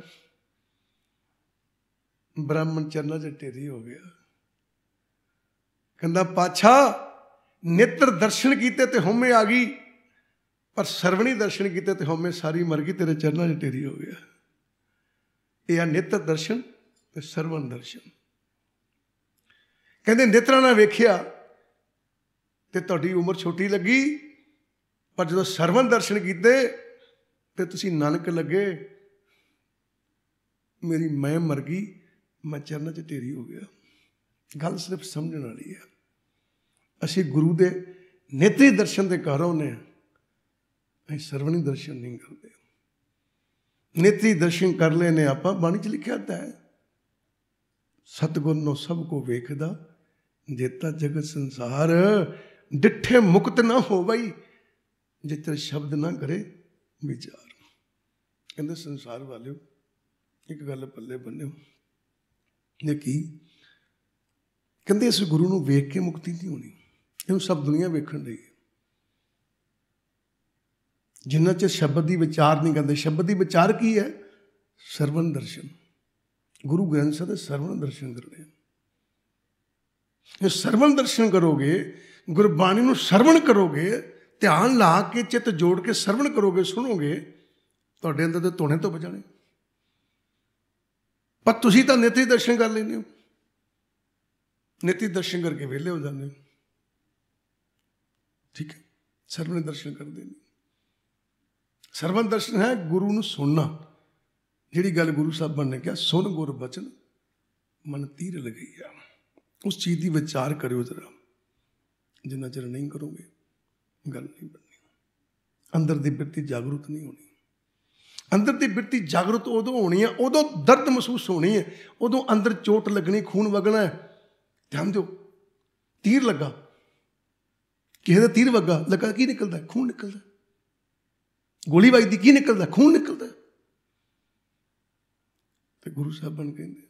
A: ਬ੍ਰਾਹਮਣ ਚਰਨਾਂ 'ਚ ਟੇਰੀ ਹੋ ਗਿਆ ਕਹਿੰਦਾ ਪਾਛਾ ਨੇਤਰ ਦਰਸ਼ਨ ਕੀਤੇ ਤੇ ਹਉਮੈ ਆ ਗਈ ਪਰ ਸਰਵਣੀ ਦਰਸ਼ਨ ਕੀਤੇ ਤੇ ਹਉਮੈ ਸਾਰੀ ਮਰ ਗਈ ਤੇਰੇ ਚਰਨਾਂ 'ਚ ਟੇਰੀ ਹੋ ਗਿਆ ਇਹ ਆ ਨੇਤਰ ਦਰਸ਼ਨ ਤੇ ਸਰਵਣ ਦਰਸ਼ਨ ਕਹਿੰਦੇ ਨੇਤਰਾਂ ਨਾਲ ਵੇਖਿਆ ਤੇ ਤੁਹਾਡੀ ਉਮਰ ਛੋਟੀ ਲੱਗੀ ਪਰ ਜਦੋਂ ਸਰਵਣ ਦਰਸ਼ਨ ਕੀਤੇ ਤੇ ਤੁਸੀਂ ਨਾਨਕ ਲੱਗੇ ਮੇਰੀ ਮੈਂ ਮਰ ਗਈ ਮੈਂ ਚਰਨਾਂ 'ਚ ਢੇਰੀ ਹੋ ਗਿਆ ਗੱਲ ਸਿਰਫ ਸਮਝਣ ਵਾਲੀ ਹੈ ਅਸੀਂ ਗੁਰੂ ਦੇ ਨੇਤਰੀ ਦਰਸ਼ਨ ਦੇ ਘਰ ਆਉਨੇ ਅਸੀਂ ਸਰਵਣੀ ਦਰਸ਼ਨ ਨਹੀਂ ਕਰਦੇ ਨੇਤਰੀ ਦਰਸ਼ਨ ਕਰ ਲੈਨੇ ਆਪਾਂ ਬਾਣੀ 'ਚ ਲਿਖਿਆ ਤਾਂ ਹੈ ਸਤਗੁਰ ਨੂੰ ਸਭ ਕੋ ਵੇਖਦਾ ਜਿੱਤਾ ਜਗਤ ਸੰਸਾਰ ਡਿੱਠੇ ਮੁਕਤ ਨਾ ਹੋਵਈ ਜਿੱਤਰ ਸ਼ਬਦ ਨਾ ਕਰੇ ਵਿਚਾਰ ਕਹਿੰਦੇ ਸੰਸਾਰ ਵਾਲਿਓ ਇੱਕ ਗੱਲ ਪੱਲੇ ਬੰਨਿਓ ਇਹ ਕੀ ਕਹਿੰਦੇ ਇਸ ਗੁਰੂ ਨੂੰ ਵੇਖ ਕੇ ਮੁਕਤੀ ਨਹੀਂ ਹੋਣੀ ਇਹਨੂੰ ਸਭ ਦੁਨੀਆ ਵੇਖਣ ਲਈ ਜਿੰਨਾ ਚ ਸ਼ਬਦ ਦੀ ਵਿਚਾਰ ਨਹੀਂ ਕਰਦੇ ਸ਼ਬਦ ਦੀ ਵਿਚਾਰ ਕੀ ਹੈ ਸਰਵਨ ਦਰਸ਼ਨ ਗੁਰੂ ਗ੍ਰੰਥ ਸਾਹਿਬ ਦੇ ਸਰਵਨ ਦਰਸ਼ਨ ਕਰਦੇ ਜੇ ਸਰਵਨ ਦਰਸ਼ਨ ਕਰੋਗੇ ਗੁਰਬਾਣੀ ਨੂੰ ਸਰਵਣ ਕਰੋਗੇ ਧਿਆਨ ਲਾ ਕੇ ਚਿੱਤ ਜੋੜ ਕੇ ਸਰਵਣ ਕਰੋਗੇ ਸੁਣੋਗੇ ਤੁਹਾਡੇ ਅੰਦਰ ਦੇ ਤੁਣੇ ਤੋਂ ਬਚਣੇ ਪਰ ਤੁਸੀਂ ਤਾਂ ਨਿਤੀ ਦਰਸ਼ਨ ਕਰ ਲੈਂਦੇ ਹੋ ਨਿਤੀ ਦਰਸ਼ਨ ਕਰਕੇ ਵਿਹਲੇ ਹੋ ਜਾਂਦੇ ਹੋ ਠੀਕ ਹੈ ਸਰਵਨ ਦਰਸ਼ਨ ਕਰਦੇ ਨੇ ਸਰਵਨ ਦਰਸ਼ਨ ਹੈ ਗੁਰੂ ਨੂੰ ਸੁਣਨਾ ਜਿਹੜੀ ਗੱਲ ਗੁਰੂ ਸਾਹਿਬ ਨੇ ਕਿਹਾ ਸੁਣ ਗੁਰ ਬਚਨ ਮਨ ਤੀਰ ਲਗਈਆ ਉਸ ਚੀਜ਼ ਦੀ ਵਿਚਾਰ ਕਰਿਓ ਜ਼ਰਾ ਜਿੰਨਾ ਚਿਰ ਨਹੀਂ ਕਰੋਗੇ ਗੱਲ ਨਹੀਂ ਬਣਨੀ ਅੰਦਰ ਦੀ ਬਿਰਤੀ ਜਾਗਰੂਕ ਨਹੀਂ ਹੋਣੀ ਅੰਦਰ ਦੀ ਬਿਰਤੀ ਜਾਗਰੂਕ ਉਦੋਂ ਹੋਣੀ ਹੈ ਉਦੋਂ ਦਰਦ ਮਹਿਸੂਸ ਹੋਣੀ ਹੈ ਉਦੋਂ ਅੰਦਰ ਚੋਟ ਲੱਗਣੀ ਖੂਨ ਵਗਣਾ ਹੈ ਧਿਆਨ ਦਿਓ ਤੀਰ ਲੱਗਾ ਕਿਸੇ ਦਾ ਤੀਰ ਵੱਗਾ ਲੱਗਾ ਕੀ ਨਿਕਲਦਾ ਖੂਨ ਨਿਕਲਦਾ ਗੋਲੀ ਵੱਜਦੀ ਕੀ ਨਿਕਲਦਾ ਖੂਨ ਨਿਕਲਦਾ ਤੇ ਗੁਰੂ ਸਾਹਿਬ ਬਣ ਕਹਿੰਦੇ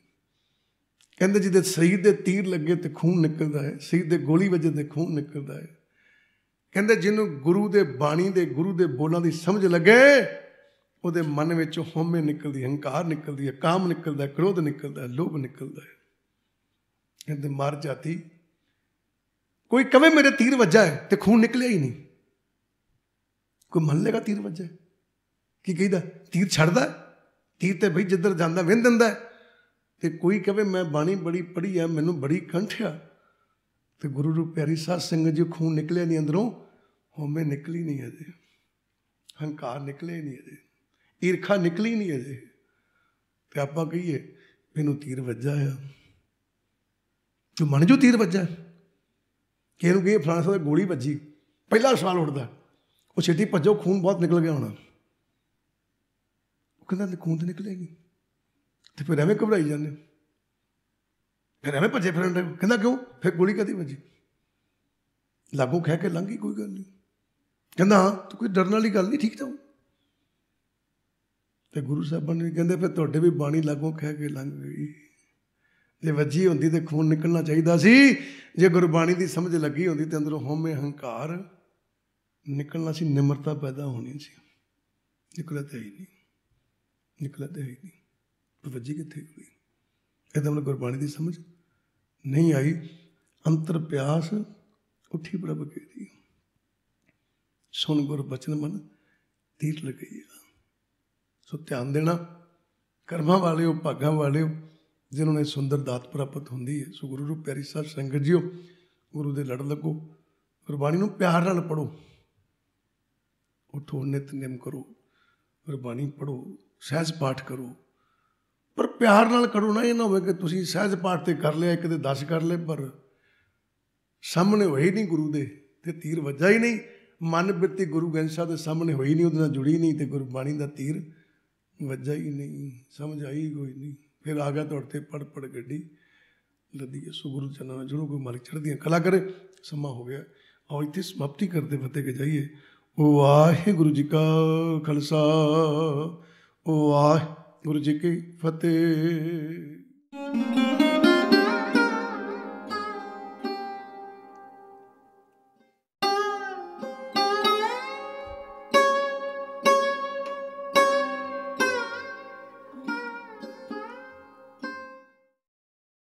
A: ਕਹਿੰਦੇ ਜਿਹਦੇ ਸਰੀਰ ਦੇ ਤੀਰ ਲੱਗੇ ਤੇ ਖੂਨ ਨਿਕਲਦਾ ਹੈ ਸਰੀਰ ਦੇ ਗੋਲੀ ਵੱਜੇ ਤੇ ਖੂਨ ਨਿਕਲਦਾ ਹੈ ਕਹਿੰਦੇ ਜਿਹਨੂੰ ਗੁਰੂ ਦੇ ਬਾਣੀ ਦੇ ਗੁਰੂ ਦੇ ਬੋਲਾਂ ਦੀ ਸਮਝ ਲੱਗੇ ਉਹਦੇ ਮਨ ਵਿੱਚੋਂ ਹਉਮੈ ਨਿਕਲਦੀ ਹੰਕਾਰ ਨਿਕਲਦੀ ਹੈ ਕਾਮ ਨਿਕਲਦਾ ਹੈ ਕ੍ਰੋਧ ਨਿਕਲਦਾ ਹੈ ਲੋਭ ਨਿਕਲਦਾ ਹੈ ਕਹਿੰਦੇ ਮਰ ਜਾਤੀ ਕੋਈ ਕਵੇ ਮੇਰੇ ਤੀਰ ਵੱਜਾ ਹੈ ਤੇ ਖੂਨ ਨਿਕਲਿਆ ਹੀ ਨਹੀਂ ਕੋਈ ਮੰਨ ਦਾ ਤੀਰ ਵੱਜਾ ਕੀ ਕਹਿੰਦਾ ਤੀਰ ਛੱਡਦਾ ਤੀਰ ਤੇ ਭਈ ਜਿੱਧਰ ਜਾਂਦਾ ਵਿੰਦ ਦਿੰਦਾ ਤੇ ਕੋਈ ਕਵੇ ਮੈਂ ਬਾਣੀ ਬੜੀ ਪੜੀ ਆ ਮੈਨੂੰ ਬੜੀ ਕੰਠਿਆ ਤੇ ਗੁਰੂ ਰੂਪ ਪਿਆਰੀ ਸਾਧ ਸੰਗਤ ਜੀ ਖੂਨ ਨਿਕਲਿਆ ਨਹੀਂ ਅੰਦਰੋਂ ਹਉਮੈ ਨਿਕਲੀ ਨਹੀਂ ਅਜੇ ਹੰਕਾਰ ਨਿਕਲੇ ਨਹੀਂ ਅਜੇ ਈਰਖਾ ਨਿਕਲੀ ਨਹੀਂ ਅਜੇ ਤੇ ਆਪਾਂ ਕਹੀਏ ਮੈਨੂੰ ਤੀਰ ਵੱਜਾ ਆ ਜੋ ਮਨ ਜੋ ਤੀਰ ਵੱਜਾ ਨੂੰ ਕਹੀਏ ਫਰਾਂਸ ਦਾ ਗੋਲੀ ਵੱਜੀ ਪਹਿਲਾ ਸਵਾਲ ਉੱਠਦਾ ਉਹ ਛੇਤੀ ਭੱਜੋ ਖੂਨ ਬਹੁਤ ਨਿਕਲ ਗਿਆ ਹੋਣਾ ਉਹ ਕਹਿੰਦਾ ਖੂਨ ਤੇ ਨਿਕਲੇਗੀ ਤੇ ਫਿਰ ਐਵੇਂ ਘਬਰਾਈ ਜਾਂਦੇ ਫਿਰ ਐਵੇਂ ਭੱਜੇ ਫਿਰਨ ਦੇ ਕਹਿੰਦਾ ਕਿਉਂ ਫਿਰ ਗੋਲੀ ਕਦੀ ਵੱਜੀ ਲਾਗੂ ਖਹਿ ਕੇ ਲੰਘੀ ਕੋਈ ਗੱਲ ਨਹੀਂ ਕਹਿੰਦਾ ਤੂੰ ਕੋਈ ਡਰਨ ਵਾਲੀ ਗੱਲ ਨਹੀਂ ਠੀਕ ਤਾਂ ਤੇ ਗੁਰੂ ਸਾਹਿਬਾਨ ਨੇ ਕਹਿੰਦੇ ਫਿਰ ਤੁਹਾਡੇ ਵੀ ਬਾਣੀ ਲਾਗੋਂ ਖਹਿ ਕੇ ਲੰਘ ਗਈ ਜੇ ਵੱਜੀ ਹੁੰਦੀ ਤੇ ਖੂਨ ਨਿਕਲਣਾ ਚਾਹੀਦਾ ਸੀ ਜੇ ਗੁਰਬਾਣੀ ਦੀ ਸਮਝ ਲੱਗੀ ਹੁੰਦੀ ਤੇ ਅੰਦਰੋਂ ਹਉਮੈ ਹੰਕਾਰ ਨਿਕਲਣਾ ਸੀ ਨਿਮਰਤਾ ਪੈਦਾ ਹੋਣੀ ਸੀ ਨਿਕਲਿਆ ਤੇ ਹੀ ਨਹੀਂ ਨਿਕਲਦਾ ਤੇ ਹੀ ਨਹੀਂ ਪਰ ਵੱਜੀ ਕਿੱਥੇ ਗਈ ਇਹਦਾ ਮਤਲਬ ਗੁਰਬਾਣੀ ਦੀ ਸਮਝ ਨਹੀਂ ਆਈ ਅੰਤਰ ਪਿਆਸ ਉੱਠੀ ਪ੍ਰਭ ਕੇ ਦੀ ਸੁਣ ਗੁਰ ਬਚਨ ਮਨ ਤੀਰ ਲਗਈਆ ਸੋ ਧਿਆਨ ਦੇਣਾ ਕਰਮਾਂ ਵਾਲੇ ਭਾਗਾਂ ਵਾਲੇ ਜਿਨ੍ਹਾਂ ਨੇ ਸੁੰਦਰ ਦਾਤ ਪ੍ਰਾਪਤ ਹੁੰਦੀ ਹੈ ਸੋ ਗੁਰੂ ਰੂਪ ਪਿਆਰੀ ਸਾਹਿਬ ਸੰਗਤ ਜੀਓ ਗੁਰੂ ਦੇ ਲੜ ਲੱਗੋ ਗੁਰਬਾਣੀ ਨੂੰ ਪਿਆਰ ਨਾਲ ਪੜੋ ਉਠੋ ਨਿਤਨੇਮ ਕਰੋ ਗੁਰਬਾਣੀ ਪੜੋ ਸਹਿਜ ਪਾਠ ਕਰੋ ਪਰ ਪਿਆਰ ਨਾਲ ਕਰੋ ਨਾ ਇਹ ਨਾ ਹੋਵੇ ਕਿ ਤੁਸੀਂ ਸਹਿਜ ਪਾਠ ਤੇ ਕਰ ਲਿਆ ਇੱਕ ਤੇ ਦਸ ਕਰ ਲਏ ਪਰ ਸਾਹਮਣੇ ਹੋਈ ਨਹੀਂ ਗੁਰੂ ਦੇ ਤੇ ਤੀਰ ਵੱਜਾ ਹੀ ਨਹੀਂ ਮਨ ਬਿਰਤੀ ਗੁਰੂ ਗ੍ਰੰਥ ਸਾਹਿਬ ਦੇ ਸਾਹਮਣੇ ਹੋਈ ਨਹੀਂ ਉਹਦੇ ਨਾਲ ਜੁੜੀ ਨਹੀਂ ਤੇ ਗੁਰਬਾਣੀ ਦਾ ਤੀਰ वजह ही नहीं समझ आई कोई नहीं फिर आगा दौड़ते पढ़ पढ़ गड्डी लदी के सुगुरु चना जुड़ू को मालिक चढ़ दिया कला करे समा हो गया और इतनी समाप्ति करते फतेह के जाइए ओ आहे गुरु जी का खालसा ओ वाहे गुरु जी की फतेह